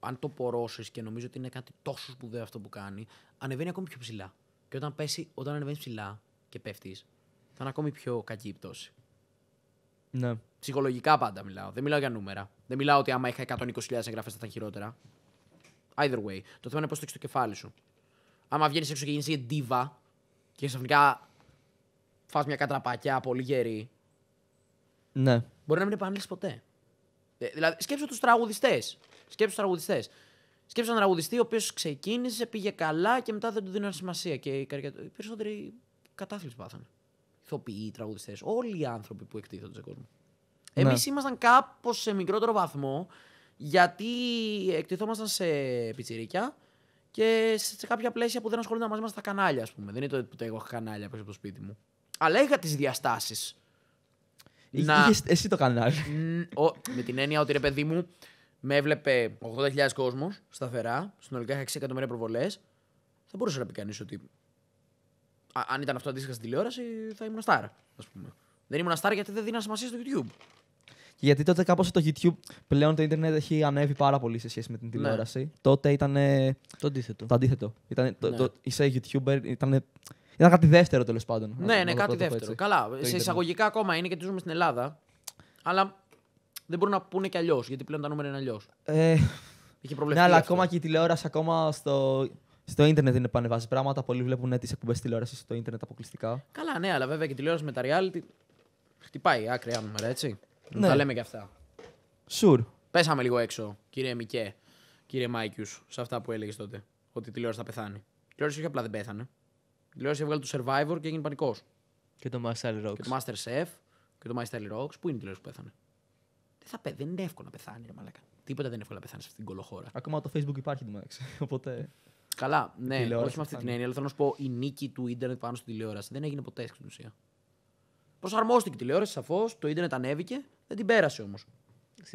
S2: αν το πορώσεις και νομίζω ότι είναι κάτι τόσο σπουδαίο αυτό που κάνει, ανεβαίνει ακόμη πιο ψηλά. Και όταν πέσει, όταν ανεβαίνεις ψηλά και πέφτεις, θα είναι ακόμη πιο κακή η πτώση. Ναι. Ψυχολογικά πάντα μιλάω. Δεν μιλάω για νούμερα. Δεν μιλάω ότι άμα είχα 120.000 εγγραφές θα ήταν χειρότερα. Either way. Το θέμα είναι πώς το έχεις το κεφάλι σου. Άμα βγαίνεις έξω και γίνει diva και ξαφνικά φά μια κατραπακιά πολύ γερή, ναι. Μπορεί να μην επανέλθεις ποτέ. Ε, δηλαδή, σκέψου τους τραγουδιστές. Σκέψου τους τραγουδιστές. Σκέψω έναν τραγουδιστή ο οποίος ξεκίνησε, πήγε καλά και μετά δεν του δίνανε σημασία. Και οι, καρια... οι
S3: περισσότεροι
S2: κατάθλιψη πάθανε. Ηθοποιοί, τραγουδιστές. Όλοι οι άνθρωποι που εκτίθονται σε κόσμο. Ναι. Εμείς ήμασταν κάπως σε μικρότερο βαθμό γιατί εκτιθόμασταν σε πιτσιρίκια και σε κάποια πλαίσια που δεν ασχολούνταν μαζί μας τα κανάλια, ας πούμε. Δεν είναι το ότι εγώ είχα κανάλια πίσω από το σπίτι μου. Αλλά είχα τις διαστάσεις
S1: Είχες, εσύ το κανάλι.
S2: Ο, με την έννοια ότι ρε παιδί μου, με έβλεπε 80.000 κόσμος σταθερά, συνολικά είχα 6 εκατομμύρια προβολές. Θα μπορούσε να πει κανείς ότι. αν ήταν αυτό αντίστοιχα στην τηλεόραση, θα ήμουν στάρα, ας πούμε. Δεν ήμουν στάρα γιατί δεν δίνα σημασία στο YouTube.
S1: Και γιατί τότε κάπως το YouTube πλέον το Ιντερνετ έχει ανέβει πάρα πολύ σε σχέση με την ναι. τηλεόραση. Τότε ήταν. Το αντίθετο. Το αντίθετο. Ναι. είσαι YouTuber, ήταν ήταν κάτι δεύτερο τέλος πάντων. Ναι, ναι, κάτι δεύτερο. Έτσι. Καλά. Το σε εισαγωγικά
S2: ακόμα είναι γιατί ζούμε στην Ελλάδα. Αλλά δεν μπορούν να πούνε κι αλλιώς, γιατί πλέον τα νούμερα είναι αλλιώς.
S3: Ε,
S1: Είχε προβλεφθεί. Ναι, αλλά αυτό. ακόμα και η τηλεόραση, ακόμα στο, στο ίντερνετ είναι που πράγματα. Πολλοί βλέπουν ναι, τις εκπομπές τηλεόρασης στο ίντερνετ αποκλειστικά.
S2: Καλά, ναι, αλλά βέβαια και τηλεόραση με τα reality χτυπάει άκρια νούμερα, έτσι. Ναι. Τα λέμε κι αυτά. Sure. Πέσαμε λίγο έξω, κύριε Μικέ, κύριε Μάικιους, σε αυτά που έλεγες τότε. Ότι η τηλεόραση θα πεθάνει. Η τηλεόραση όχι απλά δεν πέθανε τηλεόραση έβγαλε το Survivor και έγινε πανικός. Και το Master Rocks. Και το Master Chef και το Master Rocks. Πού είναι η τηλεόραση που πέθανε. Δεν, θα, πέ, δεν είναι εύκολο να πεθάνει, ρε Μαλάκα. Τίποτα δεν είναι εύκολο να πεθάνεις σε αυτήν την κολοχώρα.
S1: Ακόμα το Facebook υπάρχει μεταξύ. Οπότε.
S2: Καλά, ναι, όχι με αυτή την έννοια, αλλά θέλω να σου πω η νίκη του ίντερνετ πάνω στην τηλεόραση δεν έγινε ποτέ στην ουσία. Προσαρμόστηκε η τηλεόραση σαφώς, το ίντερνετ ανέβηκε,
S3: δεν την πέρασε όμως.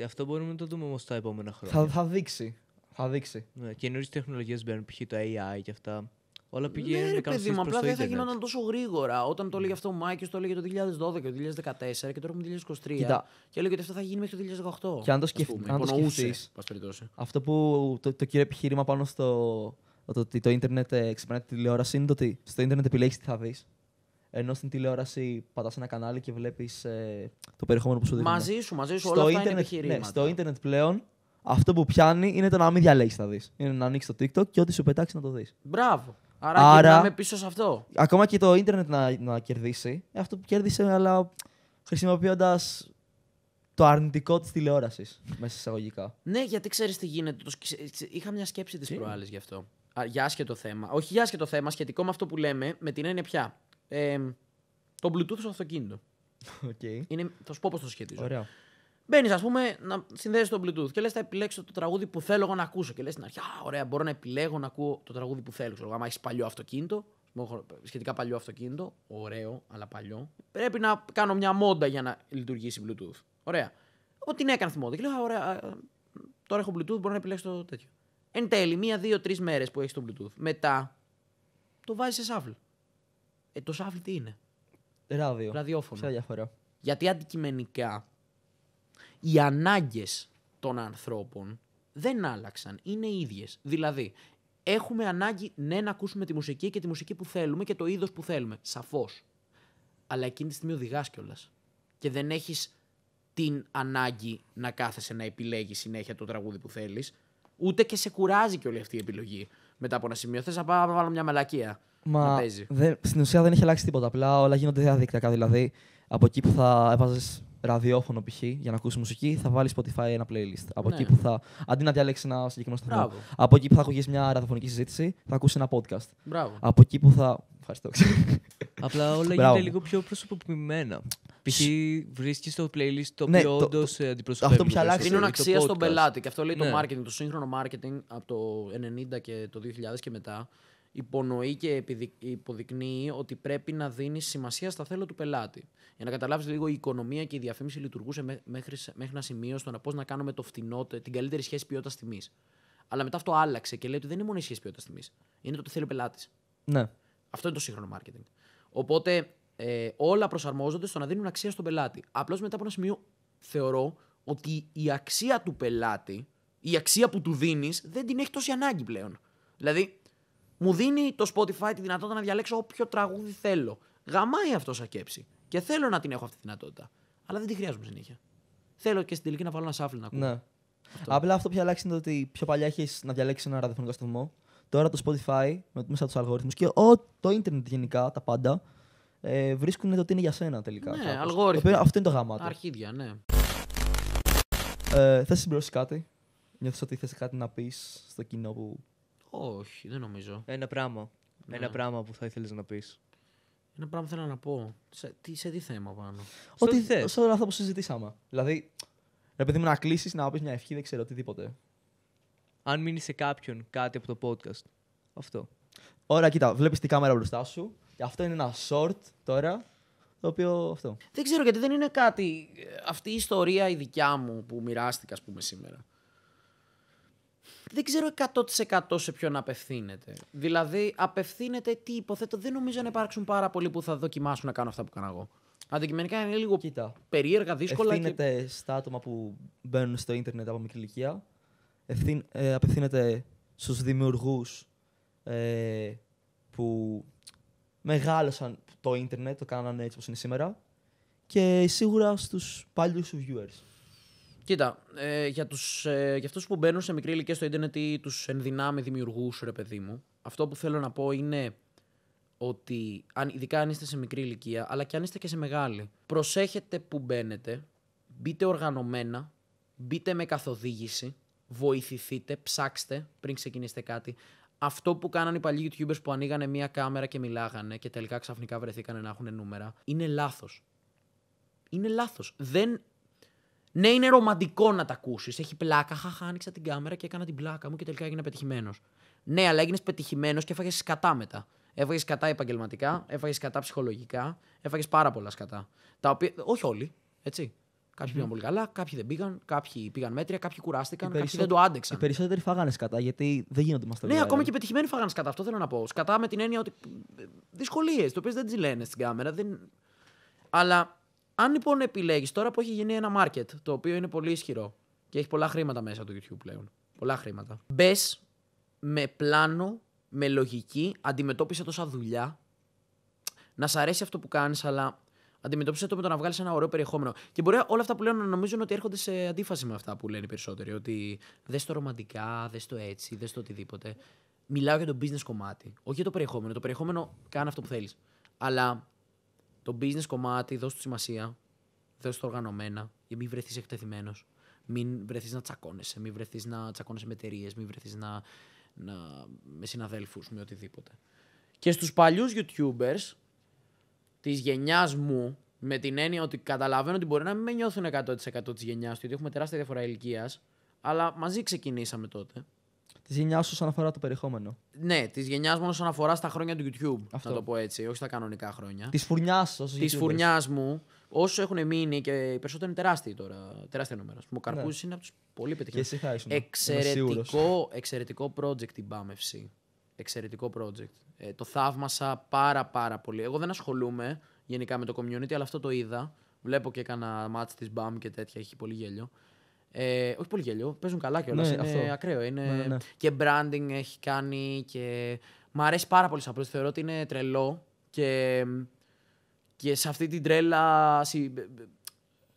S3: Αυτό μπορούμε να το δούμε όμως τα επόμενα χρόνια. Θα, θα δείξει. Θα δείξει. Ναι, Καινούριες τεχνολογίες μπαίνουν, π.χ. το AI και αυτά. Όλα πήγαινε ναι, απλά δεν θα γινόταν
S2: τόσο γρήγορα. Όταν το έλεγε ναι. αυτό ο Μάικη, το έλεγε το 2012 και το 2014 και τώρα έχουμε το 2023. Κοίτα. Και έλεγε ότι αυτό θα γίνει μέχρι το 2018. Και αν το σκεφτεί.
S1: Αυτό που το, το κύριο επιχείρημα πάνω στο το ότι το ίντερνετ ε, ξυπνάει τη τηλεόραση είναι το ότι στο ίντερνετ επιλέγεις τι θα δεις. Ενώ στην τηλεόραση πατάς ένα κανάλι και βλέπεις ε, το περιεχόμενο που σου δίνει. Μαζί σου, μαζί σου. Στο όλα αυτά είναι επιχειρήματα. Ναι, στο ίντερνετ πλέον αυτό που πιάνει είναι το να μην διαλέξει θα δεις. Είναι να ανοίξεις το TikTok και ό,τι σου πετάξει να το δεις. Μπράβο. Άρα, Άρα πίσω σε αυτό. Ακόμα και το ίντερνετ να, να κερδίσει. Ε, αυτό που κέρδισε, αλλά χρησιμοποιώντας το αρνητικό της τηλεόρασης μέσα εισαγωγικά.
S2: Ναι, γιατί ξέρεις τι γίνεται. Είχα μια σκέψη τη προάλλη γι' αυτό. Α, για άσχετο θέμα. Όχι για άσχετο θέμα, σχετικό με αυτό που λέμε, με την έννοια πια. Ε, το Bluetooth στο αυτοκίνητο. Okay. Είναι, θα σου πω πώς το σχετίζω. Ωραία. Μπαίνεις, ας πούμε, να συνδέσεις το Bluetooth και λες: Θα επιλέξω το τραγούδι που θέλω εγώ να ακούσω. Και λες στην αρχή: Α, ωραία, μπορώ να επιλέγω να ακούω το τραγούδι που θέλω. Ξέρω, άμα έχεις παλιό αυτοκίνητο, σχετικά παλιό αυτοκίνητο, ωραίο, αλλά παλιό, πρέπει να κάνω μια μόντα για να λειτουργήσει Bluetooth. Ωραία. Εγώ την έκανα στη μόντα και λέω: ωραία, τώρα έχω Bluetooth, μπορώ να επιλέξω το τέτοιο. Εν τέλει, μία-δύο-τρει μέρες που έχεις το Bluetooth, μετά το βάζεις σε σάφλ. Ε, το σάφλ τι είναι. Ράδιο. Ραδιόφωνο. Σε διαφορά. Γιατί αντικειμενικά οι ανάγκες των ανθρώπων δεν άλλαξαν, είναι ίδιες. Δηλαδή, έχουμε ανάγκη ναι να ακούσουμε τη μουσική και τη μουσική που θέλουμε και το είδος που θέλουμε, σαφώς. Αλλά εκείνη τη στιγμή οδηγάς κιόλας. Και δεν έχεις την ανάγκη να κάθεσαι να επιλέγεις συνέχεια το τραγούδι που θέλεις, ούτε και σε κουράζει και όλη αυτή η επιλογή μετά από ένα σημείο. Θες να πάω να βάλω μια μαλακία. Μα να παίζει.
S1: στην ουσία δεν έχει αλλάξει τίποτα. Απλά όλα γίνονται διαδίκτυα. Δηλαδή, από εκεί που θα έβαζες ραδιόφωνο π.χ. για να ακούσεις μουσική, θα βάλεις Spotify ένα playlist. Από ναι. εκεί που θα, αντί να διαλέξει ένα συγκεκριμένο σταθμό. Από εκεί που θα ακούγεις μια ραδιοφωνική συζήτηση, θα ακούσεις ένα podcast. Μπράβο. Από εκεί που θα. Ευχαριστώ.
S3: Απλά όλα γίνονται λίγο πιο προσωποποιημένα. Π.χ. βρίσκεις το playlist το ναι, οποίο όντω αντιπροσωπεύει. Αυτό που αλλάξει. αξία στον πελάτη. Και αυτό λέει το ναι. marketing, το σύγχρονο marketing από
S2: το 90 και το 2000 και μετά υπονοεί και υποδεικνύει ότι πρέπει να δίνει σημασία στα θέλω του πελάτη. Για να καταλάβεις λίγο, η οικονομία και η διαφήμιση λειτουργούσε μέχρι, μέχρι ένα σημείο στο να πώς να κάνουμε το φτηνό, την καλύτερη σχέση ποιότητας τιμής. Αλλά μετά αυτό άλλαξε και λέει ότι δεν είναι μόνο η σχέση ποιότητας τιμής. Είναι το ότι θέλει ο πελάτης. Ναι. Αυτό είναι το σύγχρονο marketing. Οπότε ε, όλα προσαρμόζονται στο να δίνουν αξία στον πελάτη. Απλώς μετά από ένα σημείο θεωρώ ότι η αξία του πελάτη, η αξία που του δίνεις, δεν την έχει τόση ανάγκη πλέον. Δηλαδή, μου δίνει το Spotify τη δυνατότητα να διαλέξω όποιο τραγούδι θέλω. Γαμάει αυτό σαν σκέψη. Και θέλω να την έχω αυτή τη δυνατότητα. Αλλά δεν τη χρειάζομαι συνέχεια. Θέλω και στην τελική να βάλω ένα σάφλι να ακούω. Ναι.
S1: Αυτό. Απλά αυτό που έχει αλλάξει είναι ότι πιο παλιά έχεις να διαλέξεις ένα ραδιοφωνικό σταθμό. Τώρα το Spotify, με, μέσα τους αλγόριθμους και ό, το ίντερνετ γενικά, τα πάντα, ε, βρίσκουν ότι είναι για σένα τελικά. Ναι, κάπως. αυτό είναι το γάμα
S2: Αρχίδια, ναι.
S1: Ε, συμπληρώσεις κάτι. Νιώθω ότι θες κάτι να πεις στο κοινό
S3: που όχι, δεν νομίζω. Ένα πράγμα. Ναι. Ένα πράγμα που θα ήθελες να πεις.
S1: Ένα πράγμα που θέλω να πω. Σε τι, σε τι θέμα πάνω.
S3: Ό,τι θε. Σε όλα αυτά που συζητήσαμε. Δηλαδή,
S1: επειδή παιδί μου, να κλείσεις, να πεις μια ευχή, δεν ξέρω οτιδήποτε.
S3: Αν μείνεις σε κάποιον κάτι από το podcast.
S1: Αυτό. Ωραία, κοίτα, βλέπεις την κάμερα μπροστά σου. Και αυτό είναι ένα short τώρα. Το οποίο αυτό.
S2: Δεν ξέρω γιατί δεν είναι κάτι. Ε, αυτή η ιστορία η δικιά μου που μοιράστηκα, ας πούμε, σήμερα δεν ξέρω 100% σε ποιον απευθύνεται. Δηλαδή, απευθύνεται τι υποθέτω. Δεν νομίζω να υπάρξουν πάρα πολλοί που θα δοκιμάσουν να κάνω αυτά που κάνω εγώ. Αντικειμενικά είναι λίγο Κοίτα,
S1: περίεργα, δύσκολα. Ευθύνεται και... στα άτομα που μπαίνουν στο ίντερνετ από μικρή ηλικία. Ευθύν, ε, απευθύνεται στους δημιουργούς ε, που μεγάλωσαν το ίντερνετ, το κάνανε έτσι όπως είναι σήμερα. Και σίγουρα στους πάλιού viewers.
S2: Κοίτα, ε, για, τους, ε, για αυτούς που μπαίνουν σε μικρή ηλικία στο ίντερνετ ή τους ενδυνάμει δημιουργούς, ρε παιδί μου, αυτό που θέλω να πω είναι ότι αν, ειδικά αν είστε σε μικρή ηλικία, αλλά και αν είστε και σε μεγάλη, προσέχετε που μπαίνετε, μπείτε οργανωμένα, μπείτε με καθοδήγηση, βοηθηθείτε, ψάξτε πριν ξεκινήσετε κάτι. Αυτό που κάνανε οι παλιοί YouTubers που ανοίγανε μία κάμερα και μιλάγανε και τελικά ξαφνικά βρεθήκανε να έχουν νούμερα, είναι λάθος. Είναι λάθος. Δεν ναι, είναι ρομαντικό να τα ακούσεις. Έχει πλάκα. Χαχά, άνοιξα την κάμερα και έκανα την πλάκα μου και τελικά έγινε πετυχημένος. Ναι, αλλά έγινες πετυχημένος και έφαγες σκατά μετά. Έφαγες σκατά επαγγελματικά, έφαγες σκατά ψυχολογικά, έφαγες πάρα πολλά σκατά. Τα οποία, όχι όλοι, έτσι. Κάποιοι mm-hmm. πήγαν πολύ καλά, κάποιοι δεν πήγαν, κάποιοι πήγαν μέτρια, κάποιοι κουράστηκαν, κάποιοι δεν το άντεξαν. Οι
S1: περισσότεροι φάγανε σκατά, γιατί δεν γίνονται μας Ναι, ακόμα και
S2: πετυχημένοι φάγανε σκατά, αυτό θέλω να πω. Σκατά με την έννοια ότι. Ε, δυσκολίες, το οποίε δεν τις λένε στην κάμερα. Δεν... Αλλά αν λοιπόν επιλέγεις τώρα που έχει γίνει ένα market το οποίο είναι πολύ ισχυρό και έχει πολλά χρήματα μέσα του YouTube πλέον. Πολλά χρήματα. Μπες με πλάνο, με λογική, αντιμετώπισε τόσα δουλειά. Να σ' αρέσει αυτό που κάνεις, αλλά αντιμετώπισε το με το να βγάλεις ένα ωραίο περιεχόμενο. Και μπορεί όλα αυτά που λένε να νομίζουν ότι έρχονται σε αντίφαση με αυτά που λένε οι περισσότεροι. Ότι δες το ρομαντικά, δες το έτσι, δες το οτιδήποτε. Μιλάω για το business κομμάτι. Όχι για το περιεχόμενο. Το περιεχόμενο κάνει αυτό που θέλεις. Αλλά το business κομμάτι, δώσ' του σημασία, δώσ' το οργανωμένα, για μην βρεθείς εκτεθειμένος. Μην βρεθείς να τσακώνεσαι, μην βρεθείς να τσακώνεσαι με εταιρείες, μην βρεθείς να, να, με συναδέλφους, με οτιδήποτε. Και στους παλιούς YouTubers της γενιάς μου, με την έννοια ότι καταλαβαίνω ότι μπορεί να μην με νιώθουν 100% της γενιάς του, έχουμε τεράστια διαφορά ηλικίας, αλλά μαζί ξεκινήσαμε τότε.
S1: Της γενιάς σου όσον αφορά το περιεχόμενο.
S2: Ναι, της γενιάς μου όσον αφορά στα χρόνια του YouTube. Αυτό. το πω έτσι, όχι στα κανονικά χρόνια. Της φουρνιάς Της φουρνιάς μου. Όσο έχουν μείνει και οι περισσότεροι είναι τεράστιοι τώρα. Τεράστιο νούμερο. Ο ναι. Καρπούζης
S1: είναι από τους πολύ πετυχημένου. Εξαιρετικό,
S2: εξαιρετικό project η μπάμευση. Εξαιρετικό project. Ε, το θαύμασα πάρα πάρα πολύ. Εγώ δεν ασχολούμαι γενικά με το community, αλλά αυτό το είδα. Βλέπω και έκανα μάτς της BAM και τέτοια, έχει πολύ γέλιο. Ε, όχι πολύ γελίο, παίζουν καλά κιόλας. Ναι, είναι αυτό. ακραίο. Είναι... Ναι, ναι, ναι. Και branding έχει κάνει. Και... Μ' αρέσει πάρα πολύ σαν Θεωρώ ότι είναι τρελό. Και, και σε αυτή την τρέλα ε, ε,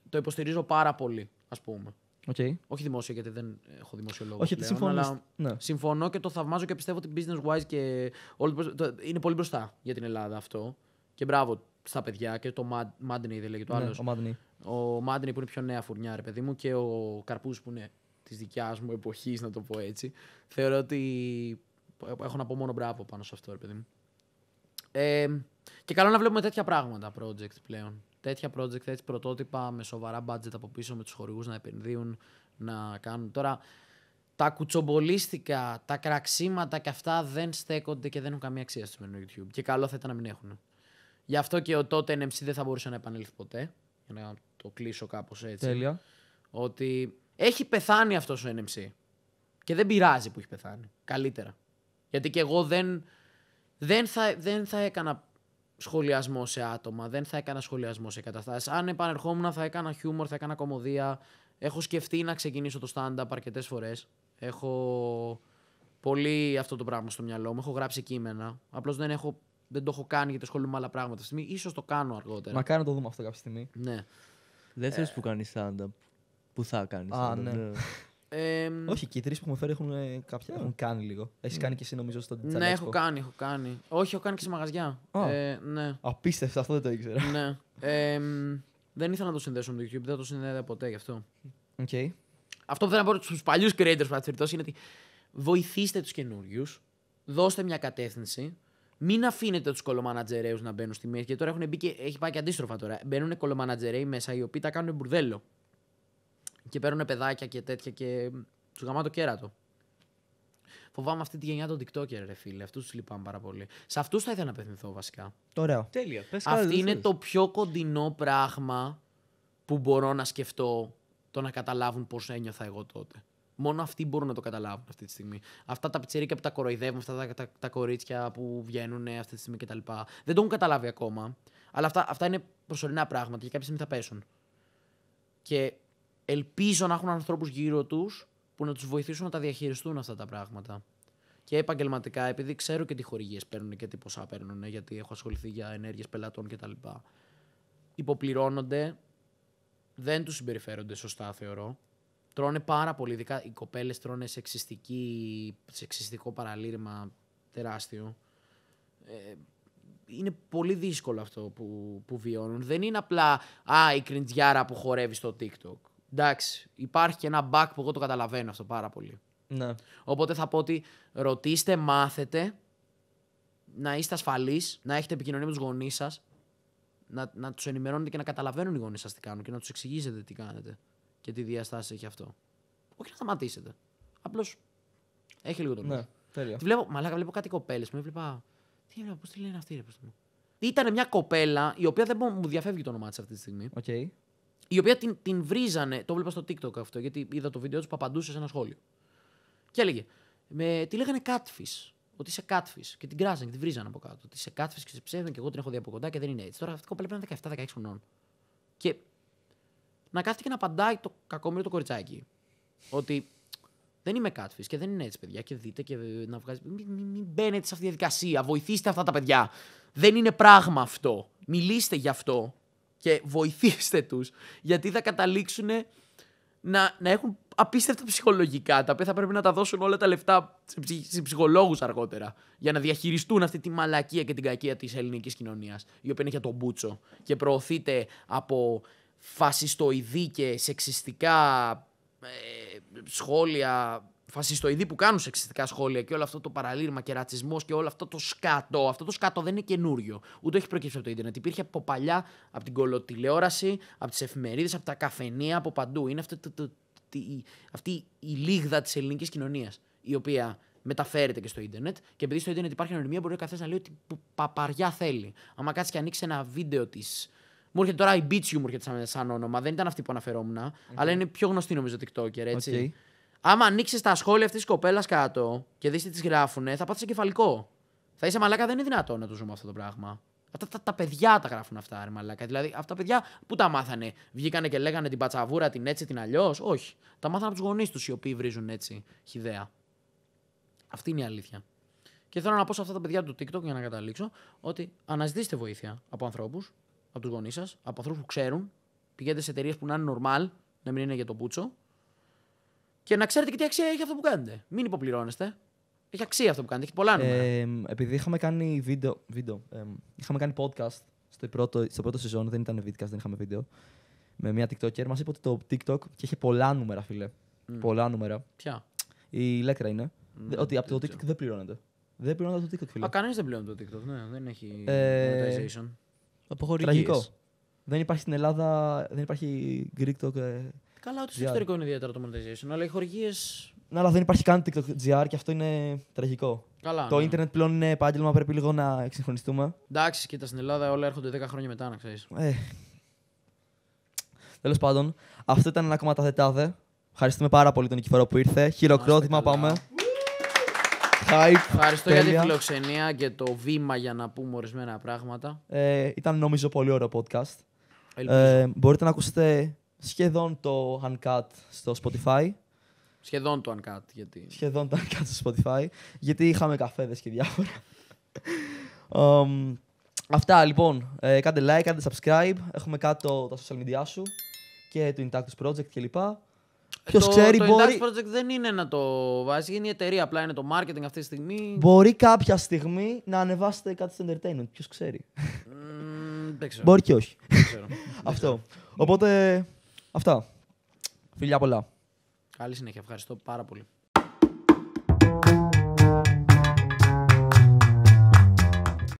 S2: το υποστηρίζω πάρα πολύ, ας πούμε. Όχι δημόσιο, γιατί δεν έχω δημοσιολόγο. Όχι, πλέον, αλλά συμφωνώ και το θαυμάζω και πιστεύω ότι business wise και είναι πολύ μπροστά για την Ελλάδα αυτό. Και μπράβο στα παιδιά και το Madney, δεν λέγεται άλλος. Ο Μάντινι που είναι πιο νέα φουρνιά, ρε παιδί μου, και ο Καρπού που είναι της δικιάς μου εποχής, να το πω έτσι. Θεωρώ ότι έχω να πω μόνο μπράβο πάνω σε αυτό, ρε παιδί μου. Ε, και καλό να βλέπουμε τέτοια πράγματα project πλέον. Τέτοια project, έτσι πρωτότυπα με σοβαρά budget από πίσω, με τους χορηγούς να επενδύουν, να κάνουν. Τώρα, τα κουτσομπολίστικα, τα κραξίματα και αυτά δεν στέκονται και δεν έχουν καμία αξία στο σημερινό YouTube. Και καλό θα ήταν να μην έχουν. Γι' αυτό και ο τότε NMC δεν θα μπορούσε να επανέλθει ποτέ. Για να το κλείσω κάπως έτσι. Τέλεια. Ότι έχει πεθάνει αυτός ο NMC. Και δεν πειράζει που έχει πεθάνει. Καλύτερα. Γιατί και εγώ δεν, δεν, θα, δεν θα έκανα σχολιασμό σε άτομα, δεν θα έκανα σχολιασμό σε καταστάσεις. Αν επανερχόμουν θα έκανα χιούμορ, θα έκανα κομμωδία. Έχω σκεφτεί να ξεκινήσω το stand-up αρκετές φορές. Έχω πολύ αυτό το πράγμα στο μυαλό μου. Έχω γράψει κείμενα. Απλώς δεν, δεν το έχω κάνει γιατί ασχολούμαι με άλλα πράγματα. στιγμή, Ίσως το κάνω αργότερα.
S3: Μα να το δούμε αυτό κάποια στιγμή. Ναι. Δεν ε. που κάνεις Που θα κάνεις. Α, ναι. Ναι.
S1: Όχι, και οι τρεις που έχουμε φέρει έχουν, ε, κάποια, έχουν κάνει λίγο. Έχεις κάνει και εσύ νομίζω στο Τζαλέσκο. Ναι, έχω κάνει,
S2: έχω κάνει. Όχι, έχω κάνει και σε μαγαζιά. Ε, ναι.
S1: Απίστευτο, αυτό δεν το ήξερα.
S2: Ναι. δεν ήθελα να το συνδέσω με το YouTube, δεν το συνδέα ποτέ γι' αυτό. Okay. Αυτό που θέλω να πω στους παλιούς creators που είναι ότι βοηθήστε τους καινούριους, δώστε μια κατεύθυνση, μην αφήνετε τους κολομανατζερέου να μπαίνουν στη μέση. Και τώρα έχουν μπει και, έχει πάει και αντίστροφα τώρα. Μπαίνουν κολομανατζερέοι μέσα οι οποίοι τα κάνουν μπουρδέλο. Και παίρνουν παιδάκια και τέτοια και του το κέρατο. Φοβάμαι αυτή τη γενιά των TikToker, ρε φίλε. Αυτούς τους λυπάμαι πάρα πολύ. Σε αυτούς θα ήθελα να απευθυνθώ βασικά.
S1: Ωραίο. Τέλεια.
S3: Πες Αυτή είναι το
S2: πιο κοντινό πράγμα που μπορώ να σκεφτώ το να καταλάβουν πώς ένιωθα εγώ τότε. Μόνο αυτοί μπορούν να το καταλάβουν αυτή τη στιγμή. Αυτά τα πιτσερίκια που τα κοροϊδεύουν, αυτά τα, τα, τα κορίτσια που βγαίνουν ε, αυτή τη στιγμή κτλ. Δεν το έχουν καταλάβει ακόμα. Αλλά αυτά, αυτά είναι προσωρινά πράγματα και κάποια στιγμή θα πέσουν. Και ελπίζω να έχουν ανθρώπους γύρω τους που να τους βοηθήσουν να τα διαχειριστούν αυτά τα πράγματα. Και επαγγελματικά, επειδή ξέρω και τι χορηγίες παίρνουν και τι ποσά παίρνουν, ε, γιατί έχω ασχοληθεί για ενέργειες πελατών κτλ. Υποπληρώνονται, δεν τους συμπεριφέρονται σωστά, θεωρώ. Τρώνε πάρα πολύ, οι κοπέλες τρώνε σε σεξιστικό παραλήρημα τεράστιο. Ε, είναι πολύ δύσκολο αυτό που, που βιώνουν. Δεν είναι απλά «Α, η κριντζιάρα που χορεύει στο TikTok». Εντάξει, υπάρχει και ένα back που εγώ το καταλαβαίνω αυτό πάρα πολύ. Ναι. Οπότε θα πω ότι ρωτήστε, μάθετε, να είστε ασφαλείς, να έχετε επικοινωνία με τους γονείς σας, να, να τους ενημερώνετε και να καταλαβαίνουν οι γονείς σας τι κάνουν και να τους εξηγήσετε τι κάνετε και τι διαστάσεις έχει αυτό. Όχι να σταματήσετε. Απλώς έχει λίγο το νου. Ναι, τέλεια. Τη βλέπω, μαλάκα, βλέπω κάτι κοπέλες. Με έβλεπα. Τι έβλεπα, πώς τη λένε αυτή, ρε μου. Ήταν μια κοπέλα η οποία δεν μου διαφεύγει το όνομά της αυτή τη στιγμή. Okay. Η οποία την, την βρίζανε. Το βλέπω στο TikTok αυτό, γιατί είδα το βίντεο του που απαντούσε σε ένα σχόλιο. Και έλεγε. Με, τη λέγανε κάτφι. Ότι είσαι κάτφι. Και την κράζανε και την βρίζανε από κάτω. Ότι είσαι κάτφι και σε ψεύδουν και εγώ την έχω δει από κοντά και δεν είναι έτσι. Τώρα αυτή η κοπέλα πρέπει να είναι 17-16 χρονών. Και να κάθεται και να απαντάει το κακόμοιρο το κοριτσάκι. Ότι δεν είμαι κάτφη και δεν είναι έτσι, παιδιά. Και δείτε και να βγάζει. Μην, μπαίνετε σε αυτή τη διαδικασία. Βοηθήστε αυτά τα παιδιά. Δεν είναι πράγμα αυτό. Μιλήστε γι' αυτό και βοηθήστε τους. Γιατί θα καταλήξουν να, να έχουν απίστευτα ψυχολογικά τα οποία θα πρέπει να τα δώσουν όλα τα λεφτά σε, ψυχ, σε ψυχολόγους αργότερα. Για να διαχειριστούν αυτή τη μαλακία και την κακία της ελληνικής κοινωνίας, η οποία είναι για τον Μπούτσο και προωθείται από φασιστοειδή και σεξιστικά ε, σχόλια, φασιστοειδή που κάνουν σεξιστικά σχόλια και όλο αυτό το παραλήρημα και ρατσισμός και όλο αυτό το σκάτο. Αυτό το σκάτο δεν είναι καινούριο. Ούτε έχει προκύψει από το Ιντερνετ. Υπήρχε από παλιά, από την κολοτηλεόραση, από τις εφημερίδες, από τα καφενεία, από παντού. Είναι αυτή, το, η λίγδα της ελληνικής κοινωνίας η οποία μεταφέρεται και στο ίντερνετ. Και επειδή στο ίντερνετ υπάρχει ανωνυμία, μπορεί ο καθένας να λέει ότι παπαριά θέλει. Άμα κάτσεις και ανοίξεις ένα βίντεο της μου έρχεται τώρα η Beach μου έρχεται σαν, σαν όνομα. Δεν ήταν αυτή που αναφερόμουν. Okay. Αλλά είναι πιο γνωστή νομίζω TikToker, έτσι. Okay. Άμα ανοίξεις τα σχόλια αυτής της κοπέλας κάτω και δεις τι της γράφουν, θα πάθεις κεφαλικό. Θα είσαι μαλάκα, δεν είναι δυνατόν να το ζούμε αυτό το πράγμα. Αυτά τα, τα, παιδιά τα γράφουν αυτά, ρε μαλάκα. Δηλαδή, αυτά τα παιδιά που τα μάθανε. Βγήκανε και λέγανε την πατσαβούρα, την έτσι, την αλλιώς. Όχι. Τα μάθανε από τους γονείς τους οι οποίοι βρίζουν έτσι. Χιδέα. Αυτή είναι η αλήθεια. Και θέλω να πω σε αυτά τα παιδιά του TikTok για να καταλήξω ότι αναζητήστε βοήθεια από ανθρώπους από τους γονείς σας, από ανθρώπους που ξέρουν. Πηγαίνετε σε εταιρείες που να είναι normal, να μην είναι για το πούτσο. Και να ξέρετε και τι αξία έχει αυτό που κάνετε. Μην υποπληρώνεστε. Έχει αξία αυτό που κάνετε.
S1: Έχει πολλά νούμερα. Ε, επειδή είχαμε κάνει βίντεο. βίντεο ε, είχαμε κάνει podcast στο πρώτο, στο πρώτο σεζόν, δεν ήταν βίντεο, δεν είχαμε βίντεο. Με μια TikToker μας είπε ότι το TikTok και είχε πολλά νούμερα, φίλε. Mm. Πολλά νούμερα. Ποια. Η λέκρα είναι. Mm, ότι από το TikTok δεν πληρώνεται. Δεν πληρώνεται το TikTok, φίλε. Α,
S2: κανείς δεν πληρώνει το TikTok, ναι. Δεν έχει ε, Τραγικό.
S1: Δεν υπάρχει στην Ελλάδα, δεν υπάρχει Greek Talk. Ε, καλά, ούτε στο εξωτερικό
S2: είναι ιδιαίτερα το monetization, αλλά οι χορηγίες.
S1: Ναι, αλλά δεν υπάρχει καν TikTok GR και αυτό είναι τραγικό. Καλά, το ναι. ίντερνετ πλέον είναι επάγγελμα, πρέπει λίγο να εξυγχρονιστούμε.
S2: Εντάξει, κοίτα στην Ελλάδα όλα έρχονται 10 χρόνια μετά, να ξέρεις.
S1: Ε. Τέλος πάντων, αυτό ήταν ένα τα τάδε. Ευχαριστούμε πάρα πολύ τον Νικηφόρο που ήρθε. Χειροκρότημα, πάμε. Ευχαριστώ για
S2: την φιλοξενία και το βήμα για να πούμε ορισμένα πράγματα.
S1: Ε, ήταν νομίζω πολύ ωραίο podcast. Ε, μπορείτε να ακούσετε σχεδόν το Uncut στο Spotify. Σχεδόν το Uncut. Γιατί... Σχεδόν το Uncut στο Spotify. Γιατί είχαμε καφέδες και διάφορα. um, αυτά λοιπόν. Ε, κάντε like, κάντε subscribe. Έχουμε κάτω τα social media σου και το Intactus Project κλπ. Ποιος ξέρει, το μπορεί.
S2: Project δεν είναι να το βάζει, είναι η εταιρεία. Απλά είναι το marketing αυτή
S1: τη στιγμή. Μπορεί κάποια στιγμή να ανεβάσετε κάτι στο entertainment. Ποιος ξέρει. Mm, δεν ξέρω. Μπορεί και όχι. Αυτό. Οπότε, αυτά. Φιλιά πολλά.
S2: Καλή συνέχεια. Ευχαριστώ πάρα πολύ.